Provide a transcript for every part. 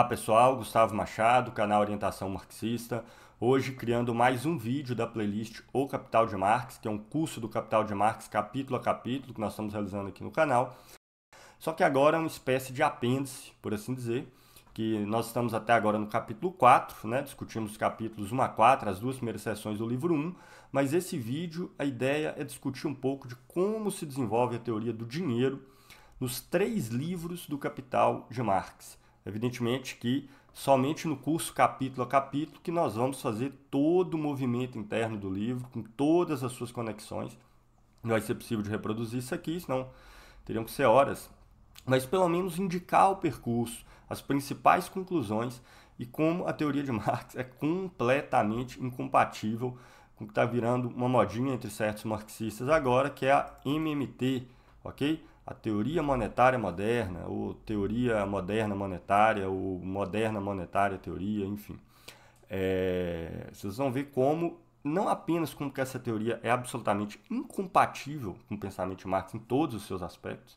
Olá pessoal, Gustavo Machado, canal Orientação Marxista. Hoje criando mais um vídeo da playlist O Capital de Marx, que é um curso do Capital de Marx capítulo a capítulo que nós estamos realizando aqui no canal. Só que agora é uma espécie de apêndice, por assim dizer, que nós estamos até agora no capítulo 4, né? discutimos os capítulos 1 a 4, as duas primeiras sessões do livro 1, mas esse vídeo a ideia é discutir um pouco de como se desenvolve a teoria do dinheiro nos três livros do Capital de Marx. Evidentemente que somente no curso capítulo a capítulo que nós vamos fazer todo o movimento interno do livro, com todas as suas conexões. Não vai ser possível de reproduzir isso aqui, senão teriam que ser horas. Mas pelo menos indicar o percurso, as principais conclusões e como a teoria de Marx é completamente incompatível com o que está virando uma modinha entre certos marxistas agora, que é a MMT, ok? a teoria monetária moderna, ou teoria moderna monetária, ou moderna monetária teoria, enfim. É, vocês vão ver como, não apenas como que essa teoria é absolutamente incompatível com o pensamento de Marx em todos os seus aspectos,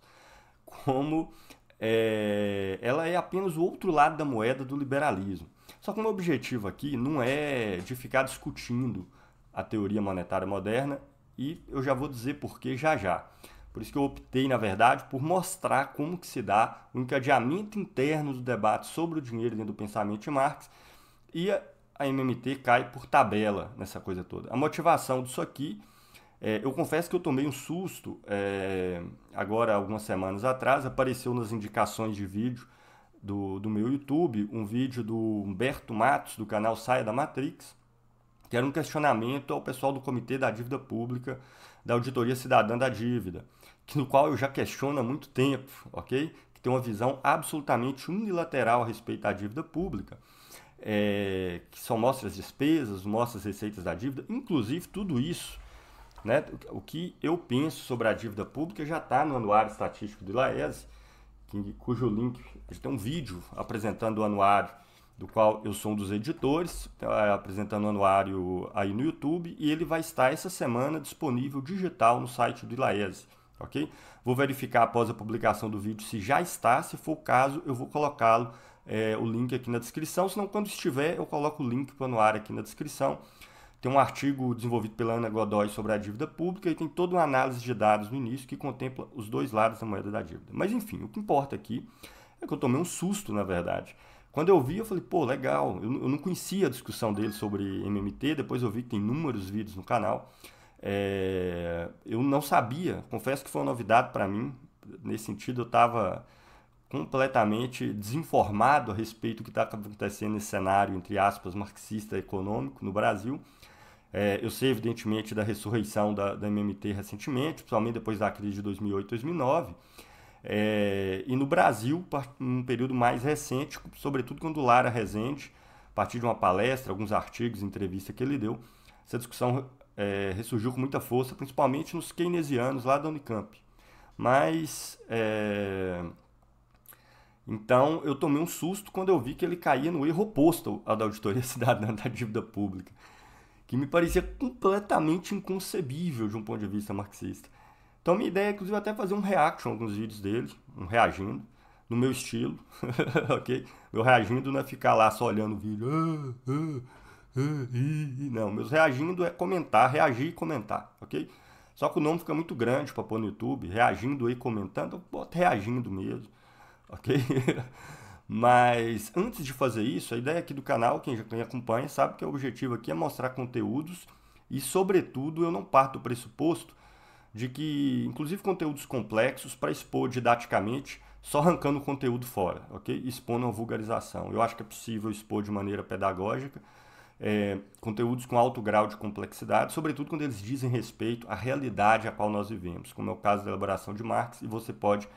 como é, ela é apenas o outro lado da moeda do liberalismo. Só que o meu objetivo aqui não é de ficar discutindo a teoria monetária moderna, e eu já vou dizer porquê já já. Por isso que eu optei, na verdade, por mostrar como que se dá o encadeamento interno do debate sobre o dinheiro dentro do pensamento de Marx e a, MMT cai por tabela nessa coisa toda. A motivação disso aqui, é, eu confesso que eu tomei um susto é, agora algumas semanas atrás, apareceu nas indicações de vídeo do, do meu YouTube um vídeo do Humberto Matos, do canal Saia da Matrix, que era um questionamento ao pessoal do Comitê da Dívida Pública, da Auditoria Cidadã da Dívida no qual eu já questiono há muito tempo, ok? Que tem uma visão absolutamente unilateral a respeito da dívida pública, é, que só mostra as despesas, mostra as receitas da dívida, inclusive tudo isso, né? O que eu penso sobre a dívida pública já está no Anuário Estatístico do ILAESE, cujo link tem um vídeo apresentando o anuário do qual eu sou um dos editores, tá, apresentando o anuário aí no YouTube, e ele vai estar essa semana disponível digital no site do ILAESE ok? Vou verificar após a publicação do vídeo se já está, se for o caso, eu vou colocá-lo, é, o link aqui na descrição, senão quando estiver eu coloco o link para o anuário aqui na descrição. Tem um artigo desenvolvido pela Ana Godoy sobre a dívida pública e tem toda uma análise de dados no início que contempla os dois lados da moeda da dívida. Mas enfim, o que importa aqui é que eu tomei um susto, na verdade. Quando eu vi, eu falei, pô, legal. Eu, eu não conhecia a discussão dele sobre MMT, depois eu vi que tem inúmeros vídeos no canal. É, eu não sabia, confesso que foi uma novidade para mim. Nesse sentido, eu estava completamente desinformado a respeito do que está acontecendo nesse cenário, entre aspas, marxista econômico no Brasil. É, eu sei, evidentemente, da ressurreição da, da MMT recentemente, principalmente depois da crise de 2008, 2009. É, e no Brasil, num período mais recente, sobretudo quando o Lara Rezende, a partir de uma palestra, alguns artigos, entrevista que ele deu, essa discussão é, ressurgiu com muita força, principalmente nos keynesianos lá da Unicamp. Mas. É, então eu tomei um susto quando eu vi que ele caía no erro oposto ao da auditoria cidadã né, da dívida pública, que me parecia completamente inconcebível de um ponto de vista marxista. Então minha ideia é, inclusive, até fazer um reaction a alguns vídeos dele, um reagindo, no meu estilo, ok? Eu reagindo não é ficar lá só olhando o vídeo. Ah, ah não, meus reagindo é comentar, reagir e comentar, ok? Só que o nome fica muito grande para pôr no YouTube, reagindo e comentando, bota reagindo mesmo, ok? Mas antes de fazer isso, a ideia aqui do canal, quem já me acompanha sabe que o objetivo aqui é mostrar conteúdos e, sobretudo, eu não parto do pressuposto de que, inclusive conteúdos complexos, para expor didaticamente, só arrancando o conteúdo fora, ok? Expondo a vulgarização. Eu acho que é possível expor de maneira pedagógica é, conteúdos com alto grau de complexidade, sobretudo quando eles dizem respeito à realidade a qual nós vivemos, como é o caso da elaboração de Marx, e você pode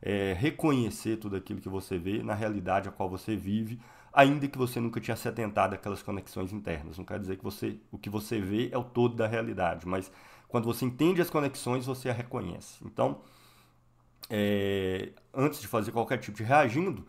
é, reconhecer tudo aquilo que você vê na realidade a qual você vive, ainda que você nunca tinha se atentado àquelas conexões internas. Não quer dizer que você, o que você vê é o todo da realidade, mas quando você entende as conexões, você a reconhece. Então, é, antes de fazer qualquer tipo de reagindo,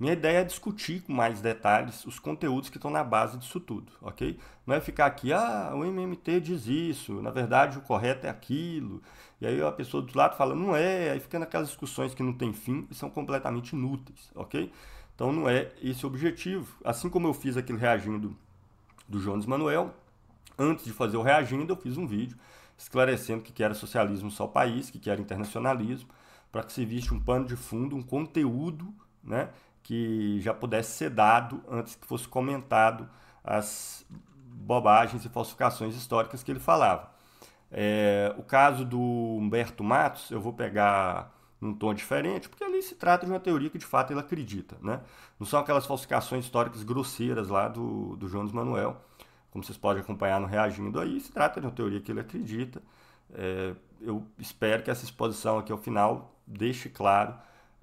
minha ideia é discutir com mais detalhes os conteúdos que estão na base disso tudo, ok? Não é ficar aqui, ah, o MMT diz isso, na verdade o correto é aquilo, e aí a pessoa do lado fala, não é, aí fica naquelas discussões que não tem fim e são completamente inúteis, ok? Então não é esse o objetivo. Assim como eu fiz aquele reagindo do Jones Manuel, antes de fazer o reagindo, eu fiz um vídeo esclarecendo que, que era socialismo só país, que, que era internacionalismo, para que se viste um pano de fundo, um conteúdo, né? que já pudesse ser dado antes que fosse comentado as bobagens e falsificações históricas que ele falava. É, o caso do Humberto Matos, eu vou pegar num tom diferente, porque ali se trata de uma teoria que de fato ele acredita. Né? Não são aquelas falsificações históricas grosseiras lá do, do Jones Manuel, como vocês podem acompanhar no Reagindo aí, se trata de uma teoria que ele acredita. É, eu espero que essa exposição aqui ao final deixe claro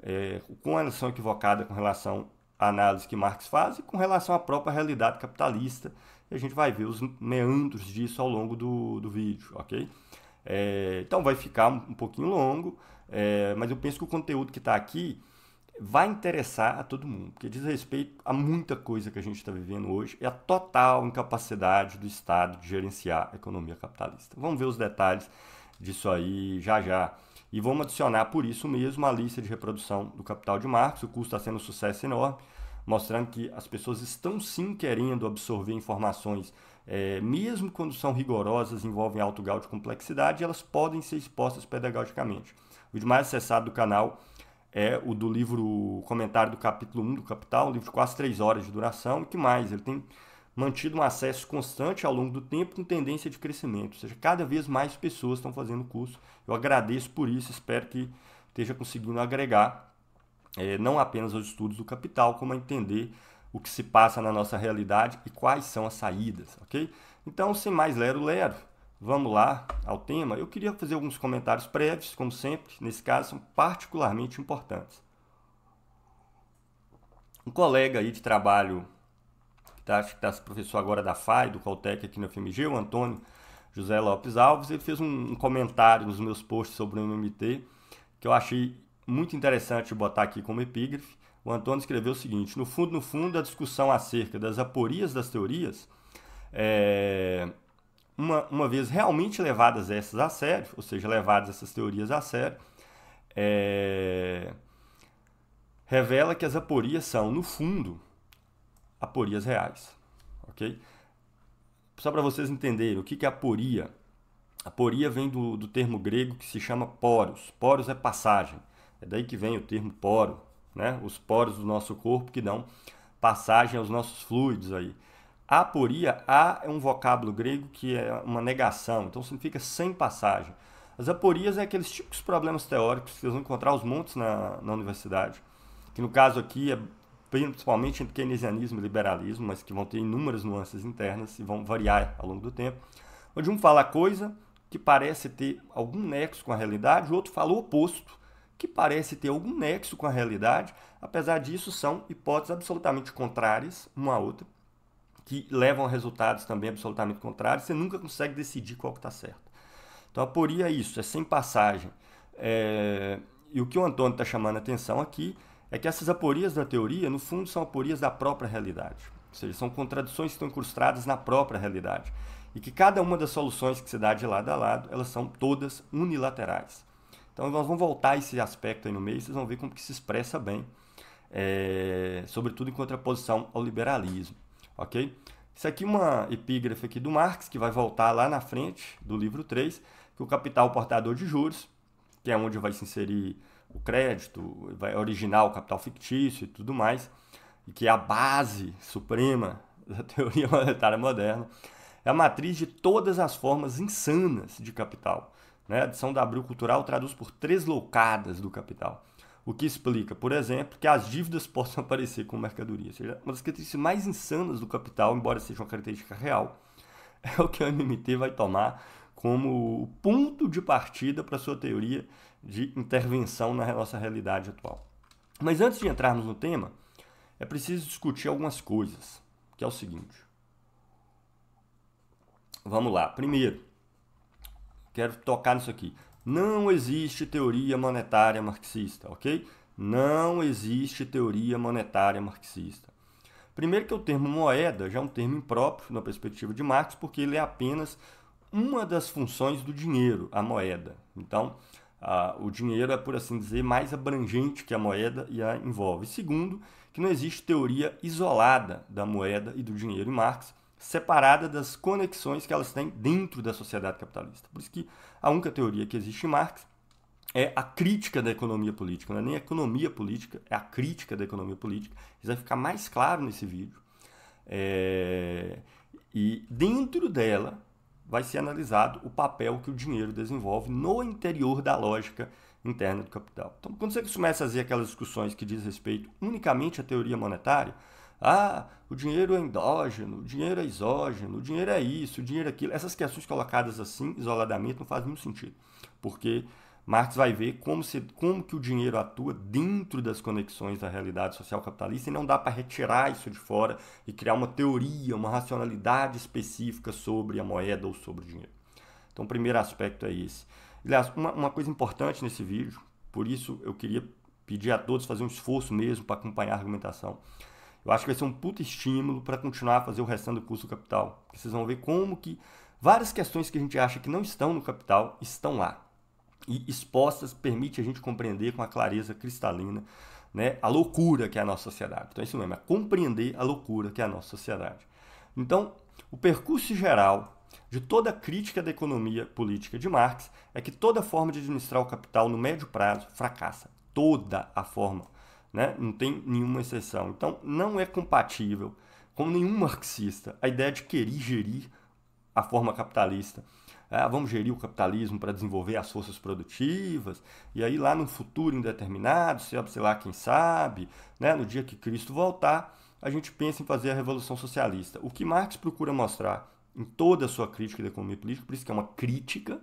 é, com a noção equivocada com relação à análise que Marx faz e com relação à própria realidade capitalista. E a gente vai ver os meandros disso ao longo do, do vídeo, ok? É, então vai ficar um, um pouquinho longo, é, mas eu penso que o conteúdo que está aqui vai interessar a todo mundo, porque diz respeito a muita coisa que a gente está vivendo hoje e é a total incapacidade do Estado de gerenciar a economia capitalista. Vamos ver os detalhes disso aí já já. E vamos adicionar por isso mesmo a lista de reprodução do capital de Marx. O curso está sendo um sucesso enorme, mostrando que as pessoas estão sim querendo absorver informações, é, mesmo quando são rigorosas, envolvem alto grau de complexidade, elas podem ser expostas pedagogicamente. O vídeo mais acessado do canal é o do livro Comentário do Capítulo 1 do Capital, um livro de quase três horas de duração. O que mais? Ele tem mantido um acesso constante ao longo do tempo com tendência de crescimento. Ou seja, cada vez mais pessoas estão fazendo o curso. Eu agradeço por isso, espero que esteja conseguindo agregar é, não apenas os estudos do capital, como a entender o que se passa na nossa realidade e quais são as saídas, ok? Então, sem mais lero-lero, vamos lá ao tema. Eu queria fazer alguns comentários prévios, como sempre, nesse caso, são particularmente importantes. Um colega aí de trabalho tá, acho que está professor agora da FAI, do Caltech aqui na FMG, o Antônio José Lopes Alves, ele fez um, um comentário nos meus posts sobre o MMT que eu achei muito interessante botar aqui como epígrafe. O Antônio escreveu o seguinte: no fundo, no fundo, a discussão acerca das aporias das teorias, é, uma, uma vez realmente levadas essas a sério, ou seja, levadas essas teorias a sério, é, revela que as aporias são, no fundo, aporias reais, ok? Só para vocês entenderem, o que, é aporia? Aporia vem do, do termo grego que se chama poros. Poros é passagem. É daí que vem o termo poro, né? Os poros do nosso corpo que dão passagem aos nossos fluidos aí. Aporia, a é um vocábulo grego que é uma negação, então significa sem passagem. As aporias é aqueles típicos problemas teóricos que vocês vão encontrar aos montes na, na universidade, que no caso aqui é principalmente entre keynesianismo e liberalismo, mas que vão ter inúmeras nuances internas e vão variar ao longo do tempo, onde um fala coisa que parece ter algum nexo com a realidade, o outro fala o oposto, que parece ter algum nexo com a realidade, apesar disso são hipóteses absolutamente contrárias uma à outra, que levam a resultados também absolutamente contrários, você nunca consegue decidir qual que está certo. Então a poria é isso, é sem passagem. É... E o que o Antônio está chamando a atenção aqui é que essas aporias da teoria, no fundo, são aporias da própria realidade. Ou seja, são contradições que estão incrustadas na própria realidade. E que cada uma das soluções que se dá de lado a lado, elas são todas unilaterais. Então nós vamos voltar a esse aspecto aí no meio, vocês vão ver como que se expressa bem, é, sobretudo em contraposição ao liberalismo, ok? Isso aqui é uma epígrafe aqui do Marx, que vai voltar lá na frente do livro 3, que é o capital portador de juros, que é onde vai se inserir o crédito, vai originar o capital fictício e tudo mais, e que é a base suprema da teoria monetária moderna, é a matriz de todas as formas insanas de capital. Né? A adição da Abril Cultural traduz por três loucadas do capital. O que explica, por exemplo, que as dívidas possam aparecer como mercadoria. Ou seja, uma das características mais insanas do capital, embora seja uma característica real, é o que o MMT vai tomar como o ponto de partida para sua teoria de intervenção na nossa realidade atual. Mas antes de entrarmos no tema, é preciso discutir algumas coisas, que é o seguinte. Vamos lá. Primeiro, quero tocar nisso aqui. Não existe teoria monetária marxista, ok? Não existe teoria monetária marxista. Primeiro que o termo moeda já é um termo impróprio na perspectiva de Marx, porque ele é apenas uma das funções do dinheiro, a moeda. Então, o dinheiro é, por assim dizer, mais abrangente que a moeda e a envolve. Segundo, que não existe teoria isolada da moeda e do dinheiro em Marx, separada das conexões que elas têm dentro da sociedade capitalista. Por isso que a única teoria que existe em Marx é a crítica da economia política, não é nem a economia política, é a crítica da economia política. Isso vai ficar mais claro nesse vídeo. É... E dentro dela, vai ser analisado o papel que o dinheiro desenvolve no interior da lógica interna do capital. Então, quando você começa a fazer aquelas discussões que diz respeito unicamente à teoria monetária, ah, o dinheiro é endógeno, o dinheiro é exógeno, o dinheiro é isso, o dinheiro é aquilo, essas questões colocadas assim, isoladamente, não fazem nenhum sentido, porque Marx vai ver como, se, como que o dinheiro atua dentro das conexões da realidade social capitalista e não dá para retirar isso de fora e criar uma teoria, uma racionalidade específica sobre a moeda ou sobre o dinheiro. Então, o primeiro aspecto é esse. Aliás, uma, uma coisa importante nesse vídeo, por isso eu queria pedir a todos fazer um esforço mesmo para acompanhar a argumentação. Eu acho que vai ser um puta estímulo para continuar a fazer o restante do curso do Capital. Vocês vão ver como que várias questões que a gente acha que não estão no Capital estão lá e expostas permite a gente compreender com a clareza cristalina né, a loucura que é a nossa sociedade. Então, é isso mesmo, é compreender a loucura que é a nossa sociedade. Então, o percurso geral de toda a crítica da economia política de Marx é que toda forma de administrar o capital no médio prazo fracassa. Toda a forma. Né? Não tem nenhuma exceção. Então, não é compatível com nenhum marxista a ideia de querer gerir a forma capitalista ah, vamos gerir o capitalismo para desenvolver as forças produtivas, e aí lá no futuro indeterminado, sei lá quem sabe, né, no dia que Cristo voltar, a gente pensa em fazer a Revolução Socialista. O que Marx procura mostrar em toda a sua crítica da economia política, por isso que é uma crítica,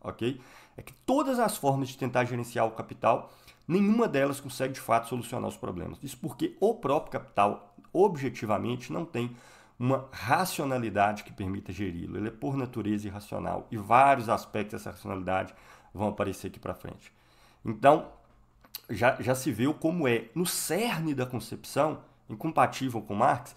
ok? É que todas as formas de tentar gerenciar o capital, nenhuma delas consegue de fato solucionar os problemas. Isso porque o próprio capital, objetivamente, não tem uma racionalidade que permita geri-lo. Ele é por natureza irracional e vários aspectos dessa racionalidade vão aparecer aqui para frente. Então, já, já se viu como é, no cerne da concepção, incompatível com Marx,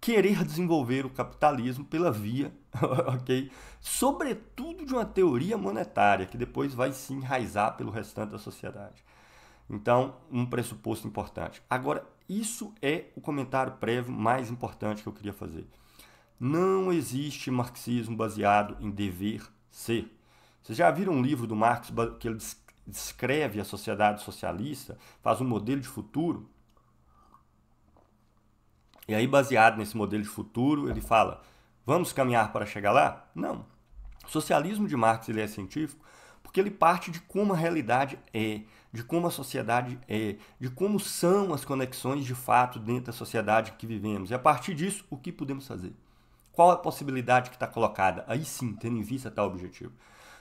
querer desenvolver o capitalismo pela via, ok? Sobretudo de uma teoria monetária, que depois vai se enraizar pelo restante da sociedade. Então, um pressuposto importante. Agora, isso é o comentário prévio mais importante que eu queria fazer. Não existe marxismo baseado em dever ser. Vocês já viram um livro do Marx que ele descreve a sociedade socialista, faz um modelo de futuro? E aí, baseado nesse modelo de futuro, ele fala: vamos caminhar para chegar lá? Não. O socialismo de Marx ele é científico porque ele parte de como a realidade é de como a sociedade é, de como são as conexões de fato dentro da sociedade que vivemos. E a partir disso, o que podemos fazer? Qual a possibilidade que está colocada? Aí sim, tendo em vista tal objetivo.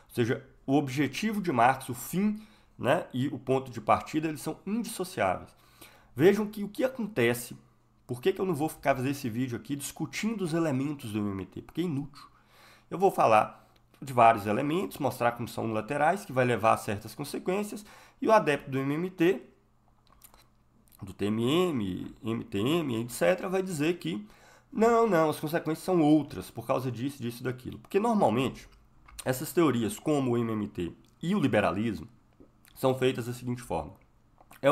Ou seja, o objetivo de Marx, o fim né, e o ponto de partida, eles são indissociáveis. Vejam que o que acontece, por que, que eu não vou ficar fazendo esse vídeo aqui discutindo os elementos do MMT? Porque é inútil. Eu vou falar de vários elementos, mostrar como são laterais, que vai levar a certas consequências, e o adepto do MMT, do TMM, MTM, etc., vai dizer que não, não, as consequências são outras por causa disso, disso, daquilo. Porque normalmente essas teorias, como o MMT e o liberalismo, são feitas da seguinte forma: é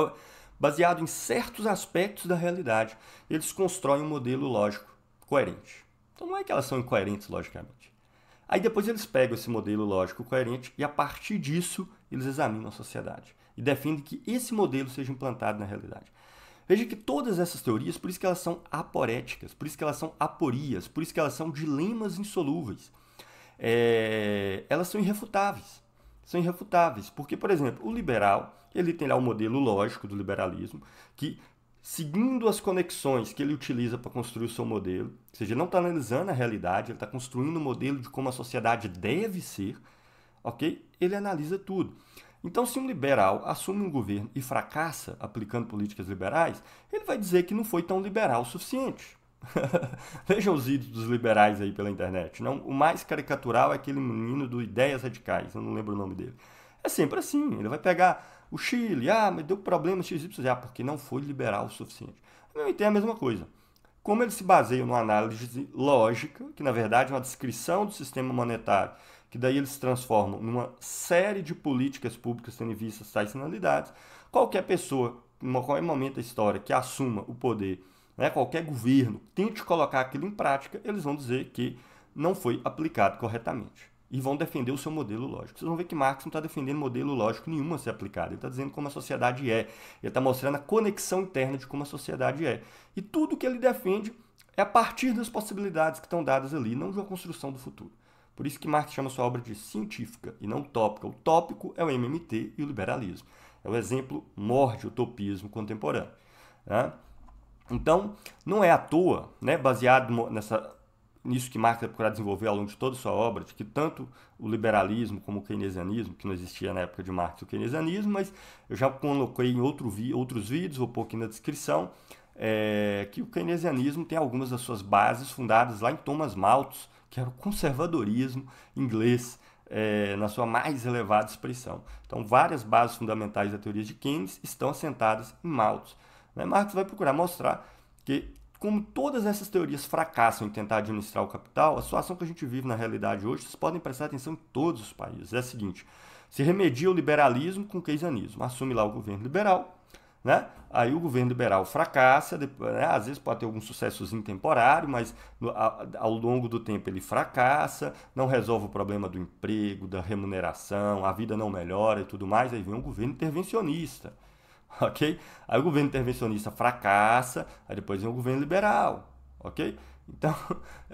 baseado em certos aspectos da realidade, eles constroem um modelo lógico coerente. Então não é que elas são incoerentes logicamente. Aí depois eles pegam esse modelo lógico coerente e a partir disso eles examinam a sociedade e defendem que esse modelo seja implantado na realidade. Veja que todas essas teorias, por isso que elas são aporéticas, por isso que elas são aporias, por isso que elas são dilemas insolúveis. É, elas são irrefutáveis. São irrefutáveis, porque, por exemplo, o liberal, ele tem lá o modelo lógico do liberalismo, que seguindo as conexões que ele utiliza para construir o seu modelo, ou seja, ele não está analisando a realidade, ele está construindo um modelo de como a sociedade deve ser, ok? Ele analisa tudo. Então, se um liberal assume um governo e fracassa aplicando políticas liberais, ele vai dizer que não foi tão liberal o suficiente. Vejam os ídolos dos liberais aí pela internet. Não? Né? O mais caricatural é aquele menino do Ideias Radicais, eu não lembro o nome dele. É sempre assim, ele vai pegar o Chile, ah, mas deu problema XYZ, ah, porque não foi liberal o suficiente. Não entendo é a mesma coisa. Como eles se baseiam numa análise lógica, que na verdade é uma descrição do sistema monetário, que daí eles transformam numa série de políticas públicas tendo em vista tais finalidades, qualquer pessoa, em qualquer momento da história, que assuma o poder, né, qualquer governo, tente colocar aquilo em prática, eles vão dizer que não foi aplicado corretamente e vão defender o seu modelo lógico. Vocês vão ver que Marx não está defendendo modelo lógico nenhum a ser aplicado. Ele está dizendo como a sociedade é. Ele está mostrando a conexão interna de como a sociedade é. E tudo que ele defende é a partir das possibilidades que estão dadas ali, não de uma construção do futuro. Por isso que Marx chama sua obra de científica e não tópica. O tópico é o MMT e o liberalismo. É o exemplo morde utopismo contemporâneo. Né? Então, não é à toa, né, baseado nessa nisso que Marx vai procurar desenvolver ao longo de toda a sua obra, de que tanto o liberalismo como o keynesianismo, que não existia na época de Marx o keynesianismo, mas eu já coloquei em outro vi, outros vídeos, vou pôr aqui na descrição, é, que o keynesianismo tem algumas das suas bases fundadas lá em Thomas Malthus, que era o conservadorismo inglês, é, na sua mais elevada expressão. Então, várias bases fundamentais da teoria de Keynes estão assentadas em Malthus. Né? Marx vai procurar mostrar que como todas essas teorias fracassam em tentar administrar o capital, a situação que a gente vive na realidade hoje, vocês podem prestar atenção em todos os países. É a seguinte: se remedia o liberalismo com o keynesianismo. Assume lá o governo liberal, né? Aí o governo liberal fracassa, depois, né? às vezes pode ter alguns sucessos temporário, mas no, a, ao longo do tempo ele fracassa, não resolve o problema do emprego, da remuneração, a vida não melhora e tudo mais. Aí vem um governo intervencionista. ok? Aí o governo intervencionista fracassa, aí depois vem o governo liberal, ok? Então,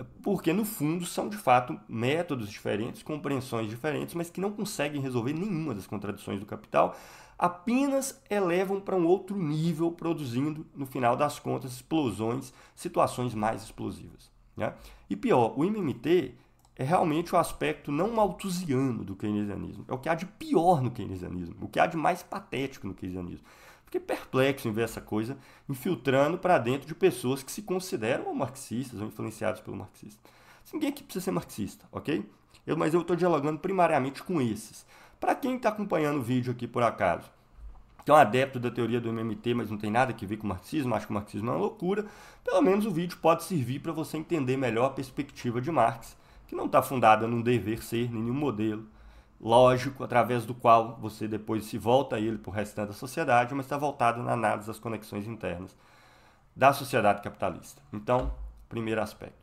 porque no fundo são de fato métodos diferentes, compreensões diferentes, mas que não conseguem resolver nenhuma das contradições do capital, apenas elevam para um outro nível, produzindo, no final das contas, explosões, situações mais explosivas. Né? E pior, o MMT é realmente o aspecto não malthusiano do keynesianismo, é o que há de pior no keynesianismo, o que há de mais patético no keynesianismo. Fiquei perplexo em ver essa coisa infiltrando para dentro de pessoas que se consideram marxistas ou influenciados pelo marxista. Ninguém aqui é precisa ser marxista, ok? Eu, mas eu estou dialogando primariamente com esses. Para quem está acompanhando o vídeo aqui por acaso, que é um adepto da teoria do MMT, mas não tem nada que ver com o marxismo, acho que o marxismo é uma loucura, pelo menos o vídeo pode servir para você entender melhor a perspectiva de Marx, que não está fundada num dever ser, nenhum modelo, lógico através do qual você depois se volta a ele para o restante da sociedade, mas está voltado na análise das conexões internas da sociedade capitalista. Então, primeiro aspecto.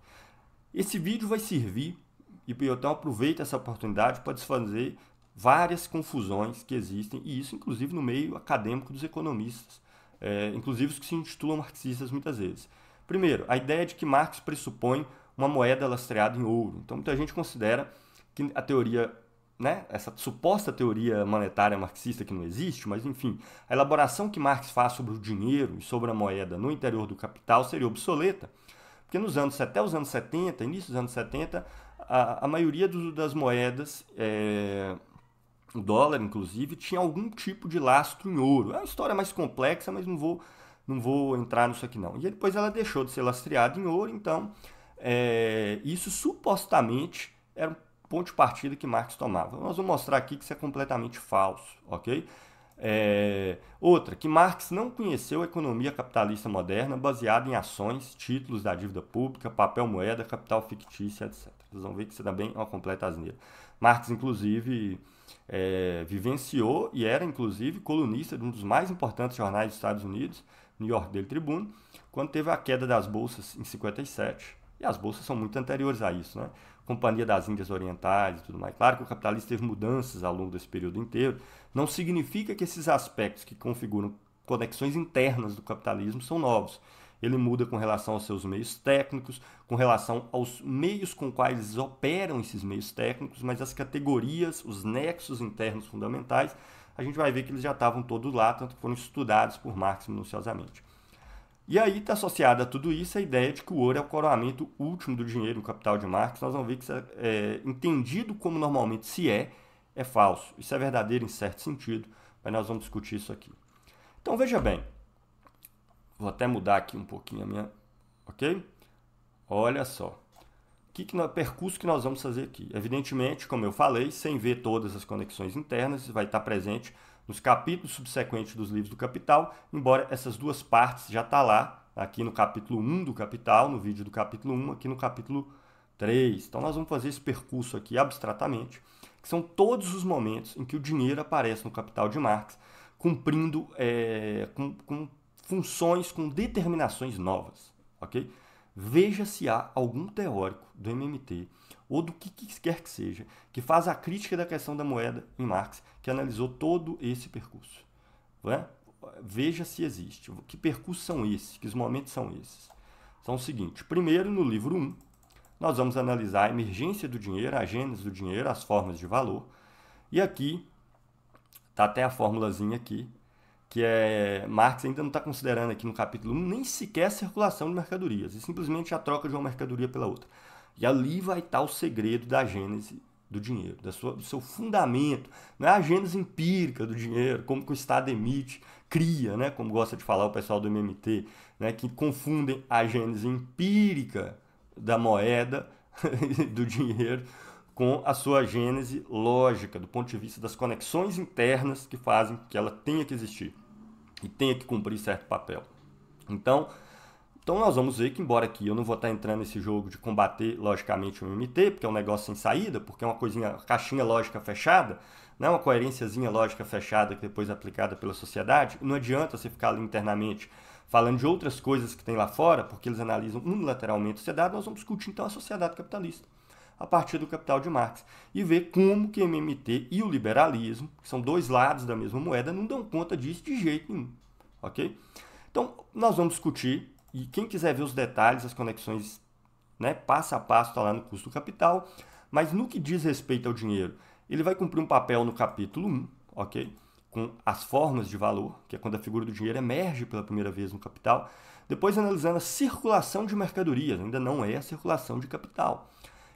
Esse vídeo vai servir, e então aproveito essa oportunidade para desfazer várias confusões que existem, e isso inclusive no meio acadêmico dos economistas, é, inclusive os que se intitulam marxistas muitas vezes. Primeiro, a ideia de que Marx pressupõe uma moeda lastreada em ouro. Então, muita gente considera que a teoria né, essa suposta teoria monetária marxista que não existe, mas enfim, a elaboração que Marx faz sobre o dinheiro e sobre a moeda no interior do capital seria obsoleta, porque nos anos até os anos 70, início dos anos 70, a, a maioria do, das moedas, é, o dólar inclusive, tinha algum tipo de lastro em ouro. É uma história mais complexa, mas não vou, não vou entrar nisso aqui não. E depois ela deixou de ser lastreada em ouro, então é, isso supostamente era ponto de partida que Marx tomava. Nós vamos mostrar aqui que isso é completamente falso, ok? É... Outra, que Marx não conheceu a economia capitalista moderna baseada em ações, títulos da dívida pública, papel moeda, capital fictício, etc. Vocês vão ver que isso também é uma completa asneira. Marx, inclusive, é... vivenciou e era, inclusive, colunista de um dos mais importantes jornais dos Estados Unidos, New York Daily Tribune, quando teve a queda das bolsas em 57. E as bolsas são muito anteriores a isso, né? Companhia das Índias Orientais e tudo mais. Claro que o capitalismo teve mudanças ao longo desse período inteiro. Não significa que esses aspectos que configuram conexões internas do capitalismo são novos. Ele muda com relação aos seus meios técnicos, com relação aos meios com quais eles operam esses meios técnicos, mas as categorias, os nexos internos fundamentais, a gente vai ver que eles já estavam todos lá, tanto que foram estudados por Marx minuciosamente. E aí está associada a tudo isso a ideia de que o ouro é o coroamento último do dinheiro no capital de Marx. Nós vamos ver que isso é, é, entendido como normalmente se é, é falso. Isso é verdadeiro em certo sentido, mas nós vamos discutir isso aqui. Então veja bem, vou até mudar aqui um pouquinho a minha, ok? Olha só, que que nós, percurso que nós vamos fazer aqui? Evidentemente, como eu falei, sem ver todas as conexões internas, vai estar presente nos capítulos subsequentes dos livros do Capital, embora essas duas partes já está lá, aqui no capítulo 1 do Capital, no vídeo do capítulo 1, aqui no capítulo 3. Então nós vamos fazer esse percurso aqui abstratamente, que são todos os momentos em que o dinheiro aparece no Capital de Marx, cumprindo é, com, com funções, com determinações novas, ok? Veja se há algum teórico do MMT ou do que, quer que seja, que faz a crítica da questão da moeda em Marx, que analisou todo esse percurso. É? Veja se existe. Que percurso são esses? Que os momentos são esses? São o seguinte: primeiro, no livro 1, nós vamos analisar a emergência do dinheiro, a gênese do dinheiro, as formas de valor. E aqui está até a formulazinha aqui, que é Marx ainda não está considerando aqui no capítulo 1 nem sequer a circulação de mercadorias, e simplesmente a troca de uma mercadoria pela outra. E ali vai estar tá o segredo da gênese do dinheiro, da sua, do seu fundamento. Não é a gênese empírica do dinheiro, como que o Estado emite, cria, né? como gosta de falar o pessoal do MMT, né? que confundem a gênese empírica da moeda, do dinheiro, com a sua gênese lógica, do ponto de vista das conexões internas que fazem que ela tenha que existir e tenha que cumprir certo papel. Então, então nós vamos ver que, embora aqui eu não vou estar entrando nesse jogo de combater, logicamente, o MMT, porque é um negócio sem saída, porque é uma coisinha, caixinha lógica fechada, né? uma coerênciazinha lógica fechada que depois é aplicada pela sociedade, não adianta você ficar ali internamente falando de outras coisas que tem lá fora, porque eles analisam unilateralmente a sociedade, nós vamos discutir então a sociedade capitalista a partir do Capital de Marx e ver como que o MMT e o liberalismo, que são dois lados da mesma moeda, não dão conta disso de jeito nenhum, ok? Então, nós vamos discutir e quem quiser ver os detalhes, as conexões né, passo a passo, está lá no custo capital. Mas no que diz respeito ao dinheiro, ele vai cumprir um papel no capítulo 1, ok? Com as formas de valor, que é quando a figura do dinheiro emerge pela primeira vez no capital. Depois, analisando a circulação de mercadorias, ainda não é a circulação de capital.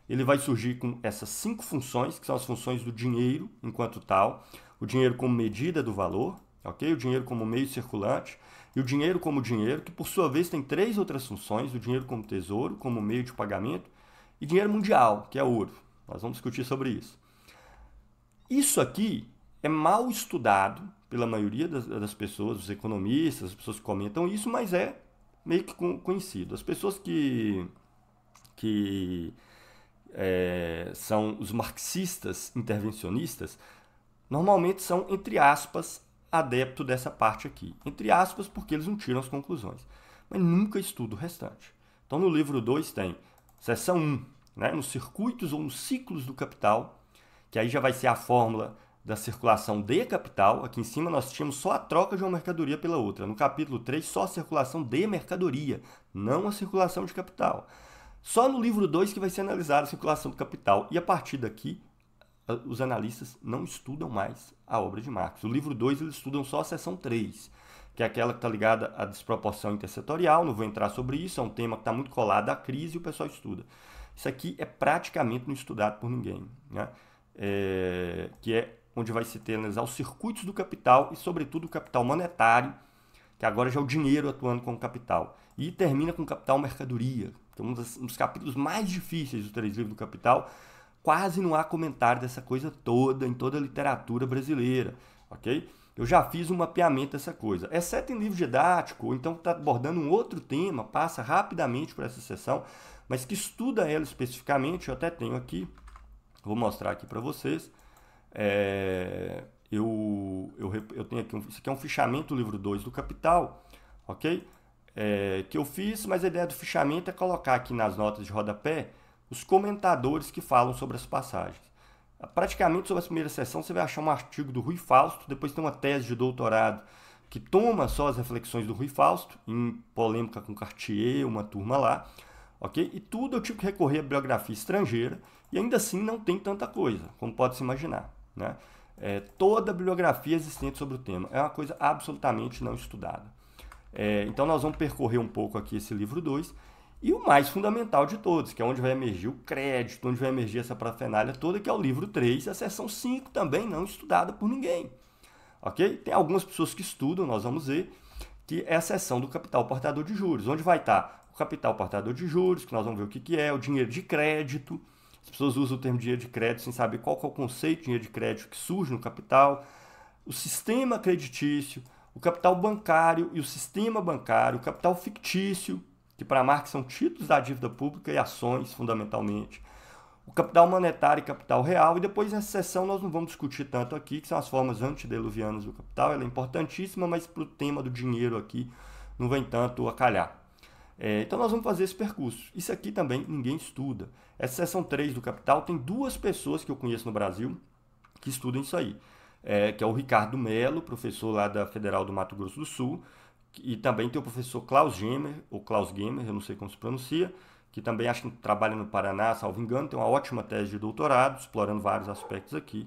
Ele vai surgir com essas cinco funções, que são as funções do dinheiro enquanto tal, o dinheiro como medida do valor, ok? O dinheiro como meio circulante, e o dinheiro como dinheiro, que por sua vez tem três outras funções: o dinheiro como tesouro, como meio de pagamento, e dinheiro mundial, que é ouro. Nós vamos discutir sobre isso. Isso aqui é mal estudado pela maioria das, das pessoas, os economistas, as pessoas que comentam isso, mas é meio que conhecido. As pessoas que, que é, são os marxistas intervencionistas normalmente são, entre aspas, adepto dessa parte aqui, entre aspas, porque eles não tiram as conclusões, mas nunca estuda o restante. Então, no livro 2 tem seção 1, um, né, nos circuitos ou nos ciclos do capital, que aí já vai ser a fórmula da circulação de capital. Aqui em cima nós tínhamos só a troca de uma mercadoria pela outra. No capítulo 3, só a circulação de mercadoria, não a circulação de capital. Só no livro 2 que vai ser analisada a circulação do capital. E a partir daqui, os analistas não estudam mais a obra de Marx. O livro 2 eles estudam só a seção 3, que é aquela que está ligada à desproporção intersetorial, não vou entrar sobre isso, é um tema que está muito colado à crise e o pessoal estuda. Isso aqui é praticamente não estudado por ninguém, né? É, que é onde vai se ter analisar os circuitos do capital e, sobretudo, o capital monetário, que agora já é o dinheiro atuando com o capital. E termina com o capital mercadoria, que é um dos, um dos capítulos mais difíceis do Três Livros do Capital, quase não há comentário dessa coisa toda em toda a literatura brasileira, ok? Eu já fiz um mapeamento dessa coisa, exceto em livro didático, ou então está abordando um outro tema, passa rapidamente por essa sessão, mas que estuda ela especificamente, eu até tenho aqui, vou mostrar aqui para vocês. É, eu, eu, eu tenho aqui, um, isso aqui é um fichamento do livro 2 do Capital, ok? É, que eu fiz, mas a ideia do fichamento é colocar aqui nas notas de rodapé os comentadores que falam sobre as passagens. Praticamente sobre a primeira sessão você vai achar um artigo do Rui Fausto, depois tem uma tese de doutorado que toma só as reflexões do Rui Fausto, em polêmica com Cartier, uma turma lá, ok? E tudo eu tive que recorrer à biografia estrangeira, e ainda assim não tem tanta coisa, como pode se imaginar, né? É, toda a bibliografia existente sobre o tema é uma coisa absolutamente não estudada. É, então nós vamos percorrer um pouco aqui esse livro 2 e o mais fundamental de todos, que é onde vai emergir o crédito, onde vai emergir essa parafernália toda, que é o livro 3, a seção 5 também não estudada por ninguém. Ok? Tem algumas pessoas que estudam, nós vamos ver, que é a seção do capital portador de juros, onde vai estar o capital portador de juros, que nós vamos ver o que, que é, o dinheiro de crédito. As pessoas usam o termo dinheiro de crédito sem saber qual é o conceito de dinheiro de crédito que surge no capital, o sistema creditício, o capital bancário e o sistema bancário, o capital fictício, que para Marx são títulos da dívida pública e ações, fundamentalmente. O capital monetário e capital real, e depois essa sessão nós não vamos discutir tanto aqui, que são as formas antediluvianas do capital, ela é importantíssima, mas para o tema do dinheiro aqui não vem tanto a calhar. É, então nós vamos fazer esse percurso. Isso aqui também ninguém estuda. Essa sessão 3 do Capital tem duas pessoas que eu conheço no Brasil que estudam isso aí. É, que é o Ricardo Melo, professor lá da Federal do Mato Grosso do Sul, e também tem o professor Klaus Gemer, ou Klaus Gamer, eu não sei como se pronuncia, que também acho que trabalha no Paraná, salvo engano, tem uma ótima tese de doutorado, explorando vários aspectos aqui.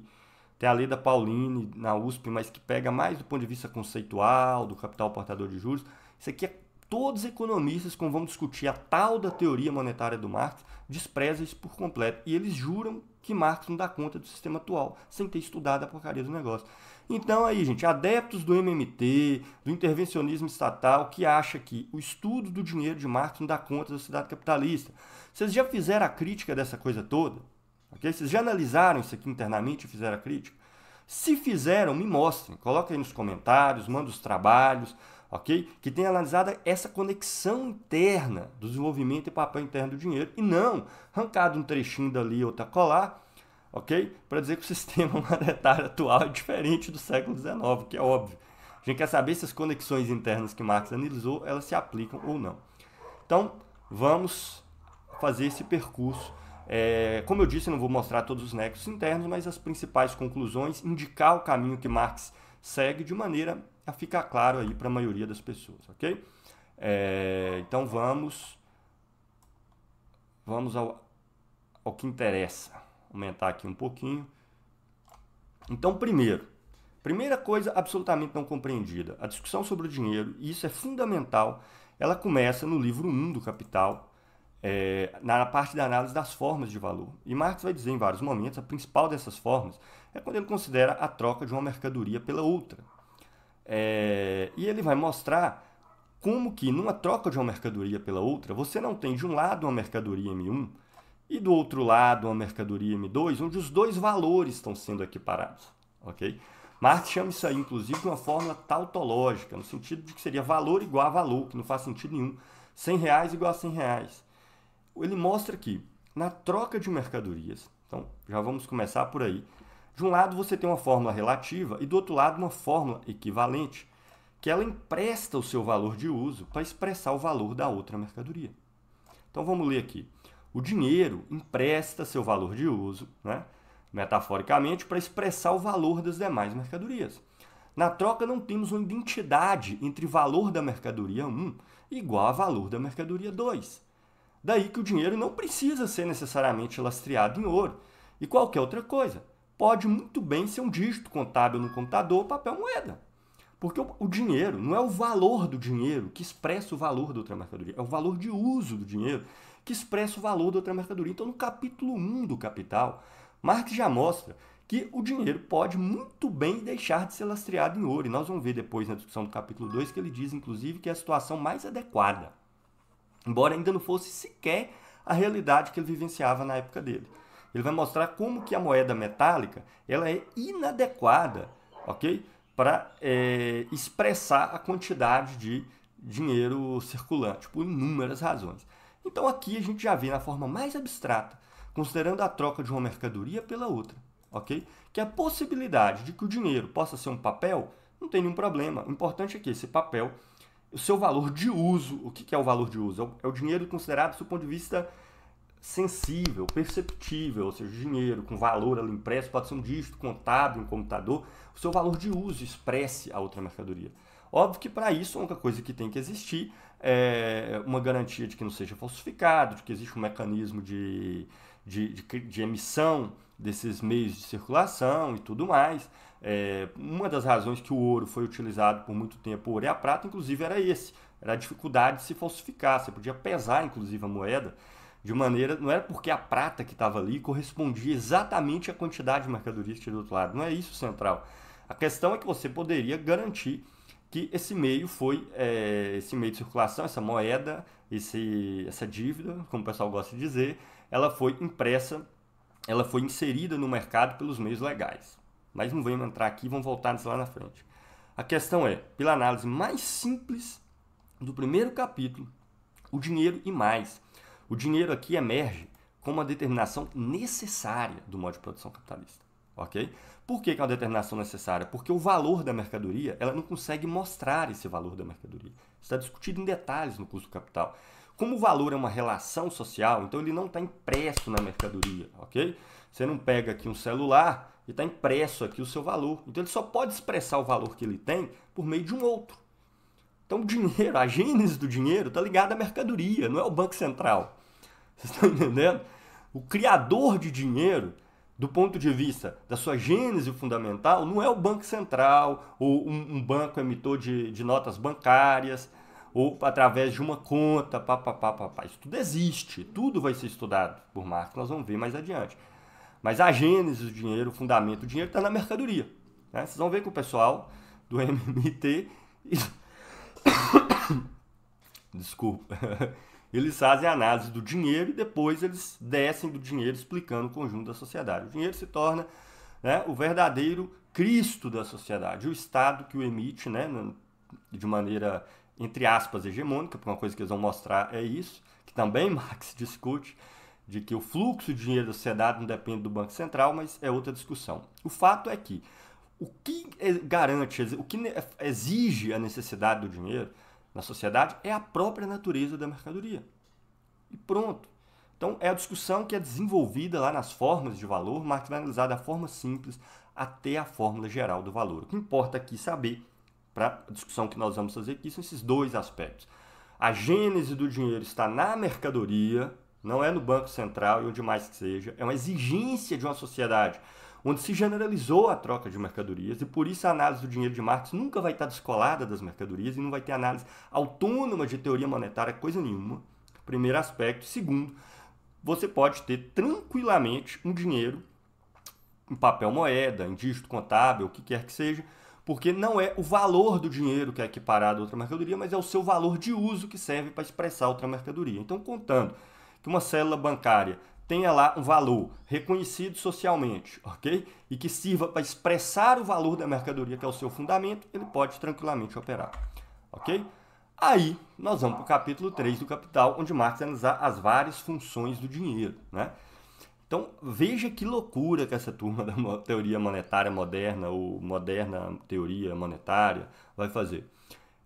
Tem a Leda Pauline na USP, mas que pega mais do ponto de vista conceitual, do capital portador de juros. Isso aqui é todos economistas, que vão discutir a tal da teoria monetária do Marx, desprezam isso por completo. E eles juram que Marx não dá conta do sistema atual, sem ter estudado a porcaria do negócio. Então aí, gente, adeptos do MMT, do intervencionismo estatal, que acha que o estudo do dinheiro de Marx não dá conta da sociedade capitalista. Vocês já fizeram a crítica dessa coisa toda? Okay? Vocês já analisaram isso aqui internamente e fizeram a crítica? Se fizeram, me mostrem. Coloquem aí nos comentários, manda os trabalhos, ok? Que tenha analisado essa conexão interna do desenvolvimento e papel interno do dinheiro. E não arrancado um trechinho dali ou colar ok? Para dizer que o sistema monetário atual é diferente do século XIX, que é óbvio. A gente quer saber se as conexões internas que Marx analisou, elas se aplicam ou não. Então, vamos fazer esse percurso. É, como eu disse, não vou mostrar todos os nexos internos, mas as principais conclusões, indicar o caminho que Marx segue de maneira a ficar claro aí para a maioria das pessoas, ok? É, então vamos, vamos ao, ao que interessa aumentar aqui um pouquinho. Então, primeiro, primeira coisa absolutamente não compreendida, a discussão sobre o dinheiro, e isso é fundamental, ela começa no livro 1 do Capital, é, na parte da análise das formas de valor. E Marx vai dizer em vários momentos, a principal dessas formas é quando ele considera a troca de uma mercadoria pela outra. É, e ele vai mostrar como que numa troca de uma mercadoria pela outra, você não tem de um lado uma mercadoria M1 e do outro lado, uma mercadoria M2, onde os dois valores estão sendo equiparados, ok? Marx chama isso aí, inclusive, de uma fórmula tautológica, no sentido de que seria valor igual a valor, que não faz sentido nenhum. 100 reais igual a 100 reais. Ele mostra que, na troca de mercadorias, então já vamos começar por aí, de um lado você tem uma fórmula relativa e do outro lado uma fórmula equivalente, que ela empresta o seu valor de uso para expressar o valor da outra mercadoria. Então vamos ler aqui. O dinheiro empresta seu valor de uso, né, metaforicamente, para expressar o valor das demais mercadorias. Na troca, não temos uma identidade entre valor da mercadoria 1 igual a valor da mercadoria 2. Daí que o dinheiro não precisa ser necessariamente lastreado em ouro e qualquer outra coisa. Pode muito bem ser um dígito contábil no computador ou papel moeda. Porque o dinheiro não é o valor do dinheiro que expressa o valor da outra mercadoria, é o valor de uso do dinheiro que expressa o valor da outra mercadoria. Então, no capítulo 1 do Capital, Marx já mostra que o dinheiro pode muito bem deixar de ser lastreado em ouro. E nós vamos ver depois na discussão do capítulo 2 que ele diz, inclusive, que é a situação mais adequada, embora ainda não fosse sequer a realidade que ele vivenciava na época dele. Ele vai mostrar como que a moeda metálica ela é inadequada, ok, para é, expressar a quantidade de dinheiro circulante por inúmeras razões. Então aqui a gente já vê na forma mais abstrata, considerando a troca de uma mercadoria pela outra, ok? Que a possibilidade de que o dinheiro possa ser um papel não tem nenhum problema. O importante é que esse papel, o seu valor de uso, o que é o valor de uso? É o é dinheiro considerado do ponto de vista sensível, perceptível, ou seja, dinheiro com valor ali impresso, pode ser um dígito contábil, um computador, o seu valor de uso expresse a outra mercadoria. Óbvio que para isso, a única coisa que tem que existir é, uma garantia de que não seja falsificado, de que existe um mecanismo de, de, de, de emissão desses meios de circulação e tudo mais. É, uma das razões que o ouro foi utilizado por muito tempo, o ouro e a prata, inclusive, era esse. Era a dificuldade de se falsificar. Você podia pesar, inclusive, a moeda de maneira... Não era porque a prata que estava ali correspondia exatamente à quantidade de mercadorias que tinha do outro lado. Não é isso central. A questão é que você poderia garantir que esse meio foi, é, esse meio de circulação, essa moeda, esse, essa dívida, como o pessoal gosta de dizer, ela foi impressa, ela foi inserida no mercado pelos meios legais. Mas não vamos entrar aqui, vamos voltar nisso lá na frente. A questão é, pela análise mais simples do primeiro capítulo, o dinheiro e mais. O dinheiro aqui emerge como a determinação necessária do modo de produção capitalista, ok? Por que, que é uma determinação necessária? Porque o valor da mercadoria, ela não consegue mostrar esse valor da mercadoria. Isso está discutido em detalhes no custo capital. Como o valor é uma relação social, então ele não está impresso na mercadoria, ok? Você não pega aqui um celular e está impresso aqui o seu valor. Então ele só pode expressar o valor que ele tem por meio de um outro. Então o dinheiro, a gênese do dinheiro está ligada à mercadoria, não é o Banco Central. Vocês estão entendendo? O criador de dinheiro do ponto de vista da sua gênese fundamental, não é o Banco Central ou um, um banco emitor de, de, notas bancárias ou através de uma conta, papapá, papá. Isso tudo existe, tudo vai ser estudado por Marx, nós vamos ver mais adiante. Mas a gênese do dinheiro, o fundamento do dinheiro está na mercadoria. Né? Vocês vão ver que o pessoal do MMT... Desculpa. Eles fazem a análise do dinheiro e depois eles descem do dinheiro explicando o conjunto da sociedade. O dinheiro se torna né, o verdadeiro Cristo da sociedade, o Estado que o emite né, de maneira, entre aspas, hegemônica, porque uma coisa que eles vão mostrar é isso, que também Marx discute, de que o fluxo de dinheiro da sociedade não depende do Banco Central, mas é outra discussão. O fato é que o que é, garante, o que exige a necessidade do dinheiro na sociedade é a própria natureza da mercadoria. E pronto. Então, é a discussão que é desenvolvida lá nas formas de valor. Marx vai analisar da forma simples até a fórmula geral do valor. O que importa aqui saber, para a discussão que nós vamos fazer aqui, são esses dois aspectos. A gênese do dinheiro está na mercadoria, não é no Banco Central e onde mais que seja. É uma exigência de uma sociedade onde se generalizou a troca de mercadorias e por isso a análise do dinheiro de Marx nunca vai estar descolada das mercadorias e não vai ter análise autônoma de teoria monetária coisa nenhuma. Primeiro aspecto. Segundo, você pode ter tranquilamente um dinheiro em papel moeda, em dígito contábil, o que quer que seja, porque não é o valor do dinheiro que é equiparado a outra mercadoria, mas é o seu valor de uso que serve para expressar outra mercadoria. Então, contando que uma célula bancária tenha lá um valor reconhecido socialmente, ok? E que sirva para expressar o valor da mercadoria, que é o seu fundamento, ele pode tranquilamente operar, ok? Aí nós vamos para o capítulo 3 do Capital, onde Marx analisar as várias funções do dinheiro, né? Então veja que loucura que essa turma da teoria monetária moderna ou moderna teoria monetária vai fazer.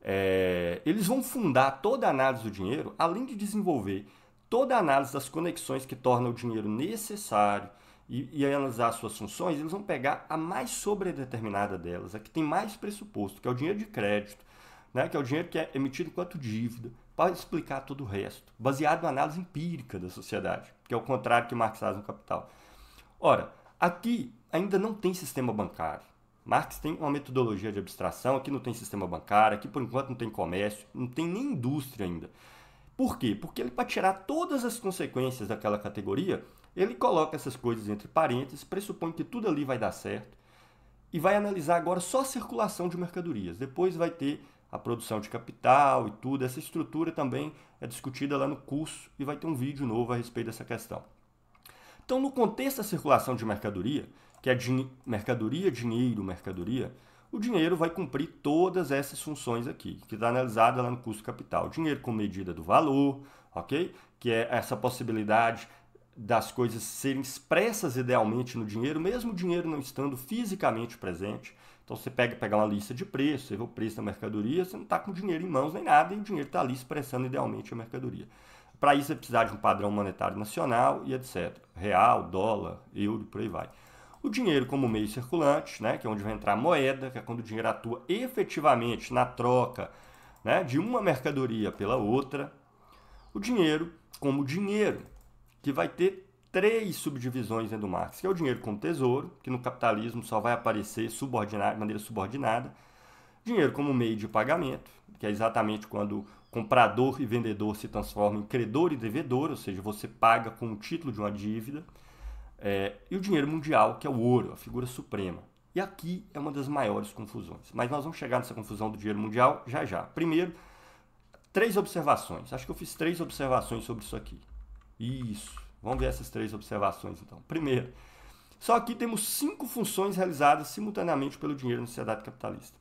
É, eles vão fundar toda a análise do dinheiro, além de desenvolver toda a análise das conexões que tornam o dinheiro necessário e, e analisar suas funções, eles vão pegar a mais sobredeterminada delas, a que tem mais pressuposto, que é o dinheiro de crédito, né, que é o dinheiro que é emitido enquanto dívida, para explicar todo o resto, baseado na análise empírica da sociedade, que é o contrário que Marx faz no Capital. Ora, aqui ainda não tem sistema bancário. Marx tem uma metodologia de abstração, aqui não tem sistema bancário, aqui por enquanto não tem comércio, não tem nem indústria ainda. Por quê? Porque ele, para tirar todas as consequências daquela categoria, ele coloca essas coisas entre parênteses, pressupõe que tudo ali vai dar certo e vai analisar agora só a circulação de mercadorias. Depois vai ter a produção de capital e tudo. Essa estrutura também é discutida lá no curso e vai ter um vídeo novo a respeito dessa questão. Então, no contexto da circulação de mercadoria, que é din mercadoria, dinheiro, mercadoria, o dinheiro vai cumprir todas essas funções aqui, que está analisada lá no custo capital. Dinheiro com medida do valor, ok? Que é essa possibilidade das coisas serem expressas idealmente no dinheiro, mesmo o dinheiro não estando fisicamente presente. Então você pega, pega uma lista de preços, você vê o preço da mercadoria, você não está com dinheiro em mãos nem nada, e o dinheiro está ali expressando idealmente a mercadoria. Para isso, você precisar de um padrão monetário nacional e etc. Real, dólar, euro, por aí vai o dinheiro como meio circulante, né, que é onde vai entrar a moeda, que é quando o dinheiro atua efetivamente na troca né, de uma mercadoria pela outra, o dinheiro como dinheiro, que vai ter três subdivisões dentro do Marx, que é o dinheiro como tesouro, que no capitalismo só vai aparecer subordinado, de maneira subordinada, dinheiro como meio de pagamento, que é exatamente quando comprador e vendedor se transformam em credor e devedor, ou seja, você paga com o título de uma dívida, é, e o dinheiro mundial, que é o ouro, a figura suprema. E aqui é uma das maiores confusões. Mas nós vamos chegar nessa confusão do dinheiro mundial já já. Primeiro, três observações. Acho que eu fiz três observações sobre isso aqui. Isso. Vamos ver essas três observações então. Primeiro, só aqui temos cinco funções realizadas simultaneamente pelo dinheiro na sociedade capitalista.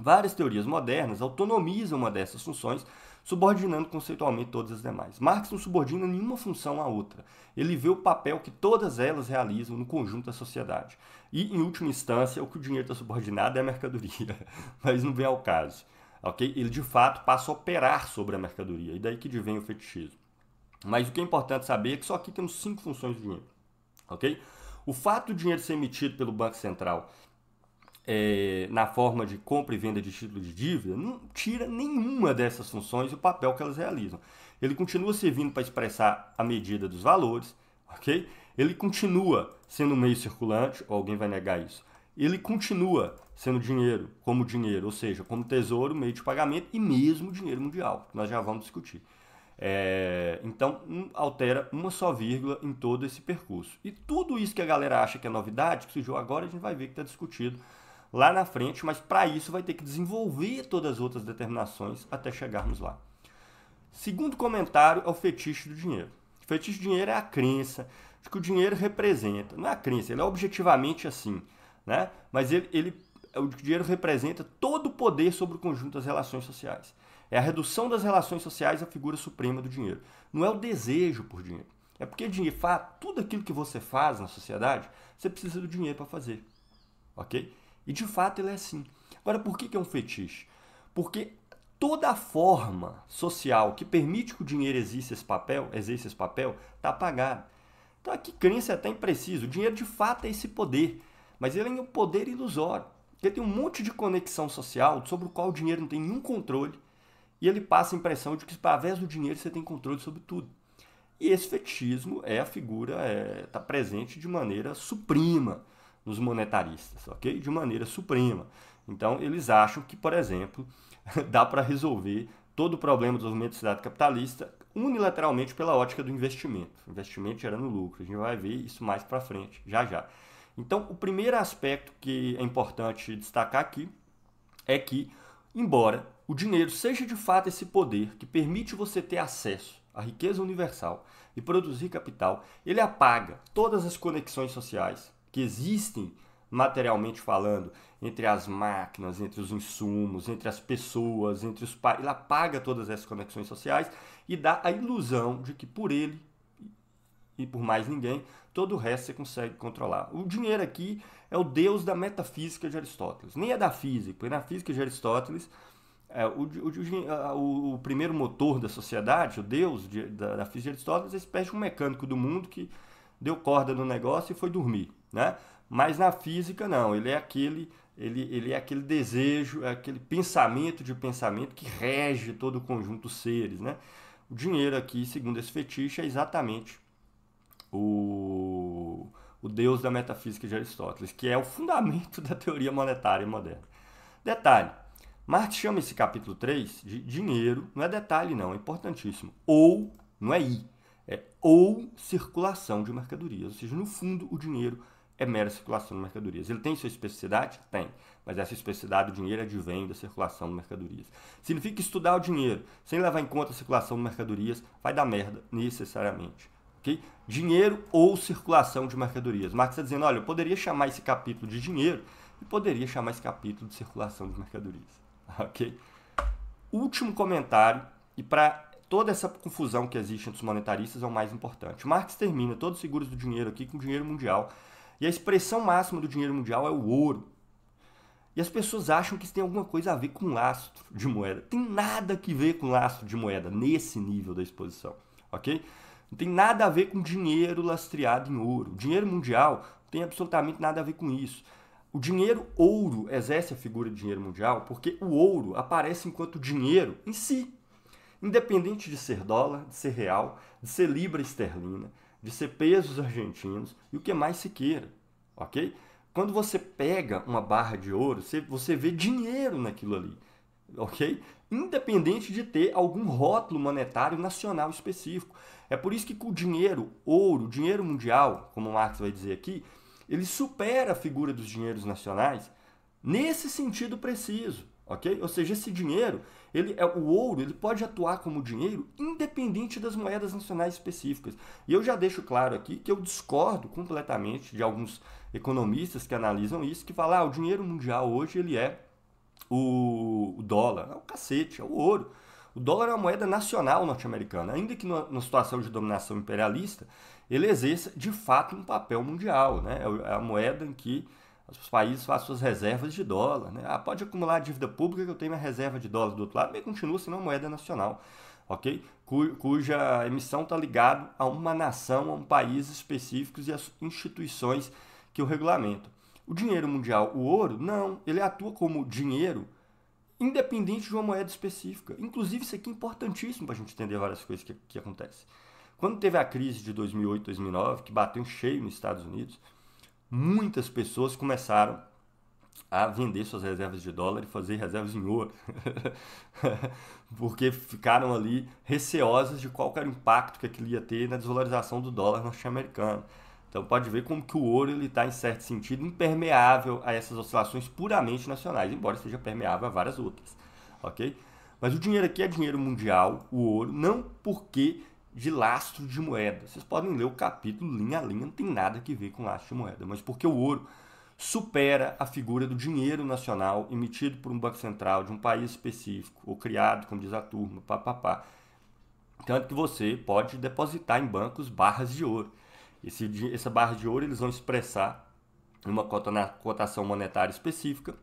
Várias teorias modernas autonomizam uma dessas funções, subordinando conceitualmente todas as demais. Marx não subordina nenhuma função à outra. Ele vê o papel que todas elas realizam no conjunto da sociedade. E, em última instância, o que o dinheiro está subordinado é a mercadoria, mas não vem ao caso. Okay? Ele, de fato, passa a operar sobre a mercadoria, e daí que vem o fetichismo. Mas o que é importante saber é que só aqui temos cinco funções do dinheiro. Okay? O fato do dinheiro ser emitido pelo Banco Central é, na forma de compra e venda de títulos de dívida, não tira nenhuma dessas funções e o papel que elas realizam. Ele continua servindo para expressar a medida dos valores, ok? Ele continua sendo um meio circulante, ou alguém vai negar isso. Ele continua sendo dinheiro, como dinheiro, ou seja, como tesouro, meio de pagamento e mesmo dinheiro mundial, que nós já vamos discutir. É, então, um, altera uma só vírgula em todo esse percurso. E tudo isso que a galera acha que é novidade, que surgiu agora, a gente vai ver que está discutido lá na frente, mas para isso vai ter que desenvolver todas as outras determinações até chegarmos lá. Segundo comentário é o fetiche do dinheiro. O fetiche do dinheiro é a crença de que o dinheiro representa. Não é a crença, ele é objetivamente assim. Né? Mas ele, ele, o dinheiro representa todo o poder sobre o conjunto das relações sociais. É a redução das relações sociais a figura suprema do dinheiro. Não é o desejo por dinheiro. É porque dinheiro, faz tudo aquilo que você faz na sociedade, você precisa do dinheiro para fazer. Ok? E de fato ele é assim. Agora, por que, que é um fetiche? Porque toda forma social que permite que o dinheiro exerça esse papel, exerça esse papel, está apagada. Então aqui crença é até impreciso. O dinheiro de fato é esse poder, mas ele é um poder ilusório. Porque tem um monte de conexão social sobre o qual o dinheiro não tem nenhum controle e ele passa a impressão de que através do dinheiro você tem controle sobre tudo. E esse fetichismo é a figura, está é, tá presente de maneira suprima dos monetaristas, ok? De maneira suprema. Então, eles acham que, por exemplo, dá para resolver todo o problema do desenvolvimento da cidade capitalista unilateralmente pela ótica do investimento. Investimento gerando lucro. A gente vai ver isso mais para frente, já já. Então, o primeiro aspecto que é importante destacar aqui é que, embora o dinheiro seja de fato esse poder que permite você ter acesso à riqueza universal e produzir capital, ele apaga todas as conexões sociais, que existem materialmente falando, entre as máquinas, entre os insumos, entre as pessoas, entre os pais. Ele apaga todas essas conexões sociais e dá a ilusão de que por ele e por mais ninguém, todo o resto você consegue controlar. O dinheiro aqui é o deus da metafísica de Aristóteles. Nem é da física, porque na física de Aristóteles, é, o, o, o, primeiro motor da sociedade, o deus de, da, da física de Aristóteles, é uma espécie de um mecânico do mundo que deu corda no negócio e foi dormir né? Mas na física não, ele é aquele ele, ele é aquele desejo, é aquele pensamento de pensamento que rege todo o conjunto dos seres, né? O dinheiro aqui, segundo esse fetiche, é exatamente o, o deus da metafísica de Aristóteles, que é o fundamento da teoria monetária moderna. Detalhe, Marx chama esse capítulo 3 de dinheiro, não é detalhe não, é importantíssimo, ou, não é i, é ou circulação de mercadorias, ou seja, no fundo o dinheiro é mera circulação de mercadorias. Ele tem sua especificidade? Tem. Mas essa especificidade do dinheiro advém da circulação de mercadorias. Significa que estudar o dinheiro sem levar em conta a circulação de mercadorias vai dar merda, necessariamente. Okay? Dinheiro ou circulação de mercadorias. Marx está dizendo, olha, eu poderia chamar esse capítulo de dinheiro e poderia chamar esse capítulo de circulação de mercadorias. Ok? Último comentário, e para toda essa confusão que existe entre os monetaristas é o mais importante. Marx termina todos os seguros do dinheiro aqui com o dinheiro mundial e a expressão máxima do dinheiro mundial é o ouro. E as pessoas acham que isso tem alguma coisa a ver com lastro de moeda. Tem nada que ver com lastro de moeda nesse nível da exposição, ok? Não tem nada a ver com dinheiro lastreado em ouro. O dinheiro mundial não tem absolutamente nada a ver com isso. O dinheiro ouro exerce a figura de dinheiro mundial porque o ouro aparece enquanto dinheiro em si. Independente de ser dólar, de ser real, de ser libra esterlina, de ser pesos argentinos e o que mais se queira, ok? Quando você pega uma barra de ouro, você, você vê dinheiro naquilo ali, ok? Independente de ter algum rótulo monetário nacional específico. É por isso que o dinheiro, ouro, dinheiro mundial, como o Marx vai dizer aqui, ele supera a figura dos dinheiros nacionais nesse sentido preciso, ok? Ou seja, esse dinheiro ele é o ouro, ele pode atuar como dinheiro independente das moedas nacionais específicas. E eu já deixo claro aqui que eu discordo completamente de alguns economistas que analisam isso, que falam: ah, o dinheiro mundial hoje ele é o, dólar, é o cacete, é o ouro. O dólar é uma moeda nacional norte-americana, ainda que numa situação de dominação imperialista, ele exerça de fato um papel mundial, né? É, é a moeda em que os países fazem suas reservas de dólar. Né? Ah, pode acumular dívida pública que eu tenho minha reserva de dólar do outro lado, mas continua sendo uma moeda nacional, ok? Cuja emissão está ligada a uma nação, a um país específicos e as instituições que o regulamentam. O dinheiro mundial, o ouro, não, ele atua como dinheiro independente de uma moeda específica. Inclusive, isso aqui é importantíssimo para a gente entender várias coisas que, que acontecem. Quando teve a crise de 2008, 2009, que bateu em cheio nos Estados Unidos, muitas pessoas começaram a vender suas reservas de dólar e fazer reservas em ouro, porque ficaram ali receosas de qual era o impacto que aquilo ia ter na desvalorização do dólar norte-americano. Então pode ver como que o ouro ele está em certo sentido impermeável a essas oscilações puramente nacionais, embora seja permeável a várias outras, ok? Mas o dinheiro aqui é dinheiro mundial, o ouro, não porque de lastro de moeda. Vocês podem ler o capítulo linha a linha, não tem nada que ver com lastro de moeda, mas porque o ouro supera a figura do dinheiro nacional emitido por um banco central de um país específico, ou criado, como diz a turma, papapá. Tanto que você pode depositar em bancos barras de ouro. Esse, essa barra de ouro eles vão expressar uma cotação monetária específica,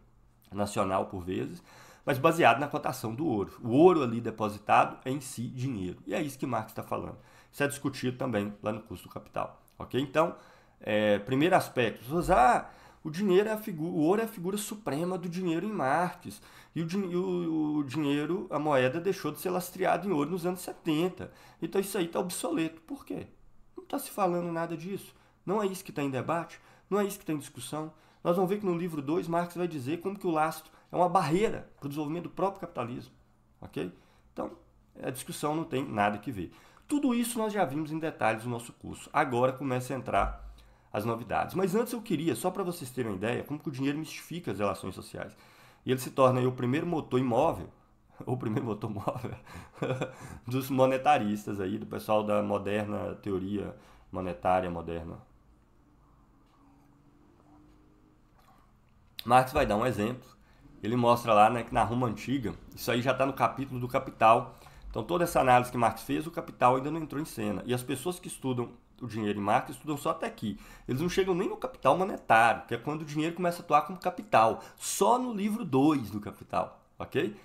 nacional por vezes, mas baseado na cotação do ouro. O ouro ali depositado é em si dinheiro. E é isso que Marx está falando. Isso é discutido também lá no custo do capital. Ok? Então, é, primeiro aspecto, assim, ah, o dinheiro é a figura, o ouro é a figura suprema do dinheiro em Marx. E o, din o, o dinheiro, a moeda deixou de ser lastreado em ouro nos anos 70. Então isso aí está obsoleto. Por quê? Não está se falando nada disso. Não é isso que está em debate, não é isso que está em discussão. Nós vamos ver que no livro 2 Marx vai dizer como que o lastro é uma barreira para o desenvolvimento do próprio capitalismo. Ok? Então, a discussão não tem nada que ver. Tudo isso nós já vimos em detalhes no nosso curso. Agora começa a entrar as novidades. Mas antes eu queria, só para vocês terem uma ideia, como que o dinheiro mistifica as relações sociais. E ele se torna aí, o primeiro motor imóvel, ou o primeiro motor móvel, dos monetaristas aí, do pessoal da moderna teoria monetária moderna. Marx vai dar um exemplo ele mostra lá né, que na Roma Antiga, isso aí já está no capítulo do Capital. Então, toda essa análise que Marx fez, o Capital ainda não entrou em cena. E as pessoas que estudam o dinheiro em Marx estudam só até aqui. Eles não chegam nem no capital monetário, que é quando o dinheiro começa a atuar como capital. Só no livro 2 do Capital, ok?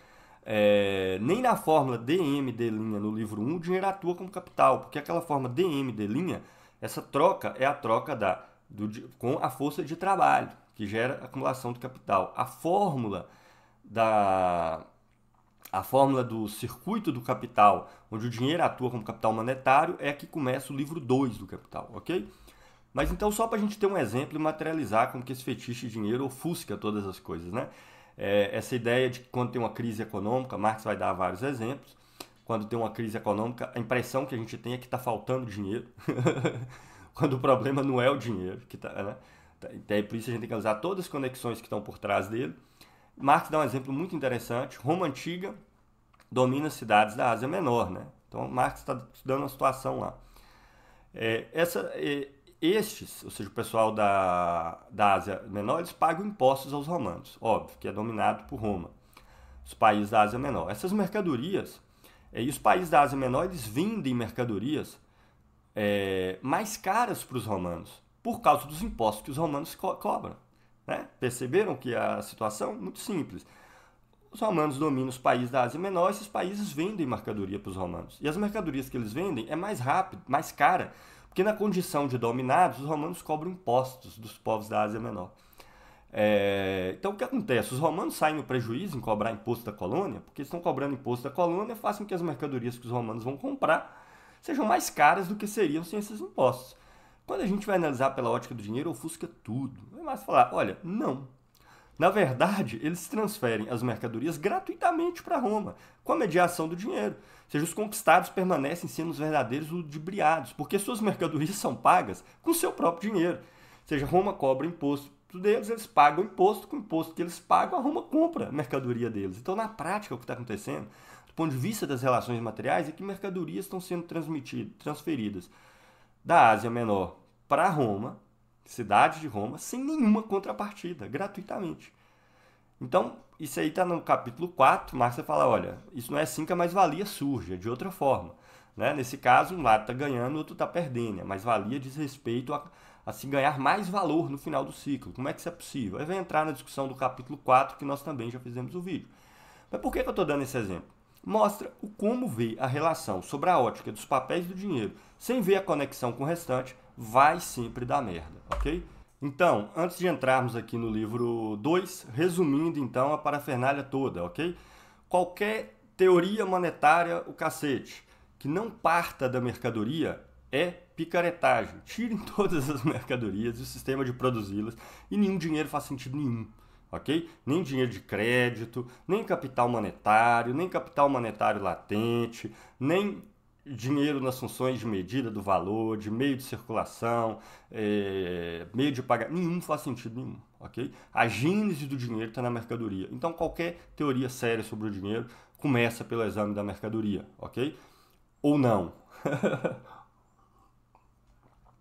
É, nem na fórmula DMD' no livro 1 um, o dinheiro atua como capital, porque aquela forma DMD', essa troca é a troca da, do, com a força de trabalho que gera acumulação do capital. A fórmula da a fórmula do circuito do capital, onde o dinheiro atua como capital monetário, é que começa o livro 2 do Capital, ok? Mas então, só para a gente ter um exemplo e materializar como que esse fetiche de dinheiro ofusca todas as coisas, né? É, essa ideia de que quando tem uma crise econômica, Marx vai dar vários exemplos, quando tem uma crise econômica, a impressão que a gente tem é que está faltando dinheiro, quando o problema não é o dinheiro, que tá, né? Até tá, então por isso a gente tem que usar todas as conexões que estão por trás dele. Marx dá um exemplo muito interessante. Roma Antiga domina as cidades da Ásia Menor, né? Então Marx está estudando a situação lá. É, essa, é, estes, ou seja, o pessoal da, da Ásia Menor, eles pagam impostos aos romanos, óbvio, que é dominado por Roma, os países da Ásia Menor. Essas mercadorias, é, e os países da Ásia Menor, eles vendem mercadorias é, mais caras para os romanos por causa dos impostos que os romanos co cobram. Né? Perceberam que a situação? Muito simples. Os romanos dominam os países da Ásia Menor, esses países vendem mercadoria para os romanos. E as mercadorias que eles vendem é mais rápido, mais cara, porque na condição de dominados, os romanos cobram impostos dos povos da Ásia Menor. É, então o que acontece? Os romanos saem no prejuízo em cobrar imposto da colônia, porque eles estão cobrando imposto da colônia, fazem com que as mercadorias que os romanos vão comprar sejam mais caras do que seriam sem esses impostos. Quando a gente vai analisar pela ótica do dinheiro, ofusca tudo. É mais falar, olha, não. Na verdade, eles transferem as mercadorias gratuitamente para Roma, com a mediação do dinheiro. Ou seja, os conquistados permanecem sendo os verdadeiros ludibriados, porque suas mercadorias são pagas com seu próprio dinheiro. Ou seja, Roma cobra imposto deles, eles pagam imposto, com o imposto que eles pagam, a Roma compra a mercadoria deles. Então, na prática, o que está acontecendo, do ponto de vista das relações materiais, é que mercadorias estão sendo transmitidas, transferidas da Ásia Menor para Roma, cidade de Roma, sem nenhuma contrapartida, gratuitamente. Então, isso aí está no capítulo 4, Marx fala, olha, isso não é assim que a mais-valia surge, é de outra forma. Né? Nesse caso, um lado está ganhando, o outro está perdendo. A é mais-valia diz respeito a, a, se ganhar mais valor no final do ciclo. Como é que isso é possível? Aí vai entrar na discussão do capítulo 4, que nós também já fizemos o vídeo. Mas por que, que eu estou dando esse exemplo? mostra o como ver a relação sobre a ótica dos papéis do dinheiro sem ver a conexão com o restante vai sempre dar merda, ok? Então, antes de entrarmos aqui no livro 2, resumindo então a parafernália toda, ok? Qualquer teoria monetária, o cacete, que não parta da mercadoria é picaretagem. Tirem todas as mercadorias e o sistema de produzi-las e nenhum dinheiro faz sentido nenhum ok? Nem dinheiro de crédito, nem capital monetário, nem capital monetário latente, nem dinheiro nas funções de medida do valor, de meio de circulação, é, meio de pagamento, nenhum faz sentido nenhum, ok? A gênese do dinheiro está na mercadoria. Então qualquer teoria séria sobre o dinheiro começa pelo exame da mercadoria, ok? Ou não.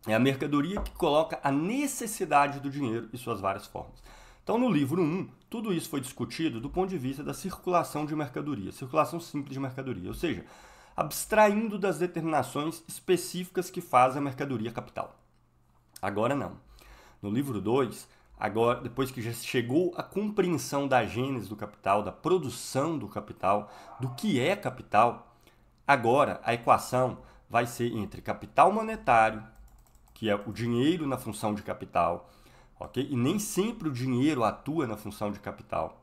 é a mercadoria que coloca a necessidade do dinheiro e suas várias formas. Então, no livro 1, tudo isso foi discutido do ponto de vista da circulação de mercadoria, circulação simples de mercadoria, ou seja, abstraindo das determinações específicas que faz a mercadoria capital. Agora não. No livro 2, agora depois que já chegou a compreensão da gênese do capital, da produção do capital, do que é capital, agora a equação vai ser entre capital monetário, que é o dinheiro na função de capital, ok? E nem sempre o dinheiro atua na função de capital.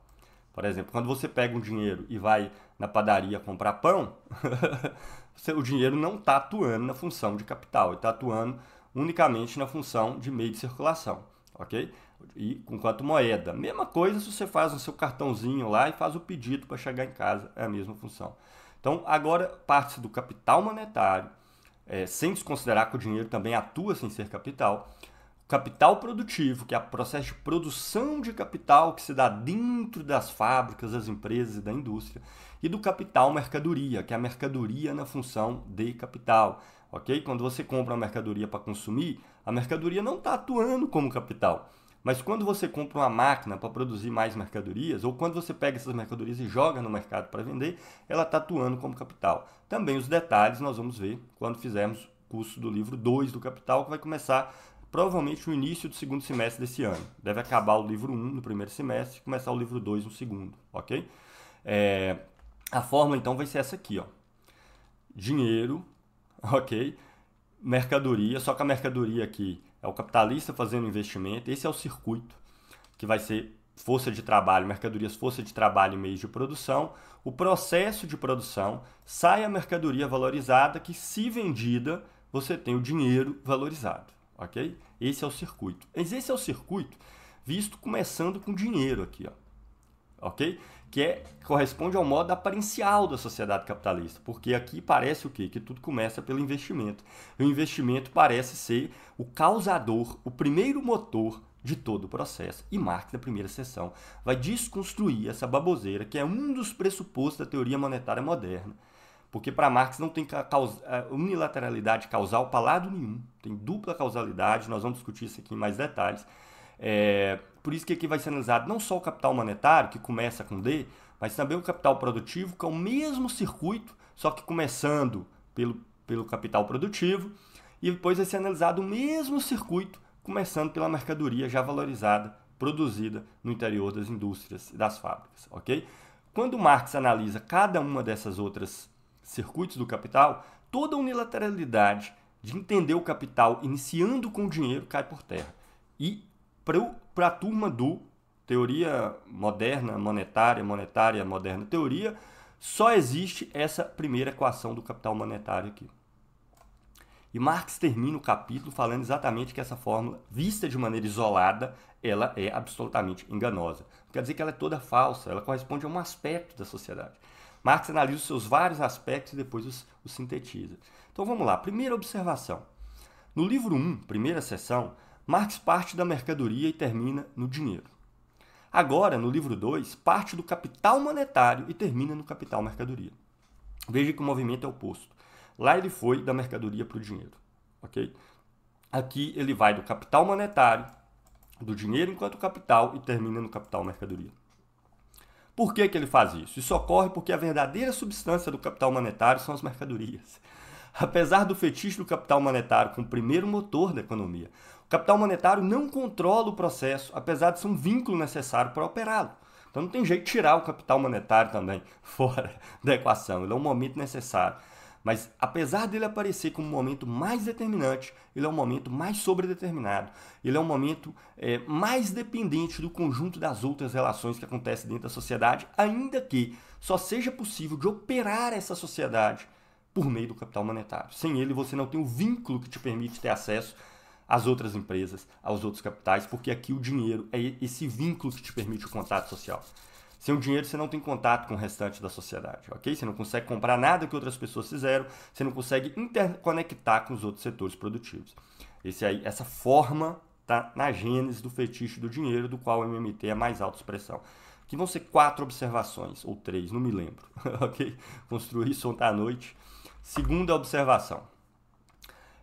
Por exemplo, quando você pega um dinheiro e vai na padaria comprar pão, o dinheiro não está atuando na função de capital, está atuando unicamente na função de meio de circulação, ok? E enquanto moeda, mesma coisa se você faz o seu cartãozinho lá e faz o pedido para chegar em casa, é a mesma função. Então, agora parte do capital monetário, é, sem desconsiderar que o dinheiro também atua sem ser capital, capital produtivo, que é o processo de produção de capital que se dá dentro das fábricas, das empresas e da indústria, e do capital mercadoria, que é a mercadoria na função de capital. Ok? Quando você compra uma mercadoria para consumir, a mercadoria não está atuando como capital. Mas quando você compra uma máquina para produzir mais mercadorias, ou quando você pega essas mercadorias e joga no mercado para vender, ela está atuando como capital. Também os detalhes nós vamos ver quando fizermos curso do livro 2 do Capital, que vai começar provavelmente no início do segundo semestre desse ano. Deve acabar o livro 1 no primeiro semestre e começar o livro 2 no segundo, ok? É, a fórmula então vai ser essa aqui, ó. Dinheiro, ok? Mercadoria, só que a mercadoria aqui é o capitalista fazendo investimento, esse é o circuito que vai ser força de trabalho, mercadorias, força de trabalho e meios de produção, o processo de produção, sai a mercadoria valorizada que se vendida, você tem o dinheiro valorizado ok? Esse é o circuito. Mas esse é o circuito visto começando com dinheiro aqui, ó, ok? Que é, corresponde ao modo aparencial da sociedade capitalista, porque aqui parece o quê? Que tudo começa pelo investimento. E o investimento parece ser o causador, o primeiro motor de todo o processo. E Marx, na primeira sessão, vai desconstruir essa baboseira que é um dos pressupostos da teoria monetária moderna porque para Marx não tem causa, unilateralidade causal para lado nenhum. Tem dupla causalidade, nós vamos discutir isso aqui em mais detalhes. É, por isso que aqui vai ser analisado não só o capital monetário, que começa com D, mas também o capital produtivo, que é o mesmo circuito, só que começando pelo, pelo capital produtivo, e depois vai ser analisado o mesmo circuito, começando pela mercadoria já valorizada, produzida no interior das indústrias e das fábricas, ok? Quando Marx analisa cada uma dessas outras circuitos do capital, toda a unilateralidade de entender o capital iniciando com o dinheiro cai por terra. E para a turma do teoria moderna, monetária, monetária, moderna teoria, só existe essa primeira equação do capital monetário aqui. E Marx termina o capítulo falando exatamente que essa fórmula, vista de maneira isolada, ela é absolutamente enganosa. Quer dizer que ela é toda falsa, ela corresponde a um aspecto da sociedade. Marx analisa os seus vários aspectos e depois os, os sintetiza. Então vamos lá, primeira observação. No livro 1, primeira sessão, Marx parte da mercadoria e termina no dinheiro. Agora, no livro 2, parte do capital monetário e termina no capital mercadoria. Veja que o movimento é oposto. Lá ele foi da mercadoria para o dinheiro, ok? Aqui ele vai do capital monetário, do dinheiro enquanto capital e termina no capital mercadoria. Por que, que ele faz isso? Isso ocorre porque a verdadeira substância do capital monetário são as mercadorias. Apesar do fetiche do capital monetário como primeiro motor da economia, o capital monetário não controla o processo, apesar de ser um vínculo necessário para operá-lo. Então não tem jeito de tirar o capital monetário também fora da equação, ele é um momento necessário. Mas apesar dele aparecer como um momento mais determinante, ele é um momento mais sobredeterminado. Ele é um momento é, mais dependente do conjunto das outras relações que acontecem dentro da sociedade, ainda que só seja possível de operar essa sociedade por meio do capital monetário. Sem ele, você não tem o vínculo que te permite ter acesso às outras empresas, aos outros capitais, porque aqui o dinheiro é esse vínculo que te permite o contato social. Seu dinheiro você não tem contato com o restante da sociedade, ok? Você não consegue comprar nada que outras pessoas fizeram, você não consegue interconectar com os outros setores produtivos. Esse aí, essa forma está na gênese do fetiche do dinheiro, do qual o MMT é a mais alta expressão. Que vão ser quatro observações, ou três, não me lembro, ok? Construí isso ontem à noite. Segunda observação.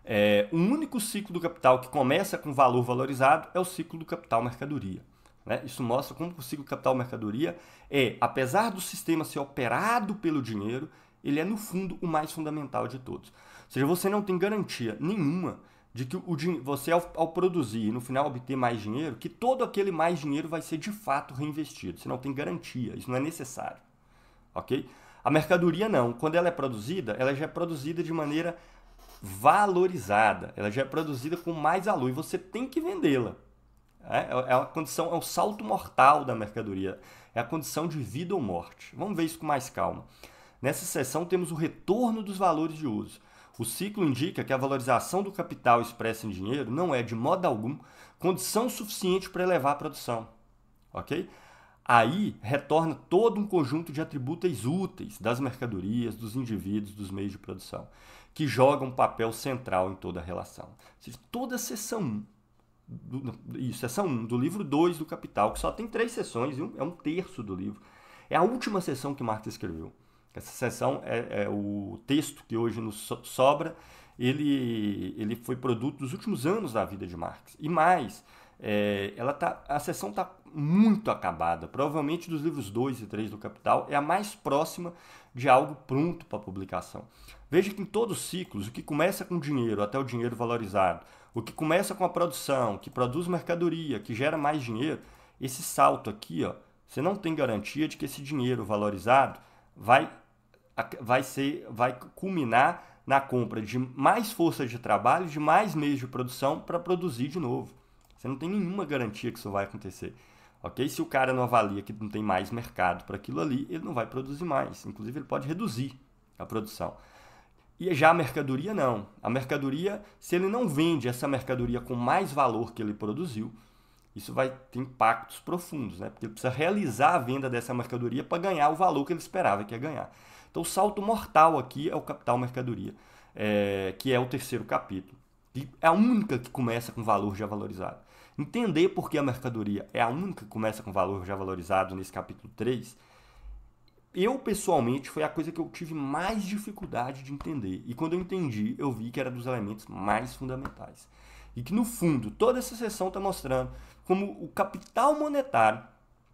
É, o único ciclo do capital que começa com valor valorizado é o ciclo do capital mercadoria. Né? Isso mostra como consigo capital mercadoria é, apesar do sistema ser operado pelo dinheiro, ele é no fundo o mais fundamental de todos. Ou seja, você não tem garantia nenhuma de que o você ao, ao produzir e no final obter mais dinheiro, que todo aquele mais dinheiro vai ser de fato reinvestido. Você não tem garantia, isso não é necessário. OK? A mercadoria não, quando ela é produzida, ela já é produzida de maneira valorizada, ela já é produzida com mais valor e você tem que vendê-la. É, é, é a condição, é o salto mortal da mercadoria. É a condição de vida ou morte. Vamos ver isso com mais calma. Nessa sessão temos o retorno dos valores de uso. O ciclo indica que a valorização do capital expressa em dinheiro não é, de modo algum, condição suficiente para elevar a produção. Ok? Aí retorna todo um conjunto de atributos úteis das mercadorias, dos indivíduos, dos meios de produção, que jogam um papel central em toda a relação. Ou seja, toda a seção 1 do, isso, sessão 1 do livro 2 do Capital, que só tem três sessões, um, é um terço do livro. É a última sessão que Marx escreveu. Essa sessão é, é, o texto que hoje nos sobra. Ele, ele foi produto dos últimos anos da vida de Marx. E mais, é, ela tá, a sessão está muito acabada. Provavelmente dos livros 2 e 3 do Capital é a mais próxima de algo pronto para publicação. Veja que em todos os ciclos, o que começa com dinheiro até o dinheiro valorizado, o que começa com a produção, que produz mercadoria, que gera mais dinheiro, esse salto aqui, ó, você não tem garantia de que esse dinheiro valorizado vai, vai, ser, vai culminar na compra de mais força de trabalho, de mais meios de produção para produzir de novo. Você não tem nenhuma garantia que isso vai acontecer. Ok? Se o cara não avalia que não tem mais mercado para aquilo ali, ele não vai produzir mais. Inclusive, ele pode reduzir a produção. E já a mercadoria não. A mercadoria, se ele não vende essa mercadoria com mais valor que ele produziu, isso vai ter impactos profundos, né? Porque ele precisa realizar a venda dessa mercadoria para ganhar o valor que ele esperava que ia ganhar. Então, o salto mortal aqui é o capital mercadoria, é, que é o terceiro capítulo. E é a única que começa com valor já valorizado. Entender por que a mercadoria é a única que começa com valor já valorizado nesse capítulo 3 eu pessoalmente foi a coisa que eu tive mais dificuldade de entender. E quando eu entendi, eu vi que era dos elementos mais fundamentais. E que no fundo, toda essa sessão está mostrando como o capital monetário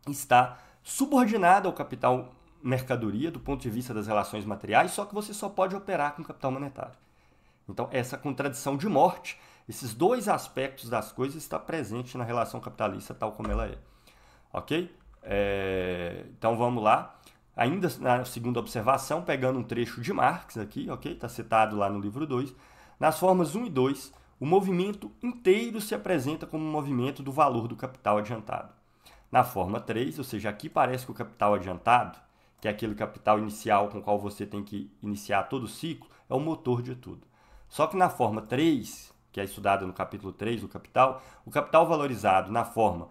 está subordinado ao capital mercadoria do ponto de vista das relações materiais, só que você só pode operar com capital monetário. Então, essa contradição de morte, esses dois aspectos das coisas está presente na relação capitalista tal como ela é. OK? É... então vamos lá. Ainda na segunda observação, pegando um trecho de Marx aqui, ok? Está citado lá no livro 2. Nas formas 1 e 2, o movimento inteiro se apresenta como um movimento do valor do capital adiantado. Na forma 3, ou seja, aqui parece que o capital adiantado, que é aquele capital inicial com o qual você tem que iniciar todo o ciclo, é o motor de tudo. Só que na forma 3, que é estudada no capítulo 3 do capital, o capital valorizado na forma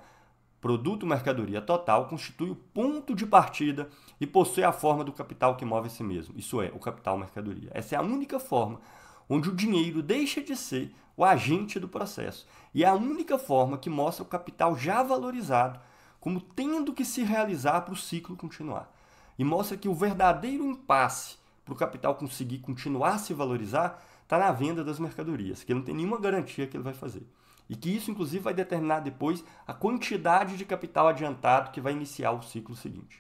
Produto mercadoria total constitui o ponto de partida e possui a forma do capital que move a si mesmo. Isso é, o capital mercadoria. Essa é a única forma onde o dinheiro deixa de ser o agente do processo. E é a única forma que mostra o capital já valorizado como tendo que se realizar para o ciclo continuar. E mostra que o verdadeiro impasse para o capital conseguir continuar a se valorizar está na venda das mercadorias, que não tem nenhuma garantia que ele vai fazer e que isso, inclusive, vai determinar depois a quantidade de capital adiantado que vai iniciar o ciclo seguinte.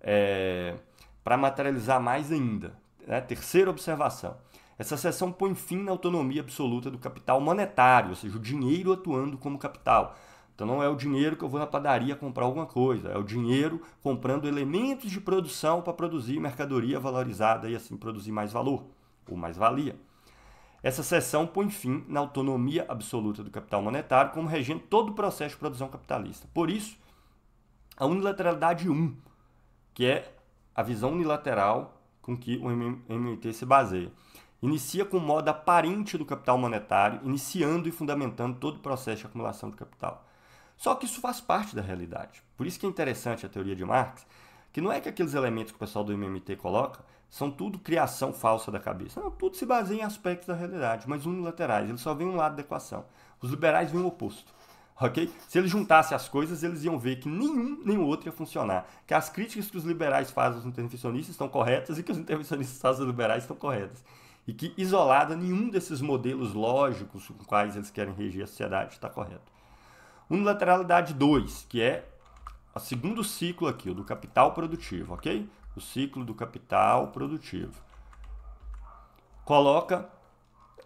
É, Para materializar mais ainda, né? terceira observação: essa seção põe fim na autonomia absoluta do capital monetário, ou seja, o dinheiro atuando como capital. Então não é o dinheiro que eu vou na padaria comprar alguma coisa, é o dinheiro comprando elementos de produção para produzir mercadoria valorizada e assim produzir mais valor ou mais valia. Essa sessão põe fim na autonomia absoluta do capital monetário, como regendo todo o processo de produção capitalista. Por isso, a unilateralidade 1, que é a visão unilateral com que o MMT se baseia, inicia com o modo aparente do capital monetário, iniciando e fundamentando todo o processo de acumulação do capital. Só que isso faz parte da realidade. Por isso que é interessante a teoria de Marx, que não é que aqueles elementos que o pessoal do MMT coloca são tudo criação falsa da cabeça. Não, tudo se baseia em aspectos da realidade, mas unilaterais. Eles só veem um lado da equação. Os liberais veem o oposto. Ok? Se eles juntassem as coisas, eles iam ver que nenhum nem o outro ia funcionar. Que as críticas que os liberais fazem aos intervencionistas estão corretas e que os intervencionistas fazem aos liberais estão corretas. E que, isolada, nenhum desses modelos lógicos com quais eles querem reger a sociedade está correto. Unilateralidade 2, que é o segundo ciclo aqui, o do capital produtivo, ok? o ciclo do capital produtivo. Coloca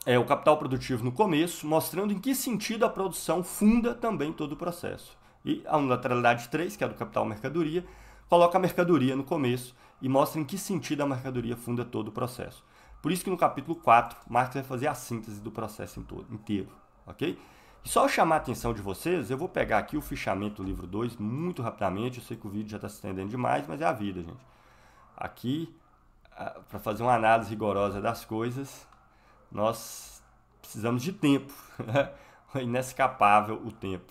é, o capital produtivo no começo, mostrando em que sentido a produção funda também todo o processo. E a unilateralidade 3, que é a do capital mercadoria, coloca a mercadoria no começo e mostra em que sentido a mercadoria funda todo o processo. Por isso que no capítulo 4, Marx vai fazer a síntese do processo inteiro, ok? E só chamar a atenção de vocês, eu vou pegar aqui o fichamento do livro 2 muito rapidamente, eu sei que o vídeo já está se estendendo demais, mas é a vida, gente. Aqui, ah, para fazer uma análise rigorosa das coisas, nós precisamos de tempo, É inescapável o tempo.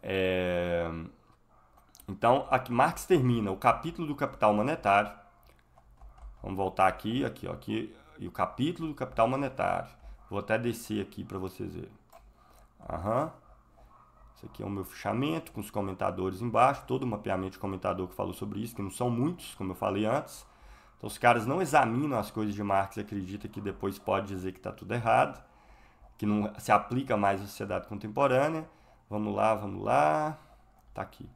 É... Então, aqui Marx termina o capítulo do capital monetário. Vamos voltar aqui, aqui, aqui e o capítulo do capital monetário. Vou até descer aqui para vocês verem. Aham. Uhum. Isso aqui é o meu fichamento com os comentadores embaixo, todo o mapeamento de comentador que falou sobre isso, que não são muitos, como eu falei antes. Então os caras não examinam as coisas de Marx e acreditam que depois pode dizer que está tudo errado, que não se aplica mais à sociedade contemporânea. Vamos lá, vamos lá. Está aqui.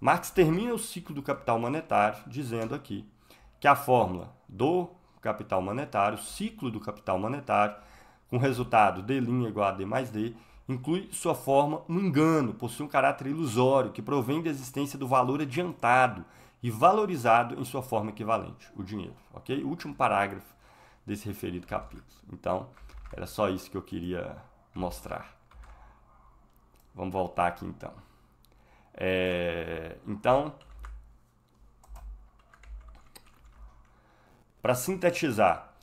Marx termina o ciclo do capital monetário dizendo aqui que a fórmula do capital monetário, o ciclo do capital monetário, com resultado D' igual a D mais D, inclui sua forma um engano, possui um caráter ilusório que provém da existência do valor adiantado e valorizado em sua forma equivalente, o dinheiro, ok? Último parágrafo desse referido capítulo. Então, era só isso que eu queria mostrar. Vamos voltar aqui então. É, então, para sintetizar,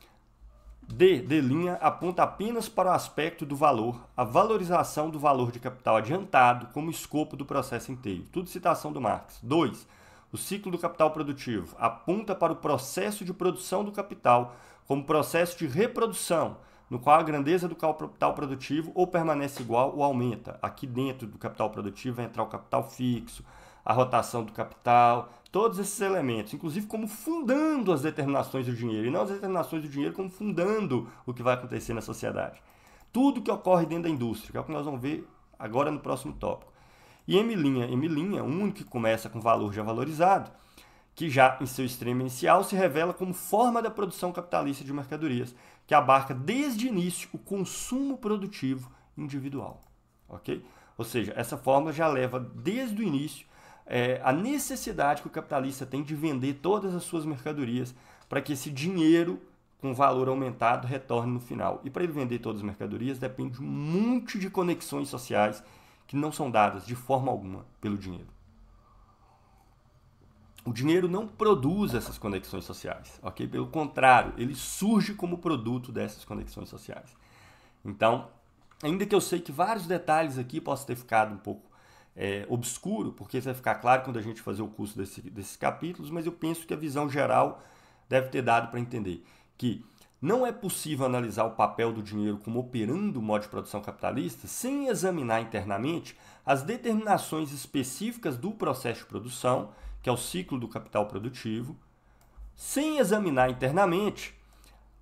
D D' linha aponta apenas para o aspecto do valor, a valorização do valor de capital adiantado como escopo do processo inteiro. Tudo citação do Marx. 2. O ciclo do capital produtivo aponta para o processo de produção do capital como processo de reprodução, no qual a grandeza do capital produtivo ou permanece igual ou aumenta. Aqui dentro do capital produtivo vai entrar o capital fixo, a rotação do capital, todos esses elementos, inclusive como fundando as determinações do dinheiro, e não as determinações do dinheiro como fundando o que vai acontecer na sociedade. Tudo que ocorre dentro da indústria, que é o que nós vamos ver agora no próximo tópico. E M linha, M linha, o único que começa com valor já valorizado, que já em seu extremo inicial se revela como forma da produção capitalista de mercadorias, que abarca desde o início o consumo produtivo individual, ok? Ou seja, essa fórmula já leva desde o início é, a necessidade que o capitalista tem de vender todas as suas mercadorias para que esse dinheiro com valor aumentado retorne no final. E para ele vender todas as mercadorias depende de um monte de conexões sociais que não são dadas de forma alguma pelo dinheiro. O dinheiro não produz essas conexões sociais, ok? Pelo contrário, ele surge como produto dessas conexões sociais. Então, ainda que eu sei que vários detalhes aqui possam ter ficado um pouco é, obscuro, porque isso vai ficar claro quando a gente fazer o curso desse, desses capítulos, mas eu penso que a visão geral deve ter dado para entender que não é possível analisar o papel do dinheiro como operando o modo de produção capitalista sem examinar internamente as determinações específicas do processo de produção, que é o ciclo do capital produtivo, sem examinar internamente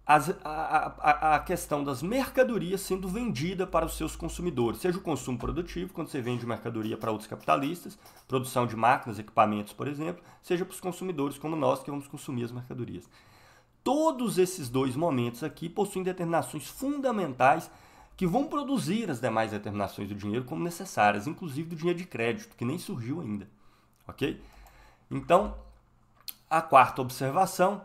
as, a, a, a, questão das mercadorias sendo vendida para os seus consumidores, seja o consumo produtivo, quando você vende mercadoria para outros capitalistas, produção de máquinas, equipamentos, por exemplo, seja para os consumidores como nós que vamos consumir as mercadorias. Todos esses dois momentos aqui possuem determinações fundamentais que vão produzir as demais determinações do dinheiro como necessárias, inclusive do dinheiro de crédito, que nem surgiu ainda. Ok? Então, a quarta observação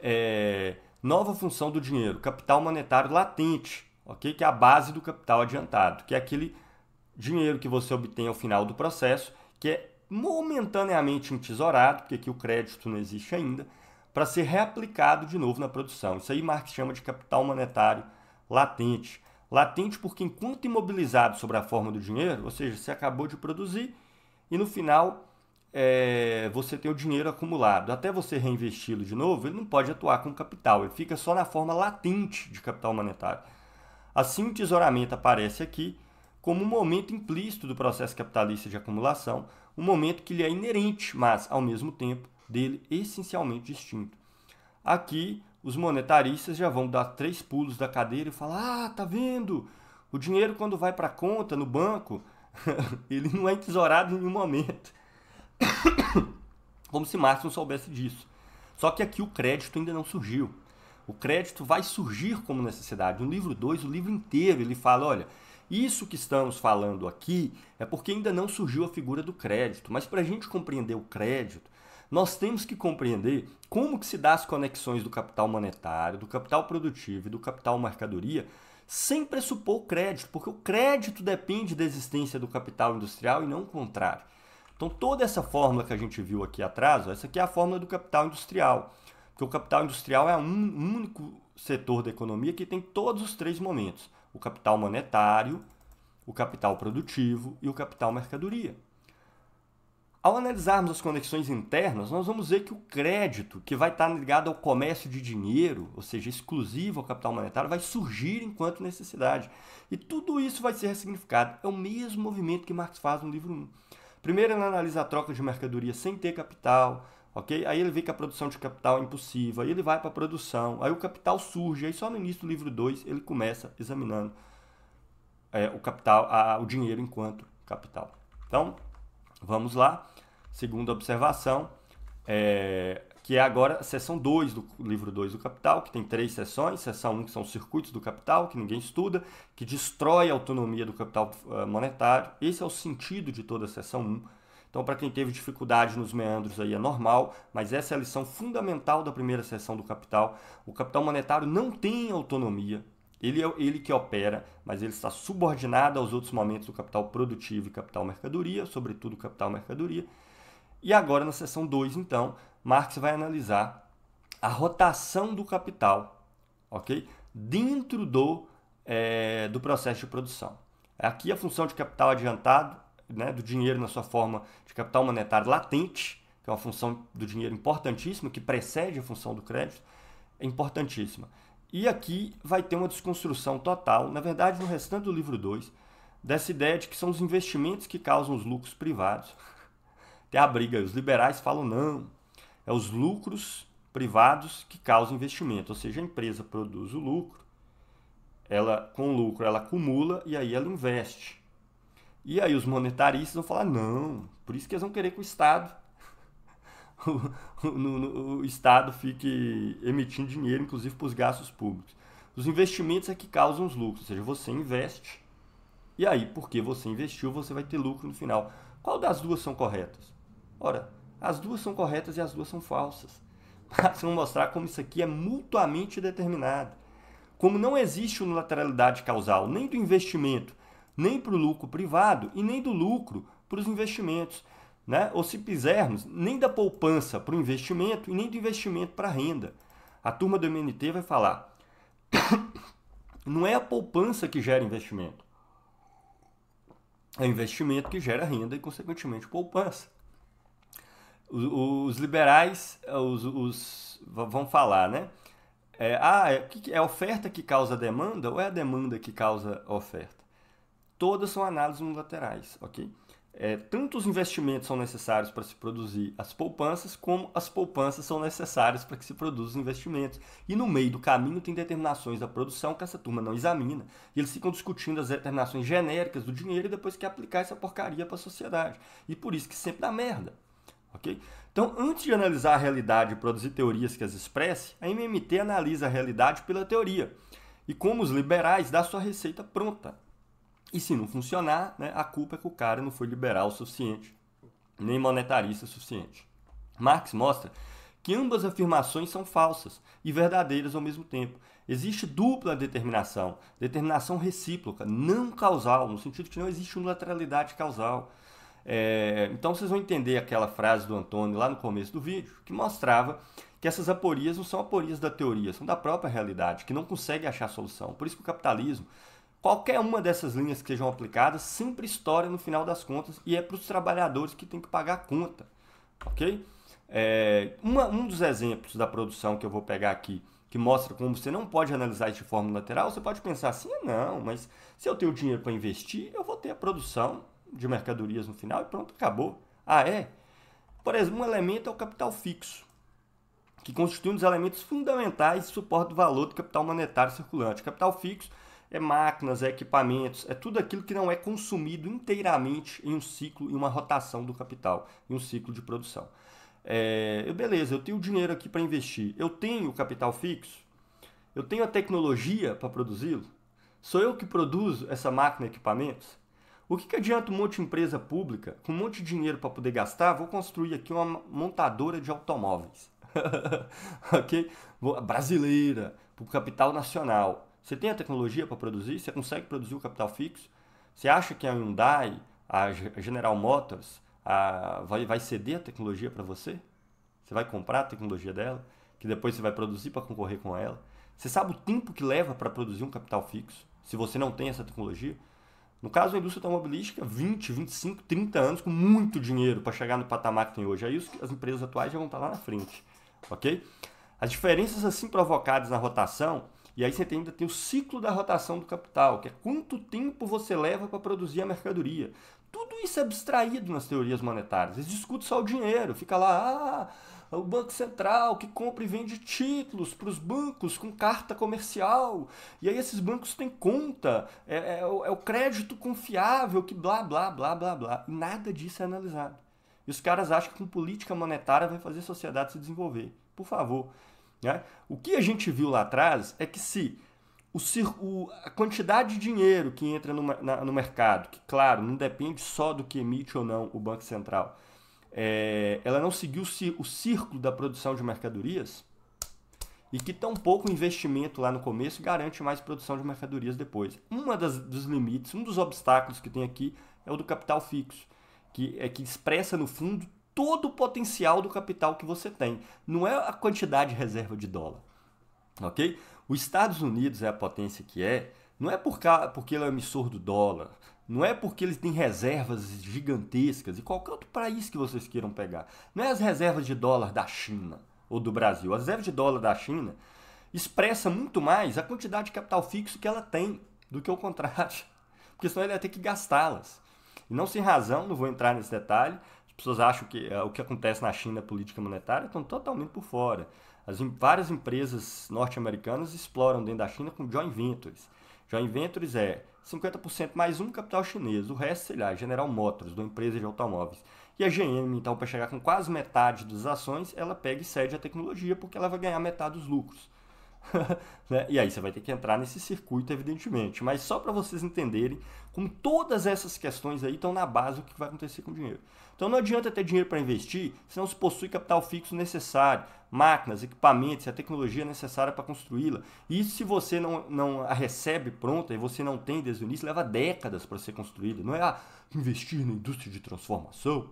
é Nova função do dinheiro, capital monetário latente, ok? Que é a base do capital adiantado, que é aquele dinheiro que você obtém ao final do processo, que é momentaneamente entesourado, porque aqui o crédito não existe ainda, para ser reaplicado de novo na produção. Isso aí Marx chama de capital monetário latente. Latente porque enquanto imobilizado sobre a forma do dinheiro, ou seja, você acabou de produzir e no final é, você tem o dinheiro acumulado. Até você reinvesti-lo de novo, ele não pode atuar como capital, ele fica só na forma latente de capital monetário. Assim, o tesouramento aparece aqui como um momento implícito do processo capitalista de acumulação, um momento que lhe é inerente, mas, ao mesmo tempo, dele essencialmente distinto. Aqui, os monetaristas já vão dar três pulos da cadeira e falar: ah, tá vendo? O dinheiro, quando vai para a conta no banco, ele não é tesourado em nenhum momento. Como se Marx não soubesse disso. Só que aqui o crédito ainda não surgiu. O crédito vai surgir como necessidade. No livro 2, o livro inteiro, ele fala: olha, isso que estamos falando aqui é porque ainda não surgiu a figura do crédito. Mas para a gente compreender o crédito, nós temos que compreender como que se dá as conexões do capital monetário, do capital produtivo e do capital mercadoria sem pressupor o crédito, porque o crédito depende da existência do capital industrial e não o contrário. Então, toda essa fórmula que a gente viu aqui atrás, ó, essa aqui é a fórmula do capital industrial. Porque o capital industrial é um, um único setor da economia que tem todos os três momentos: o capital monetário, o capital produtivo e o capital mercadoria. Ao analisarmos as conexões internas, nós vamos ver que o crédito, que vai estar ligado ao comércio de dinheiro, ou seja, exclusivo ao capital monetário, vai surgir enquanto necessidade. E tudo isso vai ser ressignificado. É o mesmo movimento que Marx faz no livro 1. Primeiro ele analisa a troca de mercadoria sem ter capital, ok? Aí ele vê que a produção de capital é impossível, aí ele vai para a produção, aí o capital surge, aí só no início do livro 2 ele começa examinando é, o capital, a, o dinheiro enquanto capital. Então, vamos lá. Segunda observação, é, que é agora a sessão 2 do livro 2 do Capital, que tem três sessões, sessão 1 um, que são circuitos do capital, que ninguém estuda, que destrói a autonomia do capital eh, monetário. Esse é o sentido de toda a sessão 1. Um. Então, para quem teve dificuldade nos meandros aí é normal, mas essa é a lição fundamental da primeira sessão do capital. O capital monetário não tem autonomia. Ele é ele que opera, mas ele está subordinado aos outros momentos do capital produtivo e capital mercadoria, sobretudo capital mercadoria. E agora na sessão 2, então, Marx vai analisar a rotação do capital, ok? Dentro do, é, do processo de produção. Aqui a função de capital adiantado, né, do dinheiro na sua forma de capital monetário latente, que é uma função do dinheiro importantíssima, que precede a função do crédito, é importantíssima. E aqui vai ter uma desconstrução total, na verdade, no restante do livro 2, dessa ideia de que são os investimentos que causam os lucros privados. Tem a briga, os liberais falam não, é os lucros privados que causam investimento, ou seja, a empresa produz o lucro, ela com o lucro ela acumula e aí ela investe. E aí os monetaristas vão falar não, por isso que eles vão querer que o Estado o, o, o Estado fique emitindo dinheiro, inclusive para os gastos públicos. Os investimentos é que causam os lucros, ou seja, você investe e aí, porque você investiu, você vai ter lucro no final. Qual das duas são corretas? Ora, as duas são corretas e as duas são falsas. Mas vão mostrar como isso aqui é mutuamente determinado. Como não existe unilateralidade causal nem do investimento, nem para o lucro privado e nem do lucro para os investimentos. Né? Ou se fizermos, nem da poupança para o investimento e nem do investimento para a renda. A turma do MNT vai falar: não é a poupança que gera investimento, é o investimento que gera renda e, consequentemente, poupança. Os, os liberais eh, os, os, vão falar, né? É, ah, é, é a oferta que causa a demanda ou é a demanda que causa a oferta? Todas são análises unilaterais, ok? É, tanto os investimentos são necessários para se produzir as poupanças, como as poupanças são necessárias para que se produzam os investimentos. E no meio do caminho tem determinações da produção que essa turma não examina. E eles ficam discutindo as determinações genéricas do dinheiro e depois quer aplicar essa porcaria para a sociedade. E por isso que sempre dá merda ok? Então, antes de analisar a realidade e produzir teorias que as expresse, a MMT analisa a realidade pela teoria e, como os liberais, dá sua receita pronta. E se não funcionar, né, a culpa é que o cara não foi liberal o suficiente, nem monetarista o suficiente. Marx mostra que ambas afirmações são falsas e verdadeiras ao mesmo tempo. Existe dupla determinação, determinação recíproca, não causal, no sentido que não existe unilateralidade causal. É, então vocês vão entender aquela frase do Antônio lá no começo do vídeo, que mostrava que essas aporias não são aporias da teoria, são da própria realidade, que não consegue achar solução. Por isso que o capitalismo, qualquer uma dessas linhas que sejam aplicadas, sempre história no final das contas e é para os trabalhadores que tem que pagar a conta, ok? É, uma, um dos exemplos da produção que eu vou pegar aqui, que mostra como você não pode analisar isso de forma lateral, você pode pensar assim, ah, não, mas se eu tenho dinheiro para investir, eu vou ter a produção de mercadorias no final e pronto, acabou. Ah, é? Por exemplo, um elemento é o capital fixo, que constitui um dos elementos fundamentais de suporte do valor do capital monetário circulante. capital fixo é máquinas, é equipamentos, é tudo aquilo que não é consumido inteiramente em um ciclo, em uma rotação do capital, em um ciclo de produção. É, beleza, eu tenho dinheiro aqui para investir, eu tenho capital fixo, eu tenho a tecnologia para produzi-lo, sou eu que produzo essa máquina e equipamentos, o que, que adianta um monte de empresa pública, com um monte de dinheiro para poder gastar, vou construir aqui uma montadora de automóveis. ok? Brasileira, para o capital nacional. Você tem a tecnologia para produzir? Você consegue produzir o capital fixo? Você acha que a Hyundai, a General Motors, a, vai, vai ceder a tecnologia para você? Você vai comprar a tecnologia dela, que depois você vai produzir para concorrer com ela? Você sabe o tempo que leva para produzir um capital fixo, se você não tem essa tecnologia? No caso da indústria automobilística, 20, 25, 30 anos com muito dinheiro para chegar no patamar que tem hoje. É isso que as empresas atuais já vão estar tá lá na frente, ok? As diferenças assim provocadas na rotação, e aí você ainda tem o ciclo da rotação do capital, que é quanto tempo você leva para produzir a mercadoria. Tudo isso é abstraído nas teorias monetárias. Eles discutem só o dinheiro, fica lá, ah, o Banco Central que compra e vende títulos para os bancos com carta comercial. E aí esses bancos têm conta, é, é, é, é, o, crédito confiável, que blá, blá, blá, blá, blá. E nada disso é analisado. E os caras acham que com política monetária vai fazer a sociedade se desenvolver. Por favor. Né? O que a gente viu lá atrás é que se o, a quantidade de dinheiro que entra no, na, no mercado, que claro, não depende só do que emite ou não o Banco Central, é, ela não seguiu o círculo da produção de mercadorias e que tão pouco investimento lá no começo garante mais produção de mercadorias depois. Um dos limites, um dos obstáculos que tem aqui é o do capital fixo, que é que expressa no fundo todo o potencial do capital que você tem. Não é a quantidade de reserva de dólar, ok? Os Estados Unidos é a potência que é, não é por causa porque ele é emissor do dólar, não é porque ele tem reservas gigantescas e qualquer outro país que vocês queiram pegar. Não é as reservas de dólar da China ou do Brasil. As reservas de dólar da China expressa muito mais a quantidade de capital fixo que ela tem do que o contrário. Porque senão ele vai ter que gastá-las. E não sem razão, não vou entrar nesse detalhe. As pessoas acham que uh, o que acontece na China, é política monetária, estão totalmente por fora. As várias empresas norte-americanas exploram dentro da China com joint ventures a Ventures é 50% mais um capital chinês, o resto, sei lá, é General Motors, uma empresa de automóveis. E a GM, então, para chegar com quase metade das ações, ela pega e cede a tecnologia porque ela vai ganhar metade dos lucros. né? E aí você vai ter que entrar nesse circuito, evidentemente. Mas só para vocês entenderem como todas essas questões aí estão na base do que vai acontecer com o dinheiro. Então não adianta ter dinheiro para investir se não se possui capital fixo necessário, máquinas, equipamentos e a tecnologia necessária para construí-la. E se você não, não a recebe pronta e você não tem desde o início, leva décadas para ser construída. Não é ah, investir na indústria de transformação,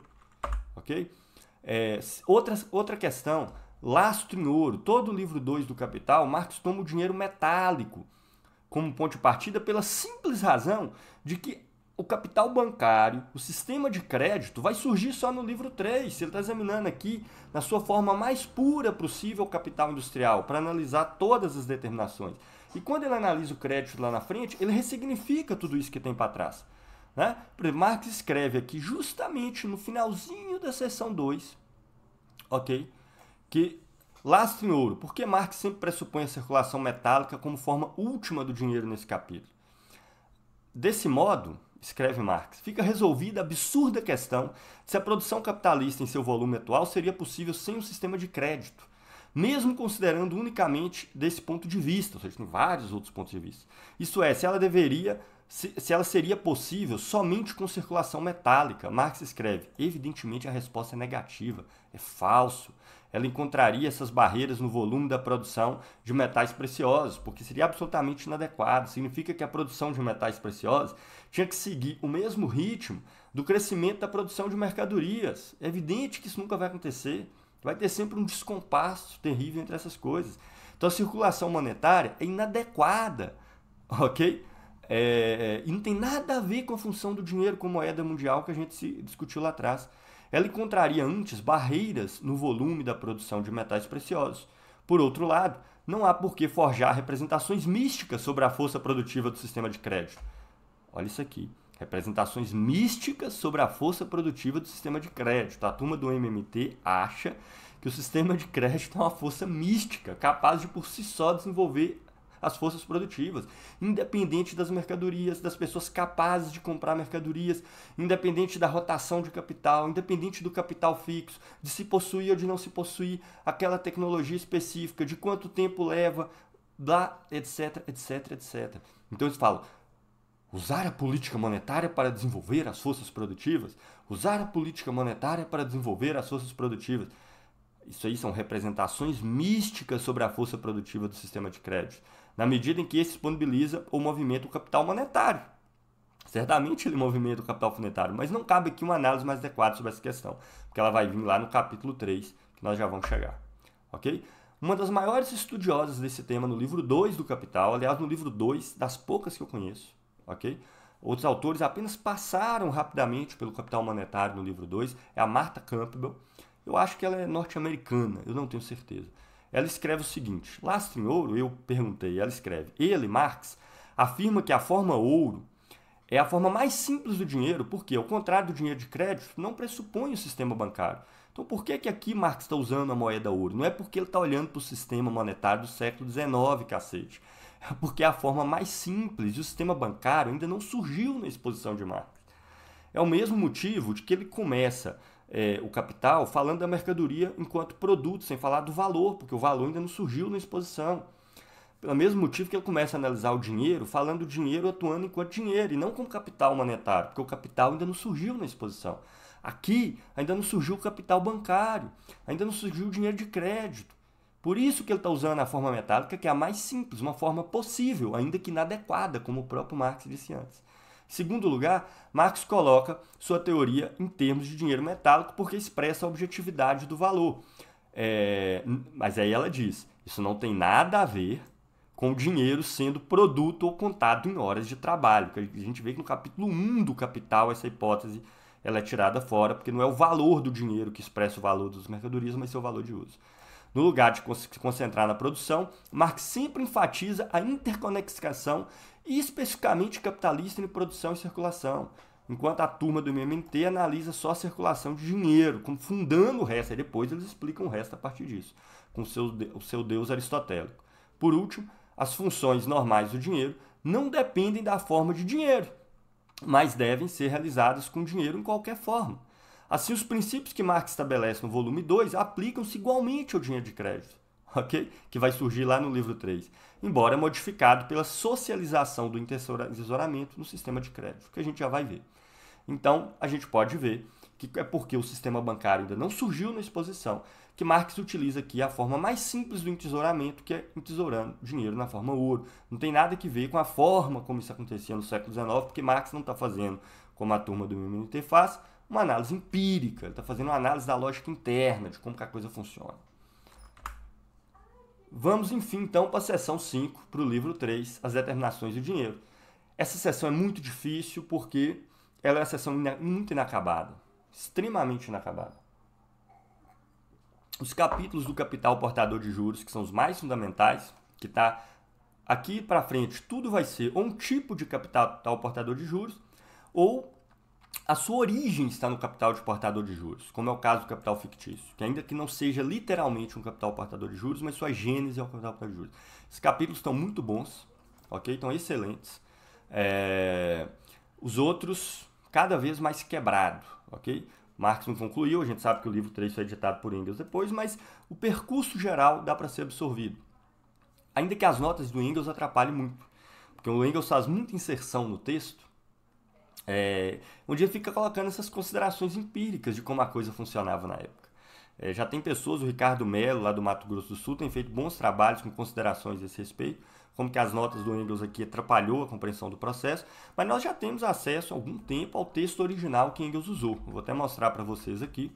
ok? É, outra, outra questão Lastro em Ouro, todo o livro 2 do Capital, Marx toma o dinheiro metálico como ponto de partida pela simples razão de que o capital bancário, o sistema de crédito, vai surgir só no livro 3. Ele está examinando aqui, na sua forma mais pura possível, o capital industrial, para analisar todas as determinações. E quando ele analisa o crédito lá na frente, ele ressignifica tudo isso que tem para trás. Né? Marx escreve aqui, justamente no finalzinho da seção 2, ok? que lastro em ouro. Por que Marx sempre pressupõe a circulação metálica como forma última do dinheiro nesse capítulo? Desse modo, escreve Marx, fica resolvida a absurda questão se a produção capitalista em seu volume atual seria possível sem o um sistema de crédito, mesmo considerando unicamente desse ponto de vista, ou seja, tem vários outros pontos de vista. Isso é, se ela deveria, se, se ela seria possível somente com circulação metálica. Marx escreve, evidentemente a resposta é negativa, é falso ela encontraria essas barreiras no volume da produção de metais preciosos, porque seria absolutamente inadequado. Significa que a produção de metais preciosos tinha que seguir o mesmo ritmo do crescimento da produção de mercadorias. É evidente que isso nunca vai acontecer. Vai ter sempre um descompasso terrível entre essas coisas. Então a circulação monetária é inadequada, ok? É, é, e não tem nada a ver com a função do dinheiro como moeda mundial que a gente discutiu lá atrás ela encontraria antes barreiras no volume da produção de metais preciosos. Por outro lado, não há por que forjar representações místicas sobre a força produtiva do sistema de crédito. Olha isso aqui. Representações místicas sobre a força produtiva do sistema de crédito. A turma do MMT acha que o sistema de crédito é uma força mística, capaz de por si só desenvolver as forças produtivas, independente das mercadorias, das pessoas capazes de comprar mercadorias, independente da rotação de capital, independente do capital fixo, de se possuir ou de não se possuir aquela tecnologia específica, de quanto tempo leva, blá, etc, etc, etc. Então eles falam, Usar a política monetária para desenvolver as forças produtivas? Usar a política monetária para desenvolver as forças produtivas? Isso aí são representações místicas sobre a força produtiva do sistema de crédito na medida em que esse disponibiliza o movimento do capital monetário. Certamente ele movimenta o capital monetário, mas não cabe aqui uma análise mais adequada sobre essa questão, porque ela vai vir lá no capítulo 3, que nós já vamos chegar. Ok? Uma das maiores estudiosas desse tema no livro 2 do Capital, aliás, no livro 2, das poucas que eu conheço, ok? Outros autores apenas passaram rapidamente pelo Capital Monetário no livro 2, é a Marta Campbell. Eu acho que ela é norte-americana, eu não tenho certeza. Ela escreve o seguinte: Lastro em Ouro, eu perguntei, ela escreve. Ele, Marx, afirma que a forma ouro é a forma mais simples do dinheiro, porque, ao contrário do dinheiro de crédito, não pressupõe o sistema bancário. Então, por que, que aqui Marx está usando a moeda ouro? Não é porque ele está olhando para o sistema monetário do século XIX, cacete. É porque é a forma mais simples e o sistema bancário ainda não surgiu na exposição de Marx. É o mesmo motivo de que ele começa é, o capital, falando da mercadoria enquanto produto, sem falar do valor, porque o valor ainda não surgiu na exposição. Pelo mesmo motivo que ele começa a analisar o dinheiro, falando do dinheiro atuando enquanto dinheiro, e não como capital monetário, porque o capital ainda não surgiu na exposição. Aqui ainda não surgiu o capital bancário, ainda não surgiu o dinheiro de crédito. Por isso que ele está usando a forma metálica, que é a mais simples, uma forma possível, ainda que inadequada, como o próprio Marx disse antes. Segundo lugar, Marx coloca sua teoria em termos de dinheiro metálico porque expressa a objetividade do valor. É, mas aí ela diz: isso não tem nada a ver com o dinheiro sendo produto ou contado em horas de trabalho. A gente vê que no capítulo 1 do Capital essa hipótese ela é tirada fora, porque não é o valor do dinheiro que expressa o valor das mercadorias, mas seu valor de uso. No lugar de se concentrar na produção, Marx sempre enfatiza a interconexão e especificamente capitalista em produção e circulação, enquanto a turma do MMT analisa só a circulação de dinheiro, confundando o resto, e depois eles explicam o resto a partir disso, com seu, o seu deus aristotélico. Por último, as funções normais do dinheiro não dependem da forma de dinheiro, mas devem ser realizadas com dinheiro em qualquer forma. Assim, os princípios que Marx estabelece no volume 2 aplicam-se igualmente ao dinheiro de crédito, ok? Que vai surgir lá no livro 3 embora modificado pela socialização do entesouramento no sistema de crédito, que a gente já vai ver. Então, a gente pode ver que é porque o sistema bancário ainda não surgiu na exposição, que Marx utiliza aqui a forma mais simples do entesouramento, que é entesourando dinheiro na forma ouro. Não tem nada que ver com a forma como isso acontecia no século XIX, porque Marx não está fazendo, como a turma do MMT faz, uma análise empírica, ele está fazendo uma análise da lógica interna, de como a coisa funciona. Vamos, enfim, então para a seção 5, para o livro 3, As Determinações do Dinheiro. Essa seção é muito difícil porque ela é uma seção muito inacabada, extremamente inacabada. Os capítulos do Capital Portador de Juros, que são os mais fundamentais, que está aqui para frente, tudo vai ser ou um tipo de capital portador de juros, ou a sua origem está no capital de portador de juros, como é o caso do capital fictício, que ainda que não seja literalmente um capital portador de juros, mas sua gênese é o capital portador de juros. Esses capítulos estão muito bons, ok? Estão excelentes. É... Os outros, cada vez mais quebrado, ok? Marx não concluiu, a gente sabe que o livro 3 foi editado por Engels depois, mas o percurso geral dá para ser absorvido. Ainda que as notas do Engels atrapalhem muito, porque o Engels faz muita inserção no texto, é, um dia fica colocando essas considerações empíricas de como a coisa funcionava na época. É, já tem pessoas, o Ricardo Melo, lá do Mato Grosso do Sul, tem feito bons trabalhos com considerações a esse respeito, como que as notas do Engels aqui atrapalhou a compreensão do processo, mas nós já temos acesso há algum tempo ao texto original que Engels usou. vou até mostrar para vocês aqui.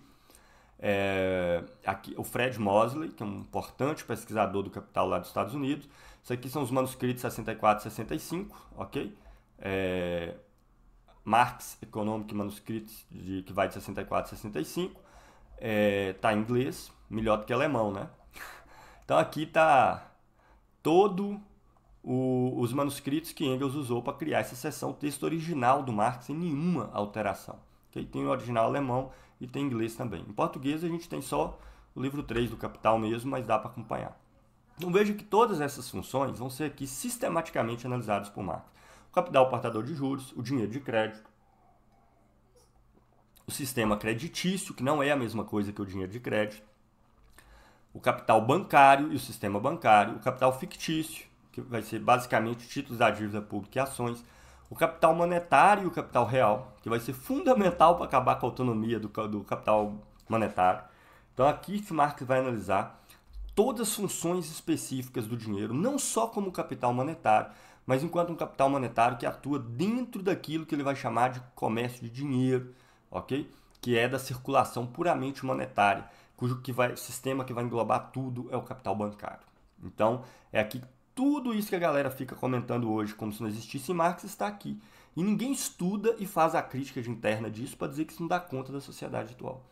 É, aqui. O Fred Mosley, que é um importante pesquisador do capital lá dos Estados Unidos. Isso aqui são os manuscritos 64 e 65, ok? É, Marx Economic Manuscripts, de, que vai de 64 a 65, é, tá em inglês, melhor do que alemão, né? Então aqui tá todo o, os manuscritos que Engels usou para criar essa seção, texto original do Marx sem nenhuma alteração. Okay? Tem o original alemão e tem inglês também. Em português a gente tem só o livro 3 do Capital mesmo, mas dá para acompanhar. Então veja que todas essas funções vão ser aqui sistematicamente analisadas por Marx o capital portador de juros, o dinheiro de crédito, o sistema creditício, que não é a mesma coisa que o dinheiro de crédito, o capital bancário e o sistema bancário, o capital fictício, que vai ser basicamente títulos da dívida pública e ações, o capital monetário e o capital real, que vai ser fundamental para acabar com a autonomia do, do capital monetário. Então, aqui que Marx vai analisar todas as funções específicas do dinheiro, não só como capital monetário, mas enquanto um capital monetário que atua dentro daquilo que ele vai chamar de comércio de dinheiro, ok? Que é da circulação puramente monetária, cujo que vai, sistema que vai englobar tudo é o capital bancário. Então, é aqui tudo isso que a galera fica comentando hoje, como se não existisse Marx, está aqui. E ninguém estuda e faz a crítica de interna disso para dizer que isso não dá conta da sociedade atual.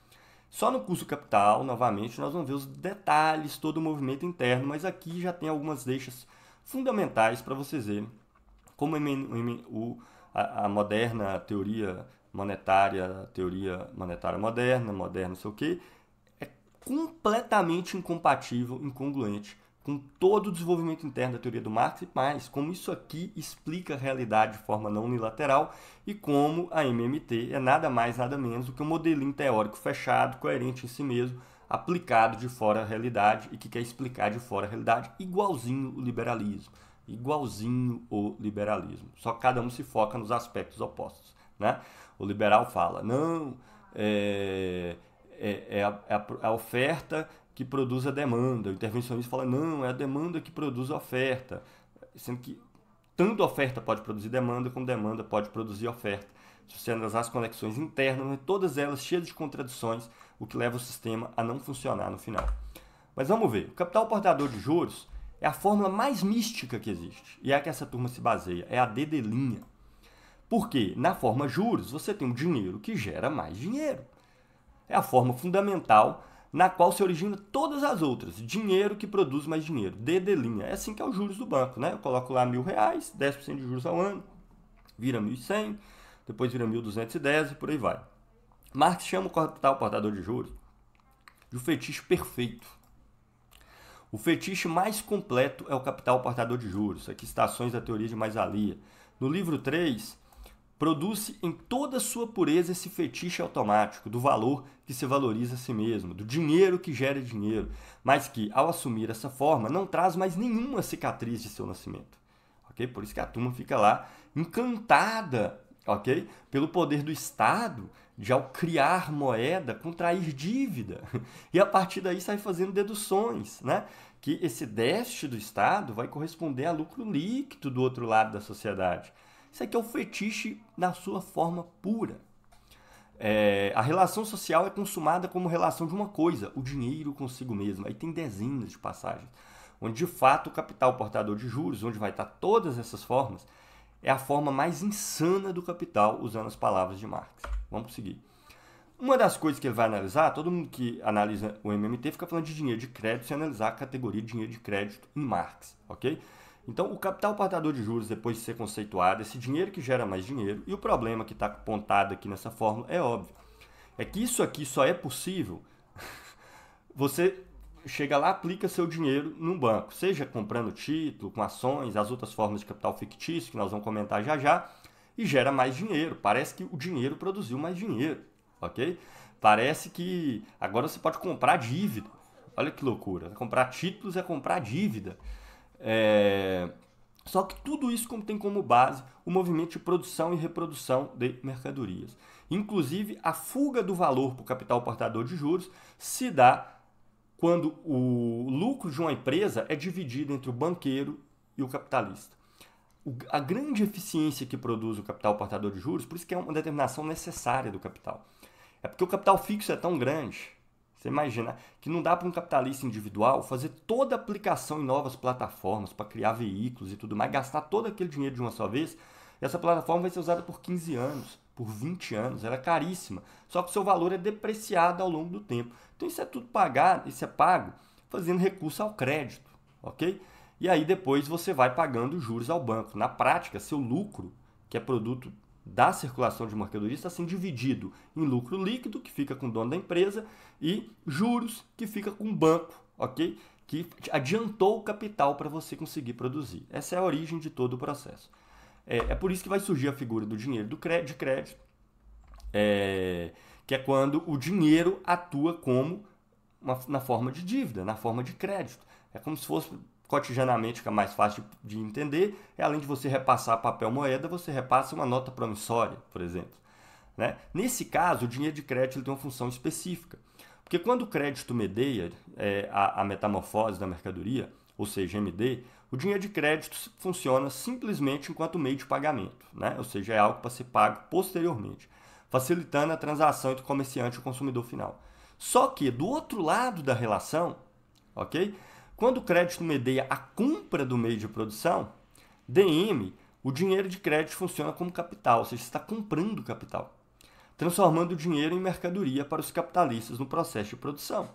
Só no curso Capital, novamente, nós vamos ver os detalhes, todo o movimento interno, mas aqui já tem algumas deixas fundamentais para vocês verem como o, a, moderna teoria monetária, teoria monetária moderna, moderna não sei o quê, é completamente incompatível, incongruente com todo o desenvolvimento interno da teoria do Marx e mais, como isso aqui explica a realidade de forma não unilateral e como a MMT é nada mais, nada menos do que um modelinho teórico fechado, coerente em si mesmo, aplicado de fora a realidade e que quer explicar de fora a realidade, igualzinho o liberalismo. Igualzinho o liberalismo. Só que cada um se foca nos aspectos opostos. Né? O liberal fala, não, é, é, é, a, é a é oferta que produz a demanda. O intervencionista fala, não, é a demanda que produz a oferta. Sendo que tanto oferta pode produzir demanda, como demanda pode produzir oferta. Se você analisar as conexões internas, todas elas cheias de contradições, o que leva o sistema a não funcionar no final. Mas vamos ver. O capital portador de juros é a fórmula mais mística que existe. E é a que essa turma se baseia. É a DD'. Porque na forma juros você tem um dinheiro que gera mais dinheiro. É a forma fundamental na qual se origina todas as outras. Dinheiro que produz mais dinheiro. DD'. É assim que é os juros do banco. Né? Eu coloco lá mil reais, 10% de juros ao ano, vira 1.100, depois vira 1.210 e por aí vai. Marx chama o capital portador de juros de um fetiche perfeito. O fetiche mais completo é o capital portador de juros. Aqui citações da teoria de mais-valia. No livro 3, produz em toda sua pureza esse fetiche automático do valor que se valoriza a si mesmo, do dinheiro que gera dinheiro, mas que, ao assumir essa forma, não traz mais nenhuma cicatriz de seu nascimento. Okay? Por isso que a turma fica lá encantada okay? pelo poder do Estado de ao criar moeda, contrair dívida. E a partir daí sai fazendo deduções, né? Que esse déficit do Estado vai corresponder a lucro líquido do outro lado da sociedade. Isso aqui é o fetiche na sua forma pura. É, a relação social é consumada como relação de uma coisa, o dinheiro consigo mesmo. Aí tem dezenas de passagens, onde de fato o capital portador de juros, onde vai estar todas essas formas, é a forma mais insana do capital, usando as palavras de Marx. Vamos seguir. Uma das coisas que ele vai analisar, todo mundo que analisa o MMT fica falando de dinheiro de crédito se analisar a categoria de dinheiro de crédito em Marx, ok? Então, o capital portador de juros, depois de ser conceituado, esse dinheiro que gera mais dinheiro, e o problema que está apontado aqui nessa fórmula é óbvio. É que isso aqui só é possível você chega lá, aplica seu dinheiro num banco, seja comprando título, com ações, as outras formas de capital fictício que nós vamos comentar já já, e gera mais dinheiro. Parece que o dinheiro produziu mais dinheiro, ok? Parece que agora você pode comprar dívida. Olha que loucura. Né? Comprar títulos é comprar dívida. É... Só que tudo isso tem como base o movimento de produção e reprodução de mercadorias. Inclusive, a fuga do valor para o capital portador de juros se dá quando o lucro de uma empresa é dividido entre o banqueiro e o capitalista a grande eficiência que produz o capital portador de juros, por isso que é uma determinação necessária do capital. É porque o capital fixo é tão grande, você imagina, que não dá para um capitalista individual fazer toda a aplicação em novas plataformas para criar veículos e tudo mais, gastar todo aquele dinheiro de uma só vez. Essa plataforma vai ser usada por 15 anos, por 20 anos, ela é caríssima. Só que o seu valor é depreciado ao longo do tempo. Então isso é tudo pagado, isso é pago fazendo recurso ao crédito, ok? E aí depois você vai pagando juros ao banco. Na prática, seu lucro, que é produto da circulação de mercadorias, está sendo dividido em lucro líquido, que fica com o dono da empresa, e juros, que fica com o banco, ok? Que adiantou o capital para você conseguir produzir. Essa é a origem de todo o processo. É, é por isso que vai surgir a figura do dinheiro do crédito, de crédito é, que é quando o dinheiro atua como uma, na forma de dívida, na forma de crédito. É como se fosse cotidianamente fica mais fácil de entender, é além de você repassar papel moeda, você repassa uma nota promissória, por exemplo. Né? Nesse caso, o dinheiro de crédito tem uma função específica. Porque quando o crédito medeia é, a, a metamorfose da mercadoria, ou seja, MD, o dinheiro de crédito funciona simplesmente enquanto meio de pagamento, né? ou seja, é algo para ser pago posteriormente, facilitando a transação entre o comerciante e o consumidor final. Só que do outro lado da relação, ok? Quando o crédito medeia a compra do meio de produção, DM, o dinheiro de crédito funciona como capital, ou seja, está comprando capital, transformando o dinheiro em mercadoria para os capitalistas no processo de produção.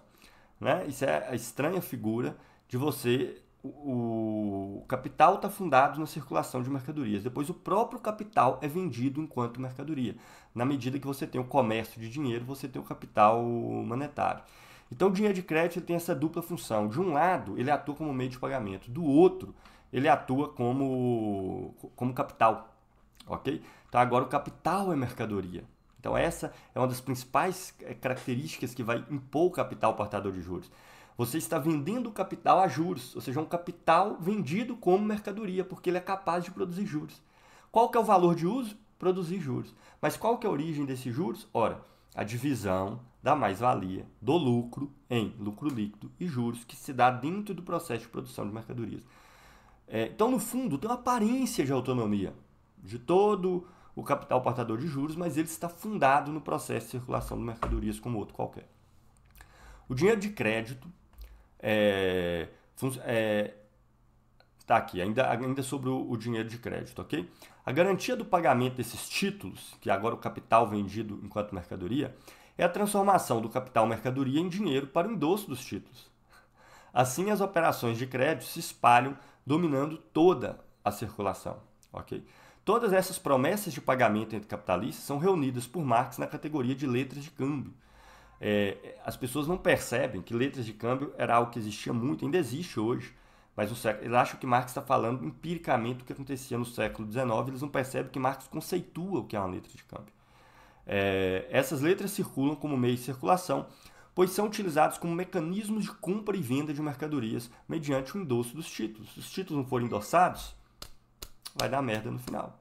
Né? Isso é a estranha figura de você. o capital está fundado na circulação de mercadorias. Depois, o próprio capital é vendido enquanto mercadoria. Na medida que você tem o comércio de dinheiro, você tem o capital monetário. Então, o dinheiro de crédito tem essa dupla função. De um lado, ele atua como meio de pagamento. Do outro, ele atua como, como capital, ok? Então, agora o capital é mercadoria. Então, essa é uma das principais eh, características que vai impor o capital portador de juros. Você está vendendo o capital a juros, ou seja, um capital vendido como mercadoria, porque ele é capaz de produzir juros. Qual que é o valor de uso? Produzir juros. Mas qual que é a origem desses juros? Ora, a divisão da mais-valia do lucro em lucro líquido e juros que se dá dentro do processo de produção de mercadorias. É, então, no fundo, tem uma aparência de autonomia de todo o capital portador de juros, mas ele está fundado no processo de circulação de mercadorias como outro qualquer. O dinheiro de crédito é, é, tá aqui, ainda, ainda sobre o, o, dinheiro de crédito, ok? A garantia do pagamento desses títulos, que agora o capital vendido enquanto mercadoria, é a transformação do capital mercadoria em dinheiro para o endosso dos títulos. Assim, as operações de crédito se espalham, dominando toda a circulação. Okay? Todas essas promessas de pagamento entre capitalistas são reunidas por Marx na categoria de letras de câmbio. É, as pessoas não percebem que letras de câmbio era algo que existia muito, ainda existe hoje, mas no século, eles acham que Marx está falando empiricamente o que acontecia no século XIX, eles não percebem que Marx conceitua o que é uma letra de câmbio. É, essas letras circulam como meio de circulação, pois são utilizados como mecanismos de compra e venda de mercadorias mediante o endosso dos títulos. Se os títulos não forem endossados, vai dar merda no final.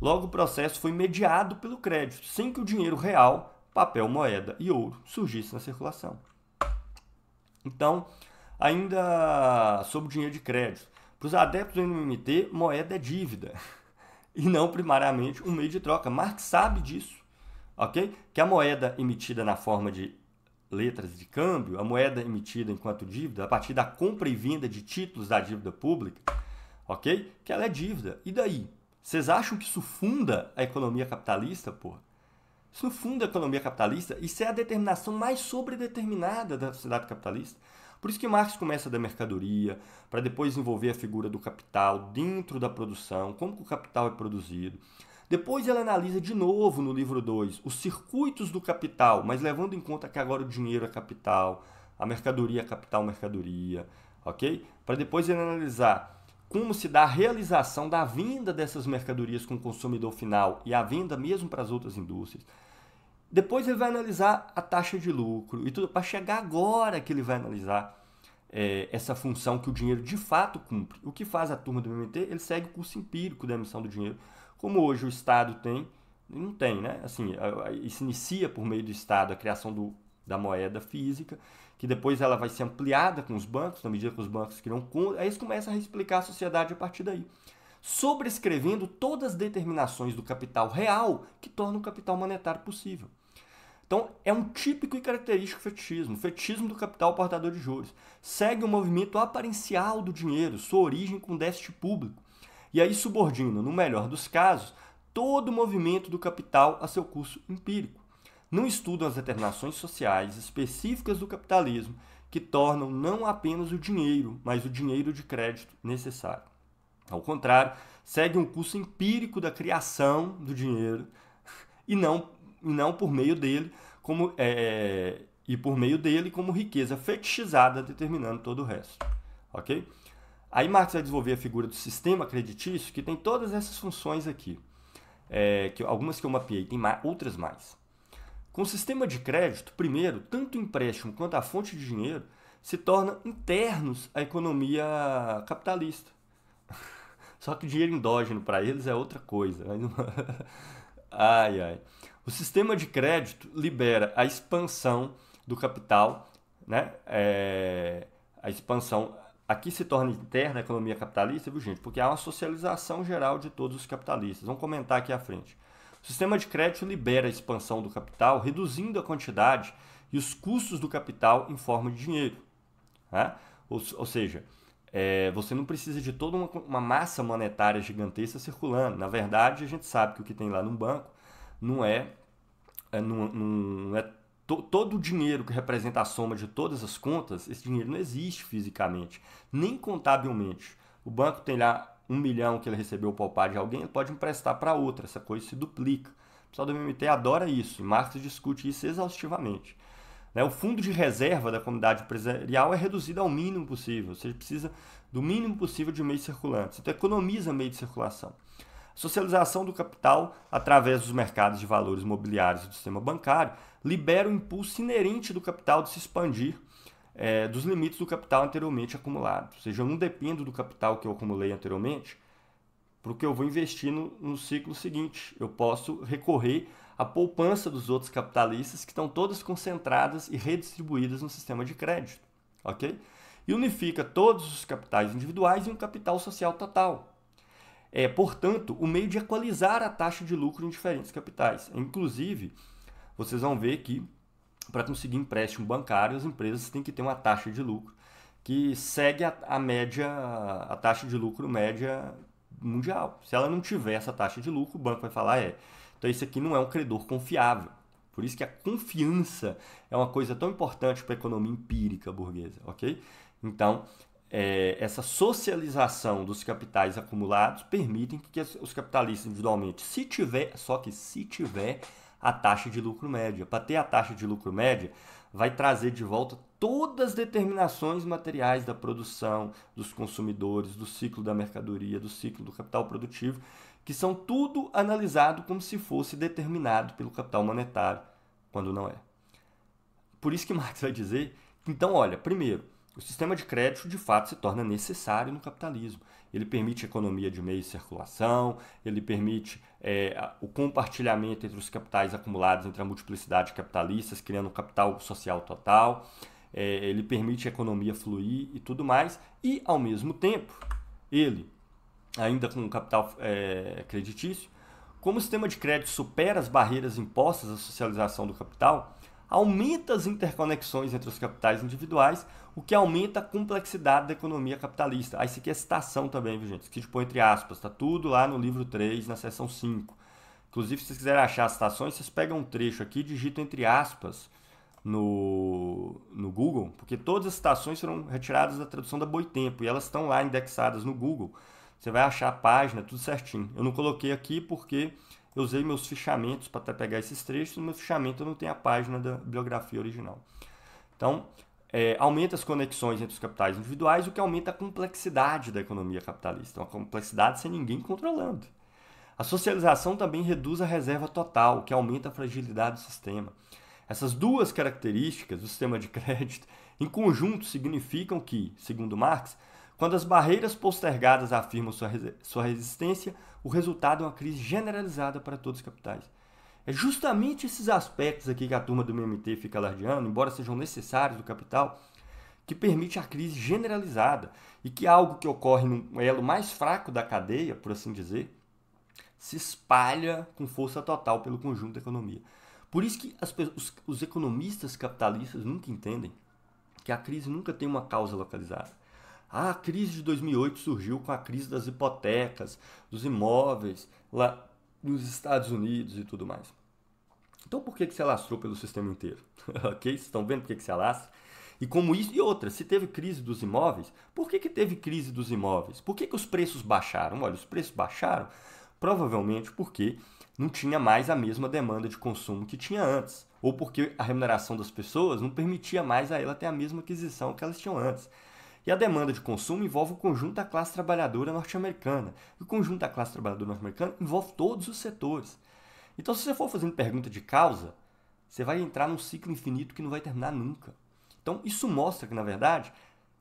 Logo, o processo foi mediado pelo crédito, sem que o dinheiro real, papel, moeda e ouro surgisse na circulação. Então, Ainda sobre o dinheiro de crédito. Para os adeptos do MMT, moeda é dívida e não primariamente um meio de troca. Marx sabe disso, ok? Que a moeda emitida na forma de letras de câmbio, a moeda emitida enquanto dívida, a partir da compra e venda de títulos da dívida pública, ok? Que ela é dívida. E daí? Vocês acham que isso funda a economia capitalista, porra? Isso não funda a economia capitalista? Isso é a determinação mais sobredeterminada da sociedade capitalista. Por isso que Marx começa da mercadoria, para depois envolver a figura do capital dentro da produção, como o capital é produzido. Depois ele analisa de novo no livro 2 os circuitos do capital, mas levando em conta que agora o dinheiro é capital, a mercadoria é capital, mercadoria, ok? Para depois ele analisar como se dá a realização da venda dessas mercadorias com o consumidor final e a venda mesmo para as outras indústrias. Depois ele vai analisar a taxa de lucro e tudo, para chegar agora que ele vai analisar é, essa função que o dinheiro de fato cumpre. O que faz a turma do MMT? Ele segue o curso empírico da emissão do dinheiro, como hoje o Estado tem, não tem, né? Assim, se inicia por meio do Estado a criação do, da moeda física, que depois ela vai ser ampliada com os bancos, na medida que os bancos criam conta, aí eles começam a explicar a sociedade a partir daí sobrescrevendo todas as determinações do capital real que tornam o capital monetário possível. Então, é um típico e característico fetichismo, fetichismo do capital portador de juros. Segue o um movimento aparencial do dinheiro, sua origem com déficit público. E aí subordina, no melhor dos casos, todo o movimento do capital a seu curso empírico. Não estudam as determinações sociais específicas do capitalismo que tornam não apenas o dinheiro, mas o dinheiro de crédito necessário. Ao contrário, segue um curso empírico da criação do dinheiro e não, e não por meio dele como é, e por meio dele como riqueza fetichizada determinando todo o resto, ok? Aí Marx vai desenvolver a figura do sistema creditício que tem todas essas funções aqui, é, que algumas que eu mapeei, tem mais, outras mais. Com o sistema de crédito, primeiro, tanto o empréstimo quanto a fonte de dinheiro se tornam internos à economia capitalista. Só que o dinheiro endógeno para eles é outra coisa. ai, ai. O sistema de crédito libera a expansão do capital, né? É, a expansão aqui se torna interna a economia capitalista, viu gente? Porque há uma socialização geral de todos os capitalistas. Vamos comentar aqui à frente. O sistema de crédito libera a expansão do capital, reduzindo a quantidade e os custos do capital em forma de dinheiro. Né? Ou, ou seja, é, você não precisa de toda uma, uma, massa monetária gigantesca circulando. Na verdade, a gente sabe que o que tem lá no banco não é, é não, não, é to, todo o dinheiro que representa a soma de todas as contas. Esse dinheiro não existe fisicamente, nem contabilmente. O banco tem lá um milhão que ele recebeu poupar de alguém, ele pode emprestar para outra. Essa coisa se duplica. O pessoal do MMT adora isso. E Marx discute isso exaustivamente. Né? O fundo de reserva da comunidade empresarial é reduzido ao mínimo possível, Você precisa do mínimo possível de meios circulantes. Então, economiza meio de circulação. Socialização do capital através dos mercados de valores imobiliários e do sistema bancário libera o impulso inerente do capital de se expandir é, dos limites do capital anteriormente acumulado. Ou seja, eu não dependo do capital que eu acumulei anteriormente porque eu vou investir no, no ciclo seguinte. Eu posso recorrer a poupança dos outros capitalistas, que estão todas concentradas e redistribuídas no sistema de crédito. Ok? E unifica todos os capitais individuais em um capital social total. É, portanto, o meio de equalizar a taxa de lucro em diferentes capitais. Inclusive, vocês vão ver que para conseguir empréstimo bancário, as empresas têm que ter uma taxa de lucro que segue a, a, média, a taxa de lucro média mundial. Se ela não tiver essa taxa de lucro, o banco vai falar é, então esse aqui não é um credor confiável. Por isso que a confiança é uma coisa tão importante para a economia empírica burguesa, ok? Então, é, essa socialização dos capitais acumulados permitem que os capitalistas individualmente, se tiver, só que se tiver a taxa de lucro média, para ter a taxa de lucro média, vai trazer de volta todas as determinações materiais da produção, dos consumidores, do ciclo da mercadoria, do ciclo do capital produtivo, que são tudo analisado como se fosse determinado pelo capital monetário, quando não é. Por isso que Marx vai dizer, então olha, primeiro, o sistema de crédito de fato se torna necessário no capitalismo. Ele permite economia de meio de circulação, ele permite é, o compartilhamento entre os capitais acumulados, entre a multiplicidade de capitalistas, criando um capital social total. É, ele permite a economia fluir e tudo mais. E, ao mesmo tempo, ele ainda com capital é, creditício, como o sistema de crédito supera as barreiras impostas à socialização do capital, aumenta as interconexões entre os capitais individuais, o que aumenta a complexidade da economia capitalista. Aí isso aqui é citação também, viu, gente? Que tipo entre aspas, está tudo lá no livro 3, na seção 5. Inclusive, se vocês quiserem achar as citações, vocês pegam um trecho aqui e digitam entre aspas no, no Google, porque todas as citações foram retiradas da tradução da Boitempo e elas estão lá indexadas no Google. Você vai achar a página, tudo certinho. Eu não coloquei aqui porque eu usei meus fichamentos para até pegar esses trechos. No meu fichamento eu não tenho a página da biografia original. Então, é, aumenta as conexões entre os capitais individuais, o que aumenta a complexidade da economia capitalista. Uma complexidade sem ninguém controlando. A socialização também reduz a reserva total, o que aumenta a fragilidade do sistema. Essas duas características do sistema de crédito, em conjunto, significam que, segundo Marx, quando as barreiras postergadas afirmam sua, sua resistência, o resultado é uma crise generalizada para todos os capitais. É justamente esses aspectos aqui que a turma do MMT fica alardeando, embora sejam necessários do capital, que permite a crise generalizada e que algo que ocorre no elo mais fraco da cadeia, por assim dizer, se espalha com força total pelo conjunto da economia. Por isso que as, os, os economistas capitalistas nunca entendem que a crise nunca tem uma causa localizada. A crise de 2008 surgiu com a crise das hipotecas, dos imóveis lá nos Estados Unidos e tudo mais. Então por que, que se alastrou pelo sistema inteiro? ok? Vocês estão vendo por que, que se alastra? E como isso e outra, se teve crise dos imóveis, por que, que teve crise dos imóveis? Por que, que os preços baixaram? Olha, os preços baixaram provavelmente porque não tinha mais a mesma demanda de consumo que tinha antes, ou porque a remuneração das pessoas não permitia mais a ela ter a mesma aquisição que elas tinham antes. E a demanda de consumo envolve o conjunto da classe trabalhadora norte-americana. E o conjunto da classe trabalhadora norte-americana envolve todos os setores. Então, se você for fazendo pergunta de causa, você vai entrar num ciclo infinito que não vai terminar nunca. Então, isso mostra que, na verdade,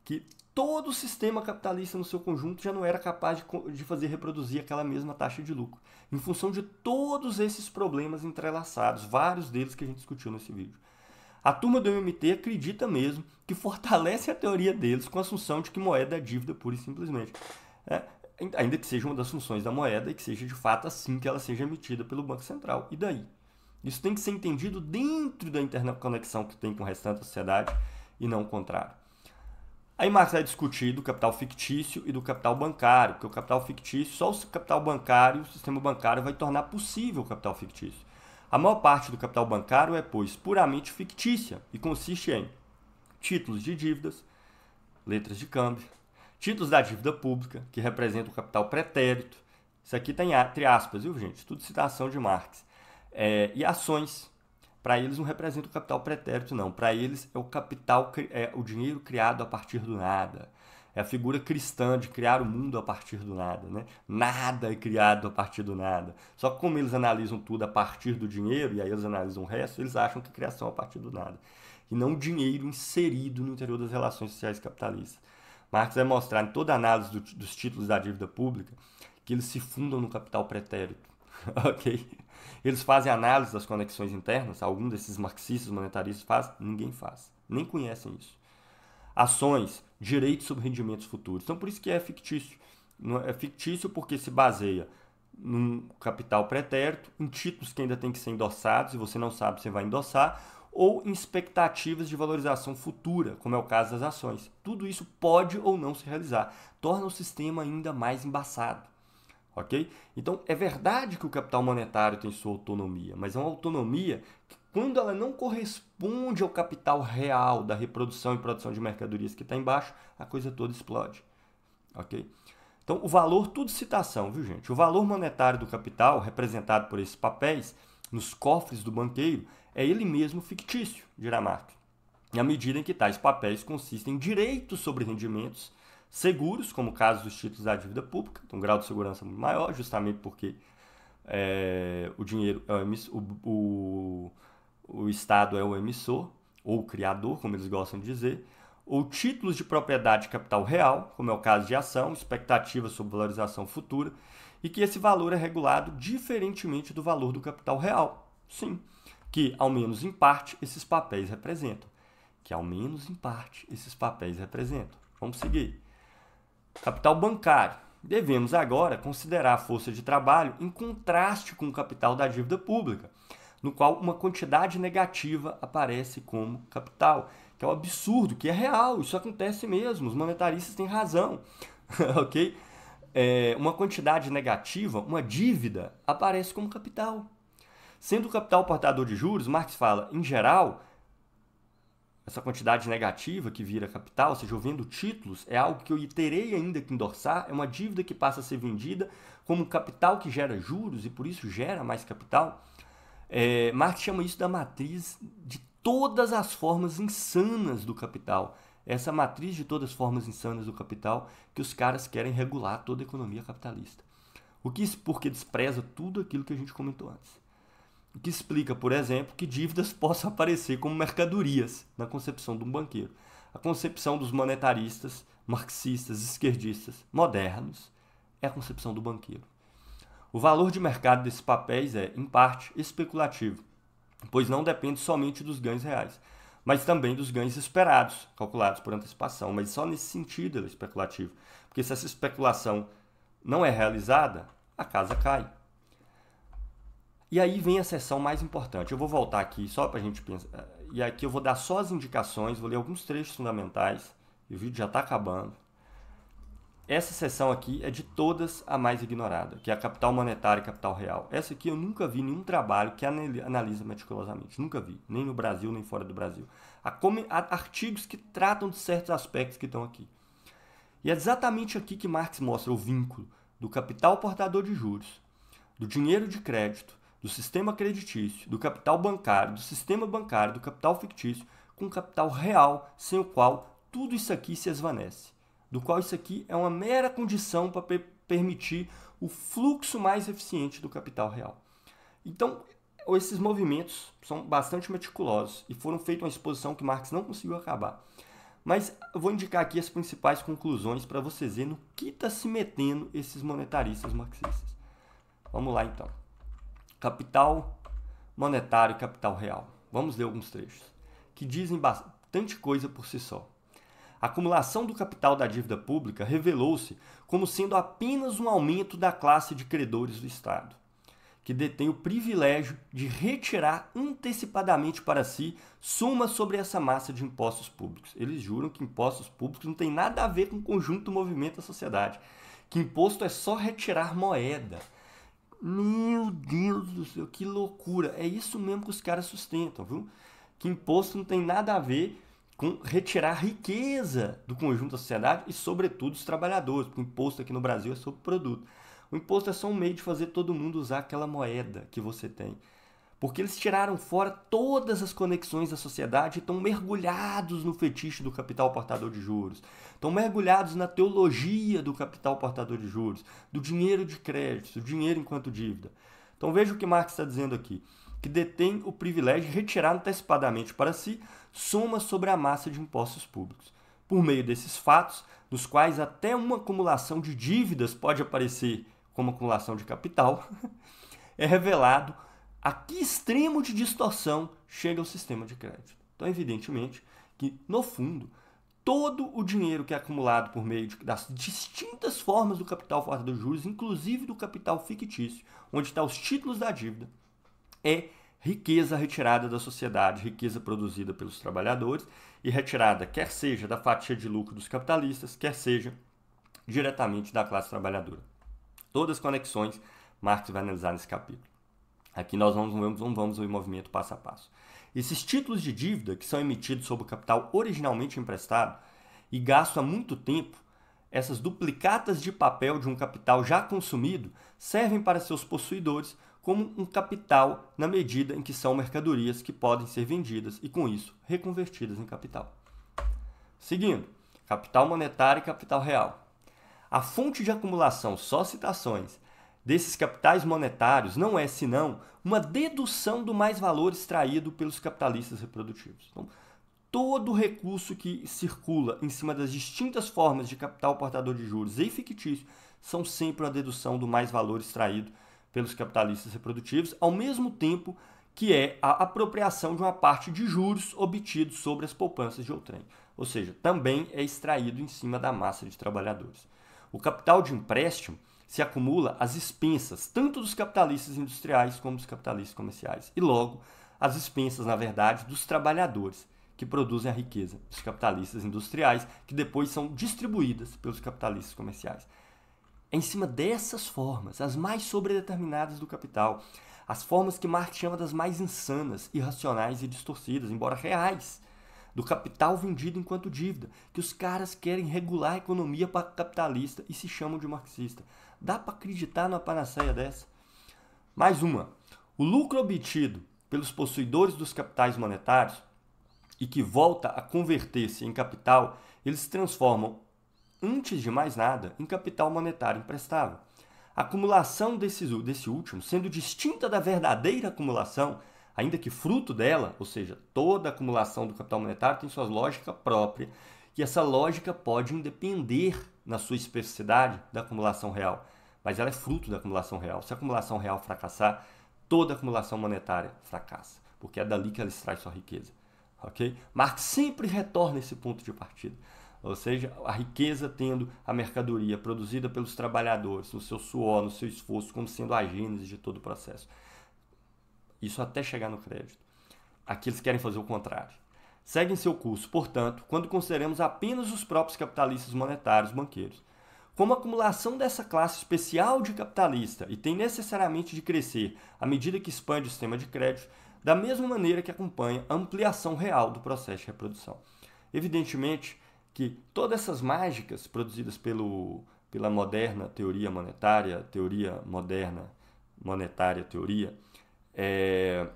que todo o sistema capitalista no seu conjunto já não era capaz de, de fazer reproduzir aquela mesma taxa de lucro, em função de todos esses problemas entrelaçados, vários deles que a gente discutiu nesse vídeo. A turma do MMT acredita mesmo que fortalece a teoria deles com a assunção de que moeda é dívida pura e simplesmente. É, ainda que seja uma das funções da moeda e que seja de fato assim que ela seja emitida pelo Banco Central. E daí? Isso tem que ser entendido dentro da interconexão que tem com o restante da sociedade e não o contrário. Aí Marx vai discutir do capital fictício e do capital bancário, porque o capital fictício, só o capital bancário, o sistema bancário vai tornar possível o capital fictício. A maior parte do capital bancário é, pois, puramente fictícia e consiste em títulos de dívidas, letras de câmbio, títulos da dívida pública, que representa o capital pretérito. Isso aqui tem tá entre aspas, viu, gente? Tudo citação de Marx. É, e ações. Para eles não representa o capital pretérito, não. Para eles é o capital, é o dinheiro criado a partir do nada é a figura cristã de criar o mundo a partir do nada. Né? Nada é criado a partir do nada. Só que como eles analisam tudo a partir do dinheiro, e aí eles analisam o resto, eles acham que criação é a partir do nada. E não o dinheiro inserido no interior das relações sociais capitalistas. Marx vai mostrar em toda a análise do, dos títulos da dívida pública que eles se fundam no capital pretérito. ok? Eles fazem análise das conexões internas, algum desses marxistas monetaristas faz, ninguém faz. Nem conhecem isso ações, direitos sobre rendimentos futuros. Então, por isso que é fictício. É, é fictício porque se baseia num capital pretérito, em títulos que ainda têm que ser endossados e você não sabe se vai endossar, ou em expectativas de valorização futura, como é o caso das ações. Tudo isso pode ou não se realizar, torna o sistema ainda mais embaçado. Ok? Então, é verdade que o capital monetário tem sua autonomia, mas é uma autonomia que quando ela não corresponde ao capital real da reprodução e produção de mercadorias que está embaixo, a coisa toda explode. Ok? Então, o valor, tudo citação, viu, gente? O valor monetário do capital, representado por esses papéis, nos cofres do banqueiro, é ele mesmo fictício, dirá Marx, na medida em que tais papéis consistem em direitos sobre rendimentos seguros, como o caso dos títulos da dívida pública, um grau de segurança maior, justamente porque é, o dinheiro, o, o o Estado é o emissor, ou criador, como eles gostam de dizer, ou títulos de propriedade de capital real, como é o caso de ação, expectativa sobre valorização futura, e que esse valor é regulado diferentemente do valor do capital real. Sim, que ao menos em parte esses papéis representam. Que ao menos em parte esses papéis representam. Vamos seguir. Capital bancário. Devemos agora considerar a força de trabalho em contraste com o capital da dívida pública, no qual uma quantidade negativa aparece como capital, que é um absurdo, que é real, isso acontece mesmo, os monetaristas têm razão, ok? É, uma quantidade negativa, uma dívida, aparece como capital. Sendo o capital portador de juros, Marx fala, em geral, essa quantidade negativa que vira capital, ou seja, eu vendo títulos, é algo que eu terei ainda que endossar, é uma dívida que passa a ser vendida como capital que gera juros e por isso gera mais capital. É, Marx chama isso da matriz de todas as formas insanas do capital. Essa matriz de todas as formas insanas do capital que os caras querem regular toda a economia capitalista. O que porque despreza tudo aquilo que a gente comentou antes. O que explica, por exemplo, que dívidas possam aparecer como mercadorias na concepção de um banqueiro. A concepção dos monetaristas, marxistas, esquerdistas modernos é a concepção do banqueiro. O valor de mercado desses papéis é, em parte, especulativo, pois não depende somente dos ganhos reais, mas também dos ganhos esperados, calculados por antecipação. Mas só nesse sentido ele é especulativo, porque se essa especulação não é realizada, a casa cai. E aí vem a seção mais importante. Eu vou voltar aqui só para a gente pensar. Eh, e aqui eu vou dar só as indicações, vou ler alguns trechos fundamentais. O vídeo já está acabando. Essa seção aqui é de todas a mais ignorada, que é a capital monetária e capital real. Essa aqui eu nunca vi nenhum trabalho que analisa meticulosamente, nunca vi, nem no Brasil, nem fora do Brasil. Há, artigos que tratam de certos aspectos que estão aqui. E é exatamente aqui que Marx mostra o vínculo do capital portador de juros, do dinheiro de crédito, do sistema creditício, do capital bancário, do sistema bancário, do capital fictício, com o capital real, sem o qual tudo isso aqui se esvanece do qual isso aqui é uma mera condição para permitir o fluxo mais eficiente do capital real. Então, esses movimentos são bastante meticulosos e foram feitos uma exposição que Marx não conseguiu acabar. Mas eu vou indicar aqui as principais conclusões para vocês verem no que está se metendo esses monetaristas marxistas. Vamos lá então. Capital monetário e capital real. Vamos ler alguns trechos que dizem bastante coisa por si só a acumulação do capital da dívida pública revelou-se como sendo apenas um aumento da classe de credores do Estado, que detém o privilégio de retirar antecipadamente para si suma sobre essa massa de impostos públicos. Eles juram que impostos públicos não têm nada a ver com o conjunto do movimento da sociedade, que imposto é só retirar moeda. Meu Deus do céu, que loucura! É isso mesmo que os caras sustentam, viu? Que imposto não tem nada a ver com retirar riqueza do conjunto da sociedade e, sobretudo, dos trabalhadores, porque o imposto aqui no Brasil é sobre produto. O imposto é só um meio de fazer todo mundo usar aquela moeda que você tem. Porque eles tiraram fora todas as conexões da sociedade e estão mergulhados no fetiche do capital portador de juros. Estão mergulhados na teologia do capital portador de juros, do dinheiro de crédito, do dinheiro enquanto dívida. Então veja o que Marx está dizendo aqui que detém o privilégio de retirar antecipadamente para si soma sobre a massa de impostos públicos. Por meio desses fatos, nos quais até uma acumulação de dívidas pode aparecer como acumulação de capital, é revelado a que extremo de distorção chega o sistema de crédito. Então, evidentemente, que no fundo, todo o dinheiro que é acumulado por meio de, das distintas formas do capital fora dos juros, inclusive do capital fictício, onde estão tá os títulos da dívida, é riqueza retirada da sociedade, riqueza produzida pelos trabalhadores e retirada, quer seja da fatia de lucro dos capitalistas, quer seja diretamente da classe trabalhadora. Todas as conexões Marx vai analisar nesse capítulo. Aqui nós vamos, não vamos o movimento passo a passo. Esses títulos de dívida que são emitidos sob o capital originalmente emprestado e gasto há muito tempo, essas duplicatas de papel de um capital já consumido servem para seus possuidores como um capital na medida em que são mercadorias que podem ser vendidas e, com isso, reconvertidas em capital. Seguindo, capital monetário e capital real. A fonte de acumulação, só citações, desses capitais monetários não é senão uma dedução do mais valor extraído pelos capitalistas reprodutivos. Então, todo recurso que circula em cima das distintas formas de capital portador de juros e fictício são sempre uma dedução do mais valor extraído pelos capitalistas reprodutivos, ao mesmo tempo que é a apropriação de uma parte de juros obtidos sobre as poupanças de outrem, ou seja, também é extraído em cima da massa de trabalhadores. O capital de empréstimo se acumula às expensas tanto dos capitalistas industriais como dos capitalistas comerciais, e logo às expensas, na verdade, dos trabalhadores que produzem a riqueza, dos capitalistas industriais, que depois são distribuídas pelos capitalistas comerciais. É em cima dessas formas, as mais sobredeterminadas do capital, as formas que Marx chama das mais insanas, irracionais e distorcidas, embora reais, do capital vendido enquanto dívida, que os caras querem regular a economia para capitalista e se chamam de marxista. Dá para acreditar numa panaceia dessa? Mais uma. O lucro obtido pelos possuidores dos capitais monetários e que volta a converter-se em capital, eles transformam antes de mais nada, em capital monetário emprestável. A acumulação desse desse último, sendo distinta da verdadeira acumulação, ainda que fruto dela, ou seja, toda acumulação do capital monetário tem sua lógica própria, e essa lógica pode independer na sua especificidade da acumulação real, mas ela é fruto da acumulação real. Se a acumulação real fracassar, toda acumulação monetária fracassa, porque é dali que ela extrai sua riqueza. Ok? Marx sempre retorna esse ponto de partida ou seja, a riqueza tendo a mercadoria produzida pelos trabalhadores, no seu suor, no seu esforço, como sendo a gênese de todo o processo. Isso até chegar no crédito. Aqui eles querem fazer o contrário. Seguem seu curso, portanto, quando consideramos apenas os próprios capitalistas monetários banqueiros. Como a acumulação dessa classe especial de capitalista e tem necessariamente de crescer à medida que expande o sistema de crédito, da mesma maneira que acompanha a ampliação real do processo de reprodução. Evidentemente, que todas essas mágicas produzidas pelo, pela moderna teoria monetária, teoria moderna monetária, teoria, é,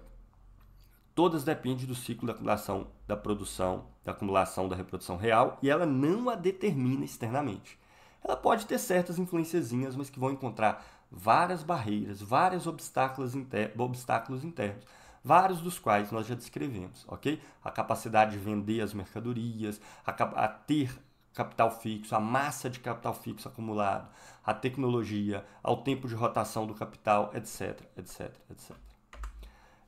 todas dependem do ciclo da acumulação, da produção, da acumulação, da reprodução real, e ela não a determina externamente. Ela pode ter certas influenciazinhas, mas que vão encontrar várias barreiras, vários obstáculos, inter, obstáculos internos vários dos quais nós já descrevemos, ok? A capacidade de vender as mercadorias, a, a ter capital fixo, a massa de capital fixo acumulado, a tecnologia, ao tempo de rotação do capital, etc, etc, etc.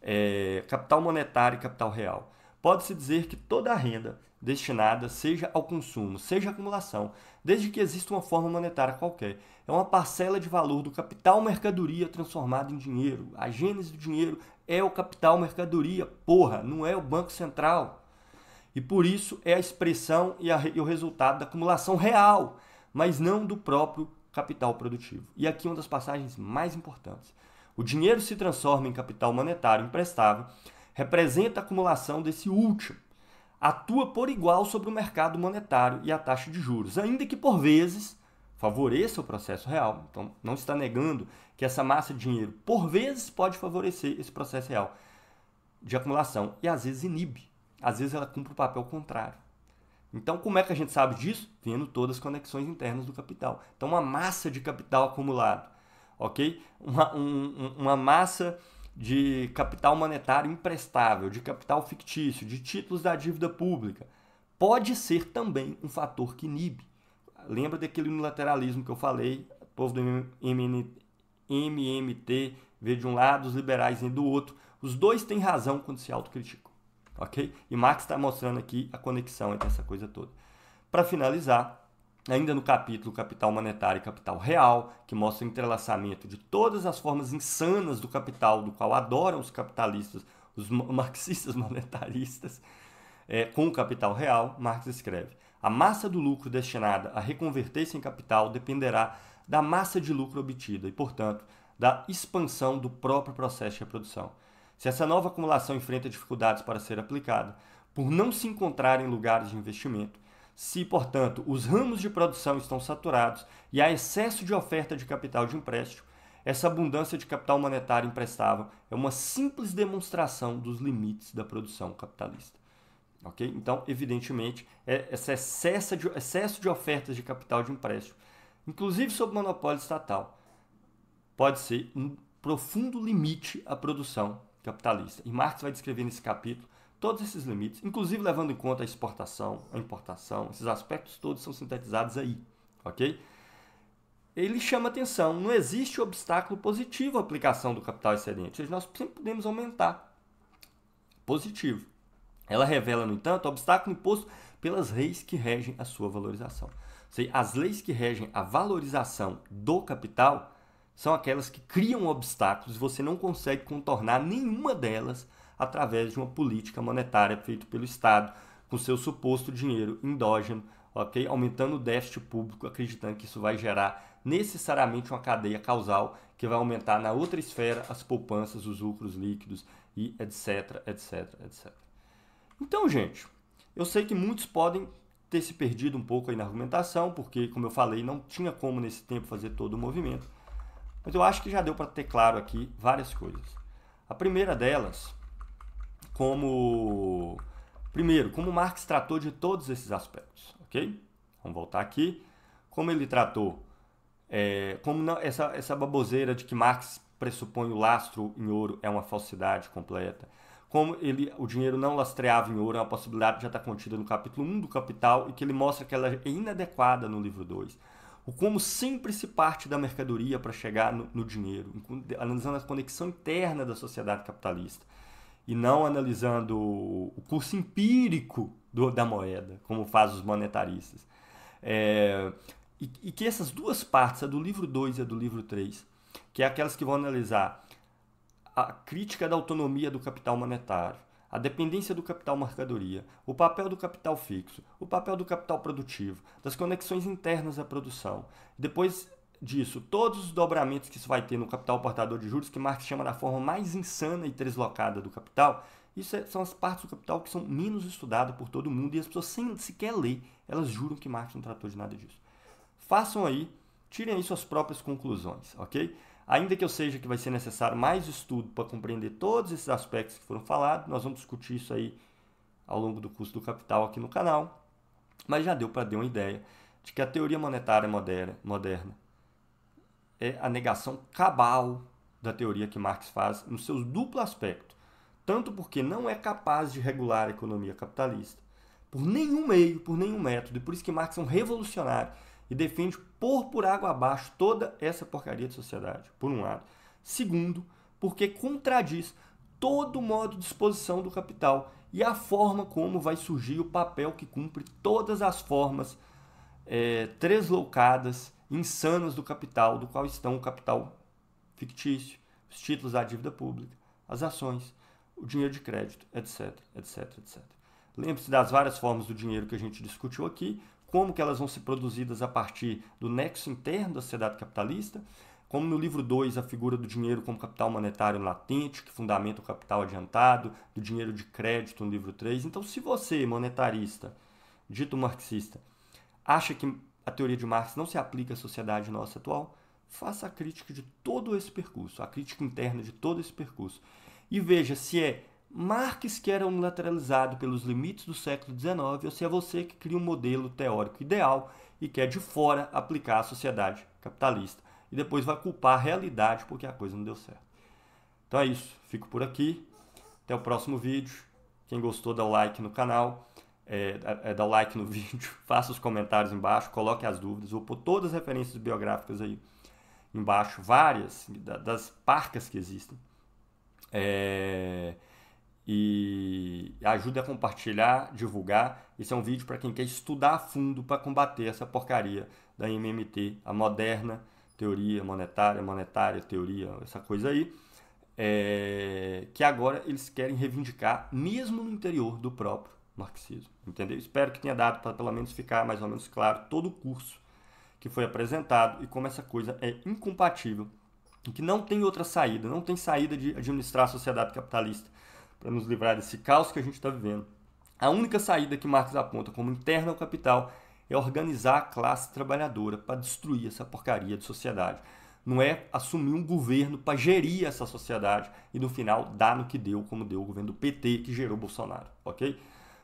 É, capital monetário e capital real. Pode-se dizer que toda a renda destinada seja ao consumo, seja à acumulação, desde que exista uma forma monetária qualquer. É uma parcela de valor do capital mercadoria transformado em dinheiro. A gênese do dinheiro é o capital mercadoria, porra, não é o Banco Central. E por isso é a expressão e, a, e o resultado da acumulação real, mas não do próprio capital produtivo. E aqui uma das passagens mais importantes. O dinheiro se transforma em capital monetário emprestável, representa a acumulação desse último atua por igual sobre o mercado monetário e a taxa de juros, ainda que por vezes favoreça o processo real. Então, não está negando que essa massa de dinheiro, por vezes, pode favorecer esse processo real de acumulação e às vezes inibe, às vezes ela cumpre o papel contrário. Então, como é que a gente sabe disso? Vendo todas as conexões internas do capital. Então, uma massa de capital acumulado, ok? Uma, um, uma massa de capital monetário imprestável, de capital fictício, de títulos da dívida pública, pode ser também um fator que inibe. Lembra daquele unilateralismo que eu falei, o povo do MMT vê de um lado, os liberais vêm do outro. Os dois têm razão quando se autocriticam, ok? E Marx está mostrando aqui a conexão entre essa coisa toda. Para finalizar, ainda no capítulo Capital Monetário e Capital Real, que mostra o entrelaçamento de todas as formas insanas do capital, do qual adoram os capitalistas, os marxistas monetaristas, é, com o capital real, Marx escreve: a massa do lucro destinada a reconverter-se em capital dependerá da massa de lucro obtida e, portanto, da expansão do próprio processo de reprodução. Se essa nova acumulação enfrenta dificuldades para ser aplicada, por não se encontrar em lugares de investimento, se, portanto, os ramos de produção estão saturados e há excesso de oferta de capital de empréstimo, essa abundância de capital monetário emprestável é uma simples demonstração dos limites da produção capitalista. Okay? Então, evidentemente, é esse excesso de, excesso de ofertas de capital de empréstimo, inclusive sob monopólio estatal, pode ser um profundo limite à produção capitalista. E Marx vai descrever nesse capítulo todos esses limites, inclusive levando em conta a exportação, a importação, esses aspectos todos são sintetizados aí, ok? Ele chama atenção, não existe obstáculo positivo à aplicação do capital excedente, nós sempre podemos aumentar, positivo. Ela revela, no entanto, obstáculo imposto pelas leis que regem a sua valorização. Seja, as leis que regem a valorização do capital são aquelas que criam obstáculos, você não consegue contornar nenhuma delas através de uma política monetária feita pelo Estado, com seu suposto dinheiro endógeno, ok? Aumentando o déficit público, acreditando que isso vai gerar necessariamente uma cadeia causal que vai aumentar na outra esfera as poupanças, os lucros líquidos e etc, etc, etc. Então, gente, eu sei que muitos podem ter se perdido um pouco aí na argumentação, porque, como eu falei, não tinha como nesse tempo fazer todo o movimento. Mas eu acho que já deu para ter claro aqui várias coisas. A primeira delas como. Primeiro, como Marx tratou de todos esses aspectos, ok? Vamos voltar aqui. Como ele tratou. É, como não, essa, essa baboseira de que Marx pressupõe o lastro em ouro é uma falsidade completa. Como ele, o dinheiro não lastreava em ouro é uma possibilidade que já está contida no capítulo 1 do Capital e que ele mostra que ela é inadequada no livro 2 o como sempre se parte da mercadoria para chegar no, no, dinheiro, analisando a conexão interna da sociedade capitalista e não analisando o curso empírico do, da moeda, como faz os monetaristas. É, e, e, que essas duas partes, a do livro 2 e a do livro 3, que é aquelas que vão analisar a crítica da autonomia do capital monetário, a dependência do capital mercadoria, o papel do capital fixo, o papel do capital produtivo, das conexões internas à produção. Depois disso, todos os dobramentos que isso vai ter no capital portador de juros, que Marx chama da forma mais insana e deslocada do capital, isso é, são as partes do capital que são menos estudadas por todo mundo e as pessoas sem sequer ler, elas juram que Marx não tratou de nada disso. Façam aí, tirem aí suas próprias conclusões, ok? Ainda que eu seja que vai ser necessário mais estudo para compreender todos esses aspectos que foram falados, nós vamos discutir isso aí ao longo do curso do Capital aqui no canal, mas já deu para dar uma ideia de que a teoria monetária moderna, moderna é a negação cabal da teoria que Marx faz no seu duplo aspecto, tanto porque não é capaz de regular a economia capitalista, por nenhum meio, por nenhum método, e por isso que Marx é um revolucionário e defende pôr por água abaixo toda essa porcaria de sociedade, por um lado. Segundo, porque contradiz todo o modo de exposição do capital e a forma como vai surgir o papel que cumpre todas as formas é, tresloucadas insanos do capital, do qual estão o capital fictício, os títulos da dívida pública, as ações, o dinheiro de crédito, etc, etc, etc. Lembre-se das várias formas do dinheiro que a gente discutiu aqui, como que elas vão ser produzidas a partir do nexo interno da sociedade capitalista, como no livro 2, a figura do dinheiro como capital monetário latente, que fundamenta o capital adiantado, do dinheiro de crédito no livro 3. Então, se você, monetarista, dito marxista, acha que a teoria de Marx não se aplica à sociedade nossa atual, faça a crítica de todo esse percurso, a crítica interna de todo esse percurso. E veja se é Marx que era unilateralizado pelos limites do século XIX ou se é você que cria um modelo teórico ideal e quer de fora aplicar à sociedade capitalista. E depois vai culpar a realidade porque a coisa não deu certo. Então é isso, fico por aqui. Até o próximo vídeo. Quem gostou, dá o like no canal. É, é, é, dá like no vídeo, faça os comentários embaixo, coloque as dúvidas, vou pôr todas as referências biográficas aí embaixo, várias das parcas que existem. É, e ajude a compartilhar, divulgar. Esse é um vídeo para quem quer estudar a fundo para combater essa porcaria da MMT, a moderna teoria monetária, monetária teoria, essa coisa aí. É, que agora eles querem reivindicar, mesmo no interior do próprio marxismo, entendeu? Espero que tenha dado para pelo menos ficar mais ou menos claro todo o curso que foi apresentado e como essa coisa é incompatível, e que não tem outra saída, não tem saída de administrar a sociedade capitalista para nos livrar desse caos que a gente está vivendo. A única saída que Marx aponta como interna ao capital é organizar a classe trabalhadora para destruir essa porcaria de sociedade. Não é assumir um governo para gerir essa sociedade e no final dar no que deu, como deu o governo do PT que gerou Bolsonaro, ok?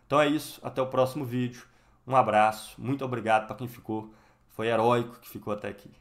Então é isso, até o próximo vídeo. Um abraço, muito obrigado para quem ficou. Foi heróico que ficou até aqui.